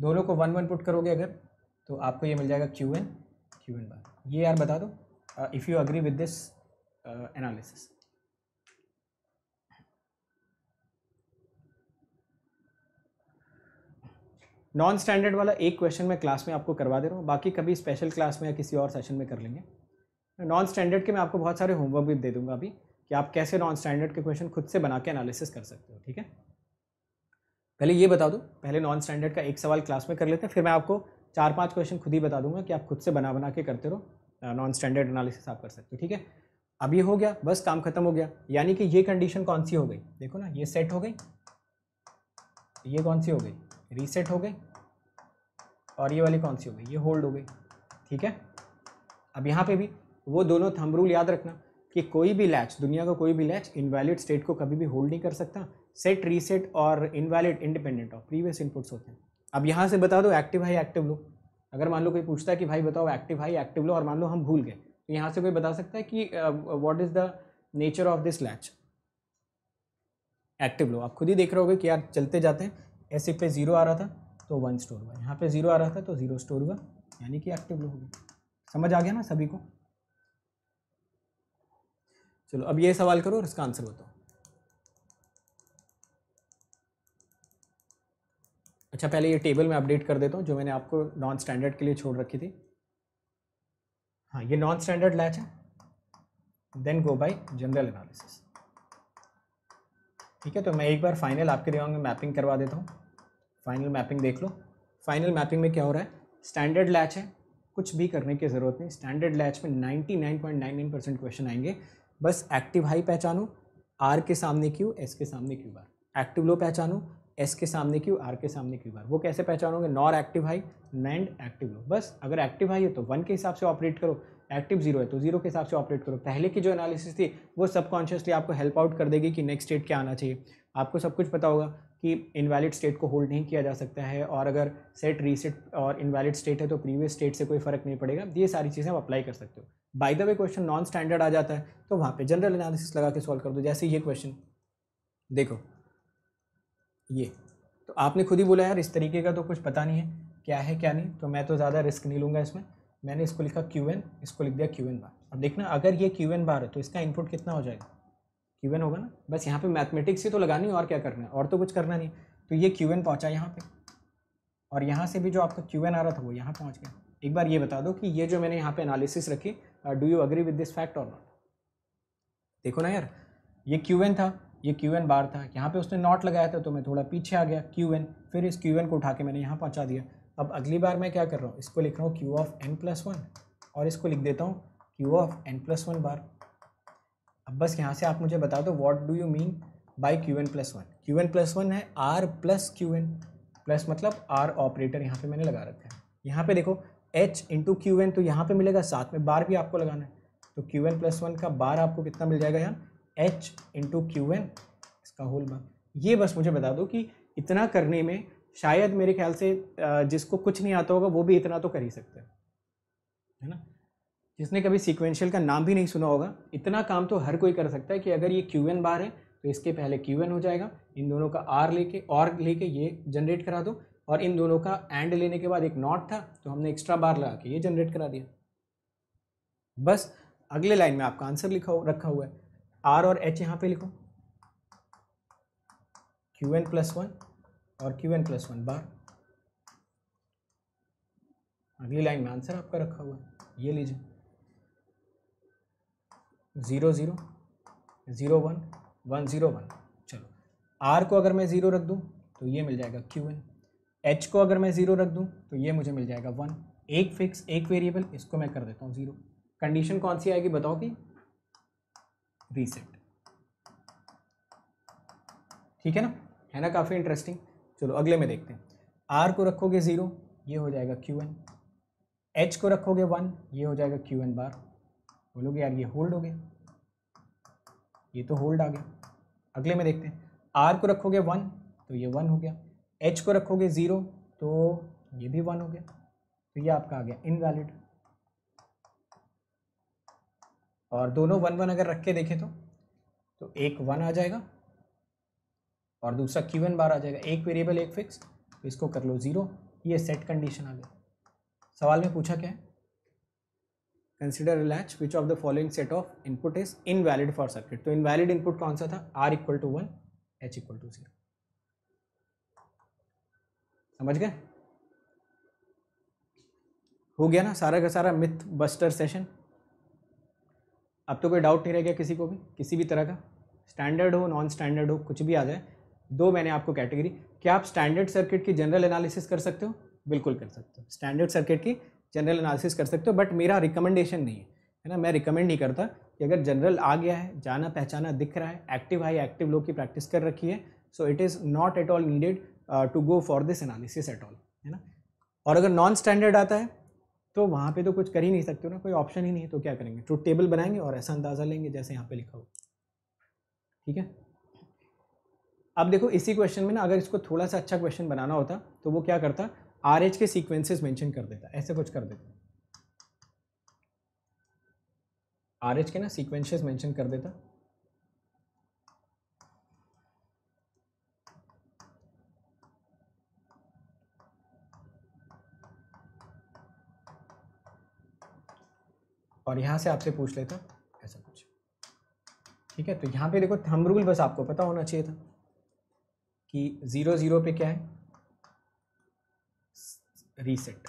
दोनों को वन वन पुट करोगे अगर तो आपको ये मिल जाएगा Q N Q N bar ये यार बता दो if you agree with this analysis non standard वाला एक क्वेश्चन मैं क्लास में आपको करवा दे रहा हूँ बाकी कभी स्पेशल क्लास में या किसी और सेशन में कर लेंगे नॉन स्टैंडर्ड के मैं आपको बहुत सारे होमवर्क भी दे दूंगा अभी कि आप कैसे नॉन स्टैंडर्ड के क्वेश्चन खुद से बना के एनालिसिस कर सकते हो ठीक है पहले ये बता दो पहले नॉन स्टैंडर्ड का एक सवाल क्लास में कर लेते हैं फिर मैं आपको चार पांच क्वेश्चन खुद ही बता दूंगा कि आप खुद से बना बना के करते रहो नॉन स्टैंडर्ड एनालिसिस आप कर सकते हो ठीक है अब ये हो गया बस काम खत्म हो गया यानी कि ये कंडीशन कौन सी हो गई देखो ना ये सेट हो गई ये कौन सी हो गई रीसेट हो गई और ये वाली कौन सी हो गई ये होल्ड हो गई ठीक है अब यहाँ पे भी वो दोनों थंब रूल याद रखना कि कोई भी लैच दुनिया का कोई भी लैच इनवैलिड स्टेट को कभी भी होल्ड नहीं कर सकता सेट रीसेट और invalid independent of previous inputs होते हैं अब यहाँ से बता दो एक्टिव हाई एक्टिव लो अगर मान लो कोई पूछता है कि भाई बताओ एक्टिव हाई एक्टिव लो और मान लो हम भूल गए तो यहाँ से कोई बता सकता है कि what is the nature of this latch active low आप खुद ही देख रहे हो कि यार चलते जाते हैं ऐसे पे ज़ीरो आ रहा था तो वन स्टोर हुआ यहाँ पे ज़ीरो आ रहा था तो ज़ीरो स्टोर हुआ यानी कि एक्टिव लो हो गया समझ आ गया ना सभी को चलो अब ये सवाल करो और इसका आंसर बताओ अच्छा पहले ये टेबल में अपडेट कर देता हूँ जो मैंने आपको नॉन स्टैंडर्ड के लिए छोड़ रखी थी हाँ ये नॉन स्टैंडर्ड लैच है then go by general analysis ठीक है तो मैं एक बार फाइनल आपके दिमाग में मैपिंग करवा देता हूँ फाइनल मैपिंग देख लो फाइनल मैपिंग में क्या हो रहा है स्टैंडर्ड लैच है कुछ भी करने की ज़रूरत नहीं स्टैंडर्ड लैच में 99.99 परसेंट क्वेश्चन आएंगे बस एक्टिव हाई पहचानो आर के सामने क्यू एस के सामने क्यू बार एक्टिव लो पहचानो एस के सामने क्यू आर के सामने क्यू बार वो कैसे पहचानोगे NOR active high NAND active low बस अगर एक्टिव हाई है तो वन के हिसाब से ऑपरेट करो एक्टिव जीरो है तो जीरो के हिसाब से ऑपरेट करो पहले की जो एनालिसिस थी वो सबकॉन्शियसली आपको हेल्प आउट कर देगी कि नेक्स्ट स्टेट क्या आना चाहिए आपको सब कुछ पता होगा कि इनवैलिड स्टेट को होल्ड नहीं किया जा सकता है और अगर सेट रीसेट और इनवैलिड स्टेट है तो प्रीवियस स्टेट से कोई फ़र्क नहीं पड़ेगा ये सारी चीज़ें आप अप्लाई कर सकते हो by the way question non standard आ जाता है तो वहाँ पे जनरल एनालिसिस लगा के सॉल्व कर दो जैसे ये क्वेश्चन देखो ये तो आपने खुद ही बोला यार इस तरीके का तो कुछ पता नहीं है क्या है क्या नहीं तो मैं तो ज़्यादा रिस्क नहीं लूँगा इसमें मैंने इसको लिखा क्यू एन इसको लिख दिया क्यू एन बार अब देखना अगर ये क्यू एन बार है तो इसका इनपुट कितना हो जाएगा क्यू एन होगा ना बस यहाँ पे मैथमेटिक्स ही तो लगानी और क्या करना है और तो कुछ करना नहीं तो ये क्यू एन पहुँचा यहाँ पे और यहाँ से भी जो आपका क्यू एन आ रहा था वो यहाँ पहुँच गया एक बार ये बता दो कि ये जो मैंने यहाँ पे एनालिसिस रखी do you agree with this fact और नॉट देखो ना यार ये क्यू एन था ये क्यू एन बार था यहाँ पे उसने नॉट लगाया था तो मैं थोड़ा पीछे आ गया क्यू एन फिर इस क्यू एन को उठा के मैंने यहाँ पहुँचा दिया अब अगली बार मैं क्या कर रहा हूँ इसको लिख रहा हूँ Q of N plus one और इसको लिख देता हूँ Q of N plus one bar अब बस यहाँ से आप मुझे बता दो what do you mean by Q N plus one Q N plus one है R plus Q N plus मतलब आर ऑपरेटर यहाँ पे मैंने लगा रखा है यहाँ पे देखो एच इंटू क्यू एन तो यहाँ पे मिलेगा साथ में बार भी आपको लगाना है तो क्यू एन प्लस वन का बार आपको कितना मिल जाएगा यहाँ एच इंटू क्यू एन इसका होल बार ये बस मुझे बता दो कि इतना करने में शायद मेरे ख्याल से जिसको कुछ नहीं आता होगा वो भी इतना तो कर ही सकता है है ना जिसने कभी सीक्वेंशियल का नाम भी नहीं सुना होगा इतना काम तो हर कोई कर सकता है कि अगर ये क्यू एन बार है तो इसके पहले क्यू एन हो जाएगा इन दोनों का आर लेके और लेके ये जनरेट करा दो और इन दोनों का एंड लेने के बाद एक नॉट था तो हमने एक्स्ट्रा बार लगा के ये जनरेट करा दिया बस अगले लाइन में आपका आंसर लिखा हो रखा हुआ है आर और एच यहाँ पे लिखो क्यू एन प्लस वन और Q N plus one bar अगली लाइन में आंसर आपका रखा हुआ है ये लीजिए zero zero zero one one zero one चलो आर को अगर मैं ज़ीरो रख दूँ तो ये मिल जाएगा क्यू एन एच को अगर मैं ज़ीरो रख दूँ तो ये मुझे मिल जाएगा वन एक फिक्स एक वेरिएबल इसको मैं कर देता हूँ ज़ीरो कंडीशन कौन सी आएगी बताओ कि रीसेट ठीक है ना है ना काफ़ी इंटरेस्टिंग चलो अगले में देखते हैं आर को रखोगे ज़ीरो ये हो जाएगा क्यू एन एच को रखोगे वन ये हो जाएगा क्यू एन बार बोलोगे यार ये होल्ड हो गया ये तो होल्ड आ गया अगले में देखते हैं आर को रखोगे वन तो ये वन हो गया एच को रखोगे ज़ीरो तो ये भी वन हो गया तो ये आपका आ गया इनवैलिड और दोनों वन वन अगर रख के देखें तो तो एक वन आ जाएगा और दूसरा क्यू वन बार आ जाएगा एक वेरिएबल एक फिक्स तो इसको कर लो ज़ीरो ये सेट कंडीशन आ गया सवाल में पूछा क्या है consider latch which of the following set of input is invalid for circuit तो इनवैलिड इनपुट कौन सा था R equal to one H equal to zero समझ गए हो गया ना सारा का सारा मिथ बस्टर सेशन अब तो कोई डाउट नहीं रह गया किसी को भी किसी भी तरह का स्टैंडर्ड हो नॉन स्टैंडर्ड हो कुछ भी आ जाए दो मैंने आपको कैटेगरी क्या आप स्टैंडर्ड सर्किट की जनरल एनालिसिस कर सकते हो बिल्कुल कर सकते हो स्टैंडर्ड सर्किट की जनरल एनालिसिस कर सकते हो बट मेरा रिकमेंडेशन नहीं है है ना मैं रिकमेंड नहीं करता कि अगर जनरल आ गया है जाना पहचाना दिख रहा है एक्टिव हाई एक्टिव लो की प्रैक्टिस कर रखी है so it is not at all needed to go for this analysis at all है ना और अगर नॉन स्टैंडर्ड आता है तो वहाँ पे तो कुछ कर ही नहीं सकते हो ना कोई ऑप्शन ही नहीं है तो क्या करेंगे ट्रूथ टेबल बनाएंगे और ऐसा अंदाज़ा लेंगे जैसे यहाँ पे लिखा हो ठीक है अब देखो इसी क्वेश्चन में ना अगर इसको थोड़ा सा अच्छा क्वेश्चन बनाना होता तो वो क्या करता आर के सीक्वेंसेस मेंशन कर देता है ऐसे कुछ कर देता है आर के ना सीक्वेंसेस मेंशन कर देता और यहां से आपसे पूछ लेता ऐसा कुछ ठीक है तो यहां पे देखो थंब रूल बस आपको पता होना चाहिए था कि ज़ीरो ज़ीरो पे क्या है रीसेट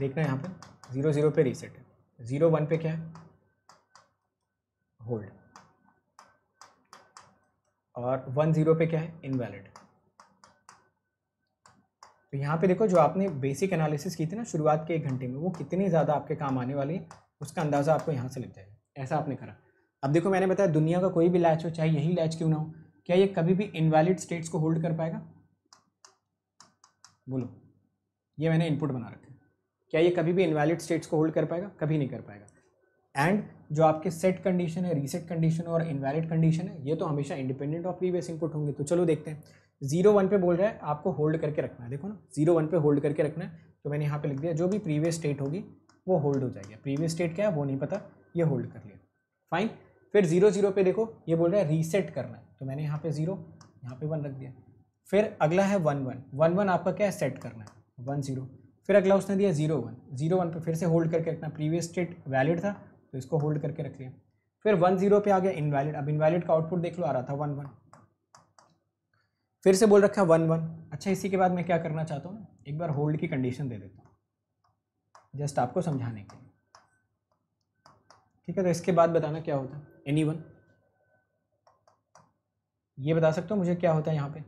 देखना यहाँ पर ज़ीरो ज़ीरो पे रीसेट है ज़ीरो वन पे क्या है होल्ड और वन ज़ीरो पे क्या है इनवैलिड तो यहाँ पे देखो जो आपने बेसिक एनालिसिस की थी ना शुरुआत के एक घंटे में वो कितनी ज़्यादा आपके काम आने वाली है उसका अंदाज़ा आपको यहाँ से लग जाएगा ऐसा आपने करा अब देखो मैंने बताया दुनिया का कोई भी लैच हो चाहे यही लैच क्यों ना हो क्या ये कभी भी इनवैलिड स्टेट्स को होल्ड कर पाएगा बोलो ये मैंने इनपुट बना रखा है क्या ये कभी भी इनवैलिड स्टेट्स को होल्ड कर पाएगा कभी नहीं कर पाएगा एंड जो आपके सेट कंडीशन है रीसेट कंडीशन और इनवैलिड कंडीशन है ये तो हमेशा इंडिपेंडेंट ऑफ प्रीवियस इनपुट होंगे तो चलो देखते हैं जीरो वन पे बोल रहा है आपको होल्ड करके रखना है देखो ना जीरो वन पे होल्ड करके रखना है तो मैंने यहाँ पे लिख दिया जो भी प्रीवियस स्टेट होगी वो होल्ड हो जाएगी प्रीवियस स्टेट क्या है वो नहीं पता ये होल्ड कर लिया फाइन फिर जीरो जीरो पे देखो ये बोल रहा है रीसेट करना है तो मैंने यहाँ पे जीरो यहाँ पे वन रख दिया फिर अगला है वन वन वन वन आपका क्या है सेट करना है वन जीरो फिर अगला उसने दिया जीरो वन जीरो वन पर फिर से होल्ड करके रखना प्रीवियस स्टेट वैलिड था तो इसको होल्ड करके रख लिया फिर वन जीरो पर आ गया इनवैलिड अब इनवैलिड का आउटपुट देख लो आ रहा था वन वन फिर से बोल रखा वन वन अच्छा इसी के बाद मैं क्या करना चाहता हूँ एक बार होल्ड की कंडीशन दे देता हूँ जस्ट आपको समझाने के लिए ठीक है तो इसके बाद बताना क्या होता है एनी वन ये बता सकते हो मुझे क्या होता है यहाँ पे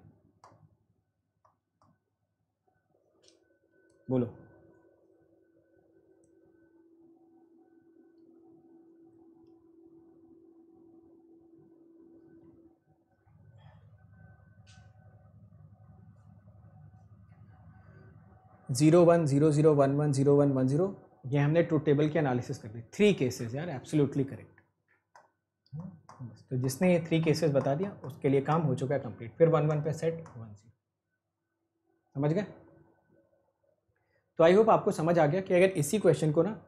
बोलो zero one zero zero one one zero one one zero ये हमने टू टेबल की एनालिसिस कर दी थ्री केसेस यार एब्सोल्युटली करेक्ट तो जिसने ये थ्री केसेस बता दिया उसके लिए काम हो चुका है कंप्लीट फिर वन वन पे सेट वन जीरो समझ गए तो आई होप आपको समझ आ गया कि अगर इसी क्वेश्चन को ना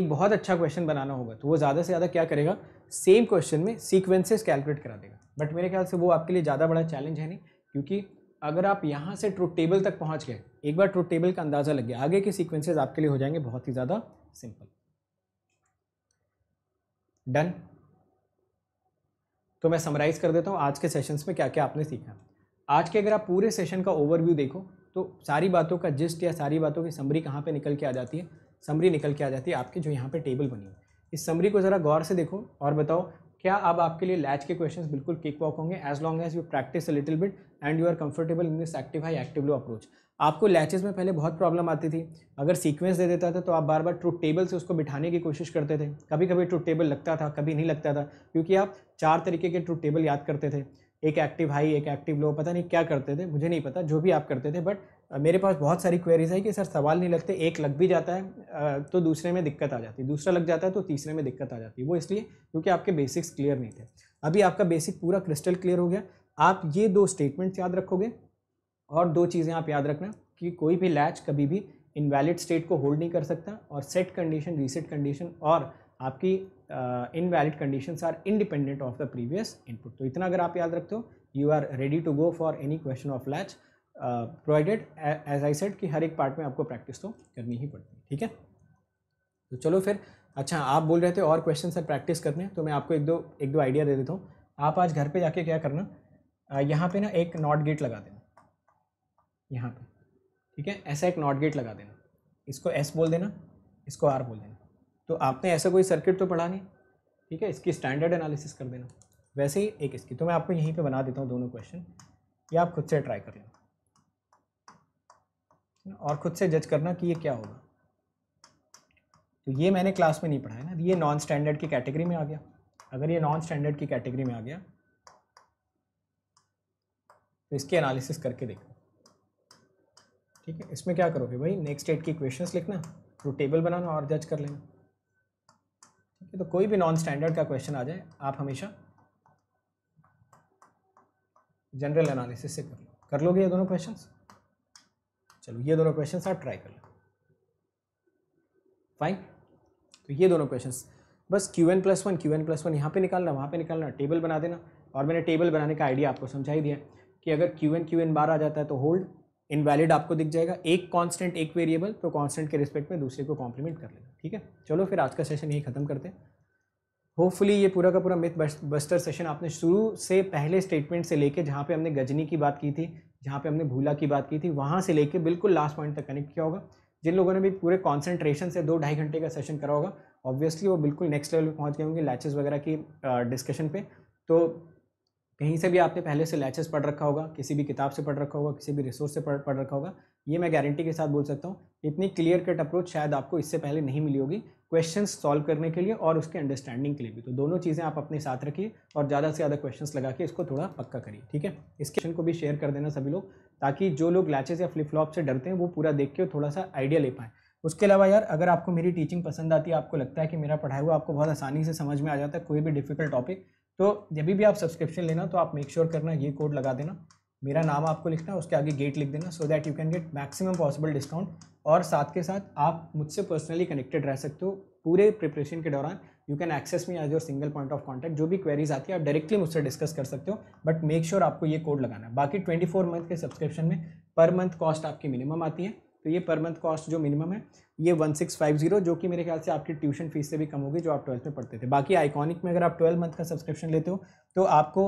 एक बहुत अच्छा क्वेश्चन बनाना होगा तो वो ज़्यादा से ज़्यादा क्या करेगा सेम क्वेश्चन में सीक्वेंसेस कैलकुलेट करा देगा बट मेरे ख्याल से वो आपके लिए ज़्यादा बड़ा चैलेंज है नहीं क्योंकि अगर आप यहाँ से ट्रूथ टेबल तक पहुँच गए एक बार ट्रूथ टेबल का अंदाज़ा लग गया आगे के सीक्वेंसेज आपके लिए हो जाएंगे बहुत ही ज़्यादा सिंपल डन तो मैं समराइज़ कर देता हूँ आज के सेशंस में क्या क्या आपने सीखा आज के अगर आप पूरे सेशन का ओवरव्यू देखो तो सारी बातों का जिस्ट या सारी बातों की समरी कहाँ पे निकल के आ जाती है समरी निकल के आ जाती है आपके जो यहाँ पे टेबल बनी है इस समरी को ज़रा गौर से देखो और बताओ क्या अब आपके लिए लैच के क्वेश्चंस बिल्कुल किक वॉक होंगे as long as you practice a little bit and you are comfortable in this active high active low approach आपको लैचेस में पहले बहुत प्रॉब्लम आती थी अगर सीक्वेंस दे देता था तो आप बार बार ट्रूथ टेबल से उसको बिठाने की कोशिश करते थे कभी कभी ट्रूथ टेबल लगता था कभी नहीं लगता था क्योंकि आप चार तरीके के ट्रूथ टेबल याद करते थे एक एक्टिव हाई एक एक्टिव लो पता नहीं क्या करते थे मुझे नहीं पता जो भी आप करते थे बट मेरे पास बहुत सारी क्वेरीज है कि सर सवाल नहीं लगते एक लग भी जाता है तो दूसरे में दिक्कत आ जाती है दूसरा लग जाता है तो तीसरे में दिक्कत आ जाती है वो इसलिए क्योंकि आपके बेसिक्स क्लियर नहीं थे अभी आपका बेसिक पूरा क्रिस्टल क्लियर हो गया आप ये दो स्टेटमेंट्स याद रखोगे और दो चीज़ें आप याद रखना कि कोई भी लैच कभी भी इनवैलिड स्टेट को होल्ड नहीं कर सकता और सेट कंडीशन रीसेट कंडीशन और आपकी invalid conditions are independent of the previous input तो इतना अगर आप याद रखते हो you are ready to go for any question of latch provided as I said कि हर एक पार्ट में आपको प्रैक्टिस तो करनी ही पड़ती है ठीक है तो चलो फिर अच्छा आप बोल रहे थे और क्वेश्चन सर प्रैक्टिस करने तो मैं आपको एक दो एक दो आइडिया दे देता हूँ आप आज घर पे जाके क्या करना uh, यहाँ पे ना एक नॉट गेट लगा देना यहाँ पे ठीक है ऐसा एक नॉट गेट लगा देना इसको एस बोल देना इसको आर बोल देना तो आपने ऐसा कोई सर्किट तो पढ़ा नहीं ठीक है इसकी स्टैंडर्ड एनालिसिस कर देना वैसे ही एक इसकी तो मैं आपको यहीं पे बना देता हूँ दोनों क्वेश्चन या आप खुद से ट्राई कर लेना और खुद से जज करना कि ये क्या होगा तो ये मैंने क्लास में नहीं पढ़ा है ना ये नॉन स्टैंडर्ड की कैटेगरी में आ गया अगर ये नॉन स्टैंडर्ड की कैटेगरी में आ गया तो इसकी एनालिसिस करके देखो ठीक है इसमें क्या करोगे भाई नेक्स्ट स्टेट की क्वेश्चन लिखना तो टेबल बनाना और जज कर लेना तो कोई भी नॉन स्टैंडर्ड का क्वेश्चन आ जाए आप हमेशा जनरल एनालिसिस से कर लो कर लोगे ये दोनों क्वेश्चन चलो ये दोनों क्वेश्चन आप ट्राई कर लो फाइन तो ये दोनों क्वेश्चन बस Q N plus one Q N plus one यहाँ पर निकालना वहाँ पर निकालना टेबल बना देना और मैंने टेबल बनाने का आइडिया आपको समझाई दिया कि अगर Q N Q N bar आ जाता है तो होल्ड इनवैलिड आपको दिख जाएगा एक कांस्टेंट एक वेरिएबल तो कांस्टेंट के रिस्पेक्ट में दूसरे को कॉम्प्लीमेंट कर लेगा ठीक है चलो फिर आज का सेशन यही खत्म करते हैं होपफुली ये पूरा का पूरा मिथ बस्टर सेशन आपने शुरू से पहले स्टेटमेंट से लेके जहाँ पे हमने गजनी की बात की थी जहाँ पे हमने भूला की बात की थी वहाँ से लेके बिल्कुल लास्ट पॉइंट तक कनेक्ट किया होगा जिन लोगों ने भी पूरे कॉन्सेंट्रेशन से दो ढाई घंटे का सेशन करा होगा ऑब्वियसली वो बिल्कुल नेक्स्ट लेवल पर पहुँच गए होंगे लैचेज़ वगैरह की डिस्कशन पर तो कहीं से भी आपने पहले से लैचेस पढ़ रखा होगा किसी भी किताब से पढ़ रखा होगा किसी भी रिसोर्स से पढ़ पढ़ रखा होगा ये मैं गारंटी के साथ बोल सकता हूँ इतनी क्लियर कट अप्रोच शायद आपको इससे पहले नहीं मिली होगी क्वेश्चन सॉल्व करने के लिए और उसके अंडरस्टैंडिंग के लिए भी तो दोनों चीज़ें आप अपने साथ रखिए और ज़्यादा से ज़्यादा क्वेश्चन लगा के इसको थोड़ा पक्का करिए ठीक है इस क्वेश्चन को भी शेयर कर देना सभी लोग ताकि जो लोग लैचेस या फ्लिप फ्लॉप से डरते हैं वो पूरा देख के थोड़ा सा आइडिया ले पाएँ उसके अलावा यार अगर आपको मेरी टीचिंग पसंद आती है आपको लगता है कि मेरा पढ़ाया हुआ आपको बहुत आसानी से समझ में आ जाता है कोई भी डिफिकल्ट टॉपिक तो जब भी आप सब्सक्रिप्शन लेना तो आप मेक श्योर sure करना ये कोड लगा देना मेरा नाम आपको लिखना है उसके आगे गेट लिख देना so that you can get maximum possible discount और साथ के साथ आप मुझसे पर्सनली कनेक्टेड रह सकते हो पूरे प्रिपरेशन के दौरान you can access me as your single point of contact जो भी क्वेरीज आती है आप डायरेक्टली मुझसे डिस्कस कर सकते हो बट मेक श्योर आपको ये कोड लगाना है बाकी ट्वेंटी फोर मंथ के सब्सक्रिप्शन में पर मंथ कॉस्ट आपकी मिनिमम आती है तो ये पर मंथ कॉस्ट जो मिनिमम है ये वन सिक्स फाइव जीरो जो कि मेरे ख्याल से आपकी ट्यूशन फीस से भी कम होगी जो आप ट्वेल्थ में पढ़ते थे बाकी आइकॉनिक में अगर आप ट्वेल्थ मंथ का सब्सक्रिप्शन लेते हो तो आपको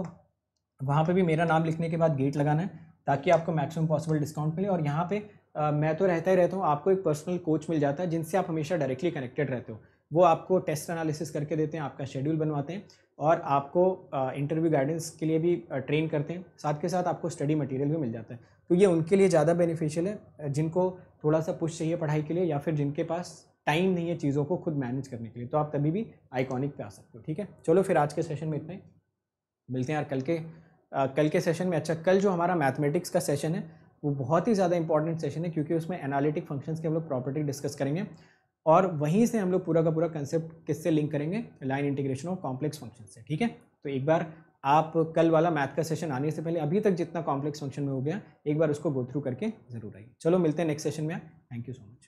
वहाँ पर भी मेरा नाम लिखने के बाद गेट लगाना है ताकि आपको मैक्सिमम पॉसिबल डिस्काउंट मिले और यहाँ पर मैं तो रहता ही रहता हूँ आपको एक पर्सनल कोच मिल जाता है जिनसे आप हमेशा डायरेक्टली कनेक्टेड रहते हो वो आपको टेस्ट एनालिसिस करके देते हैं आपका शेड्यूल बनवाते हैं और आपको इंटरव्यू गाइडेंस के लिए भी ट्रेन करते हैं साथ के साथ आपको स्टडी मटेरियल भी मिल जाता है तो ये उनके लिए ज़्यादा बेनिफिशियल है जिनको थोड़ा सा पुश चाहिए पढ़ाई के लिए या फिर जिनके पास टाइम नहीं है चीज़ों को खुद मैनेज करने के लिए तो आप तभी भी आइकॉनिक पे आ सकते हो ठीक है चलो फिर आज के सेशन में इतना ही मिलते हैं यार कल के आ, कल के सेशन में अच्छा कल जो हमारा मैथमेटिक्स का सेशन है वो बहुत ही ज़्यादा इंपॉर्टेंट सेशन है क्योंकि उसमें एनालिटिक फंक्शंस के हम लोग प्रॉपर्टी डिस्कस करेंगे और वहीं से हम लोग पूरा का पूरा कंसेप्ट किससे लिंक करेंगे लाइन इंटीग्रेशन और कॉम्प्लेक्स फंक्शन से ठीक है तो एक बार आप कल वाला मैथ का सेशन आने से पहले अभी तक जितना कॉम्प्लेक्स फंक्शन में हो गया एक बार उसको गो थ्रू करके ज़रूर आइए चलो मिलते हैं नेक्स्ट सेशन में थैंक यू सो मच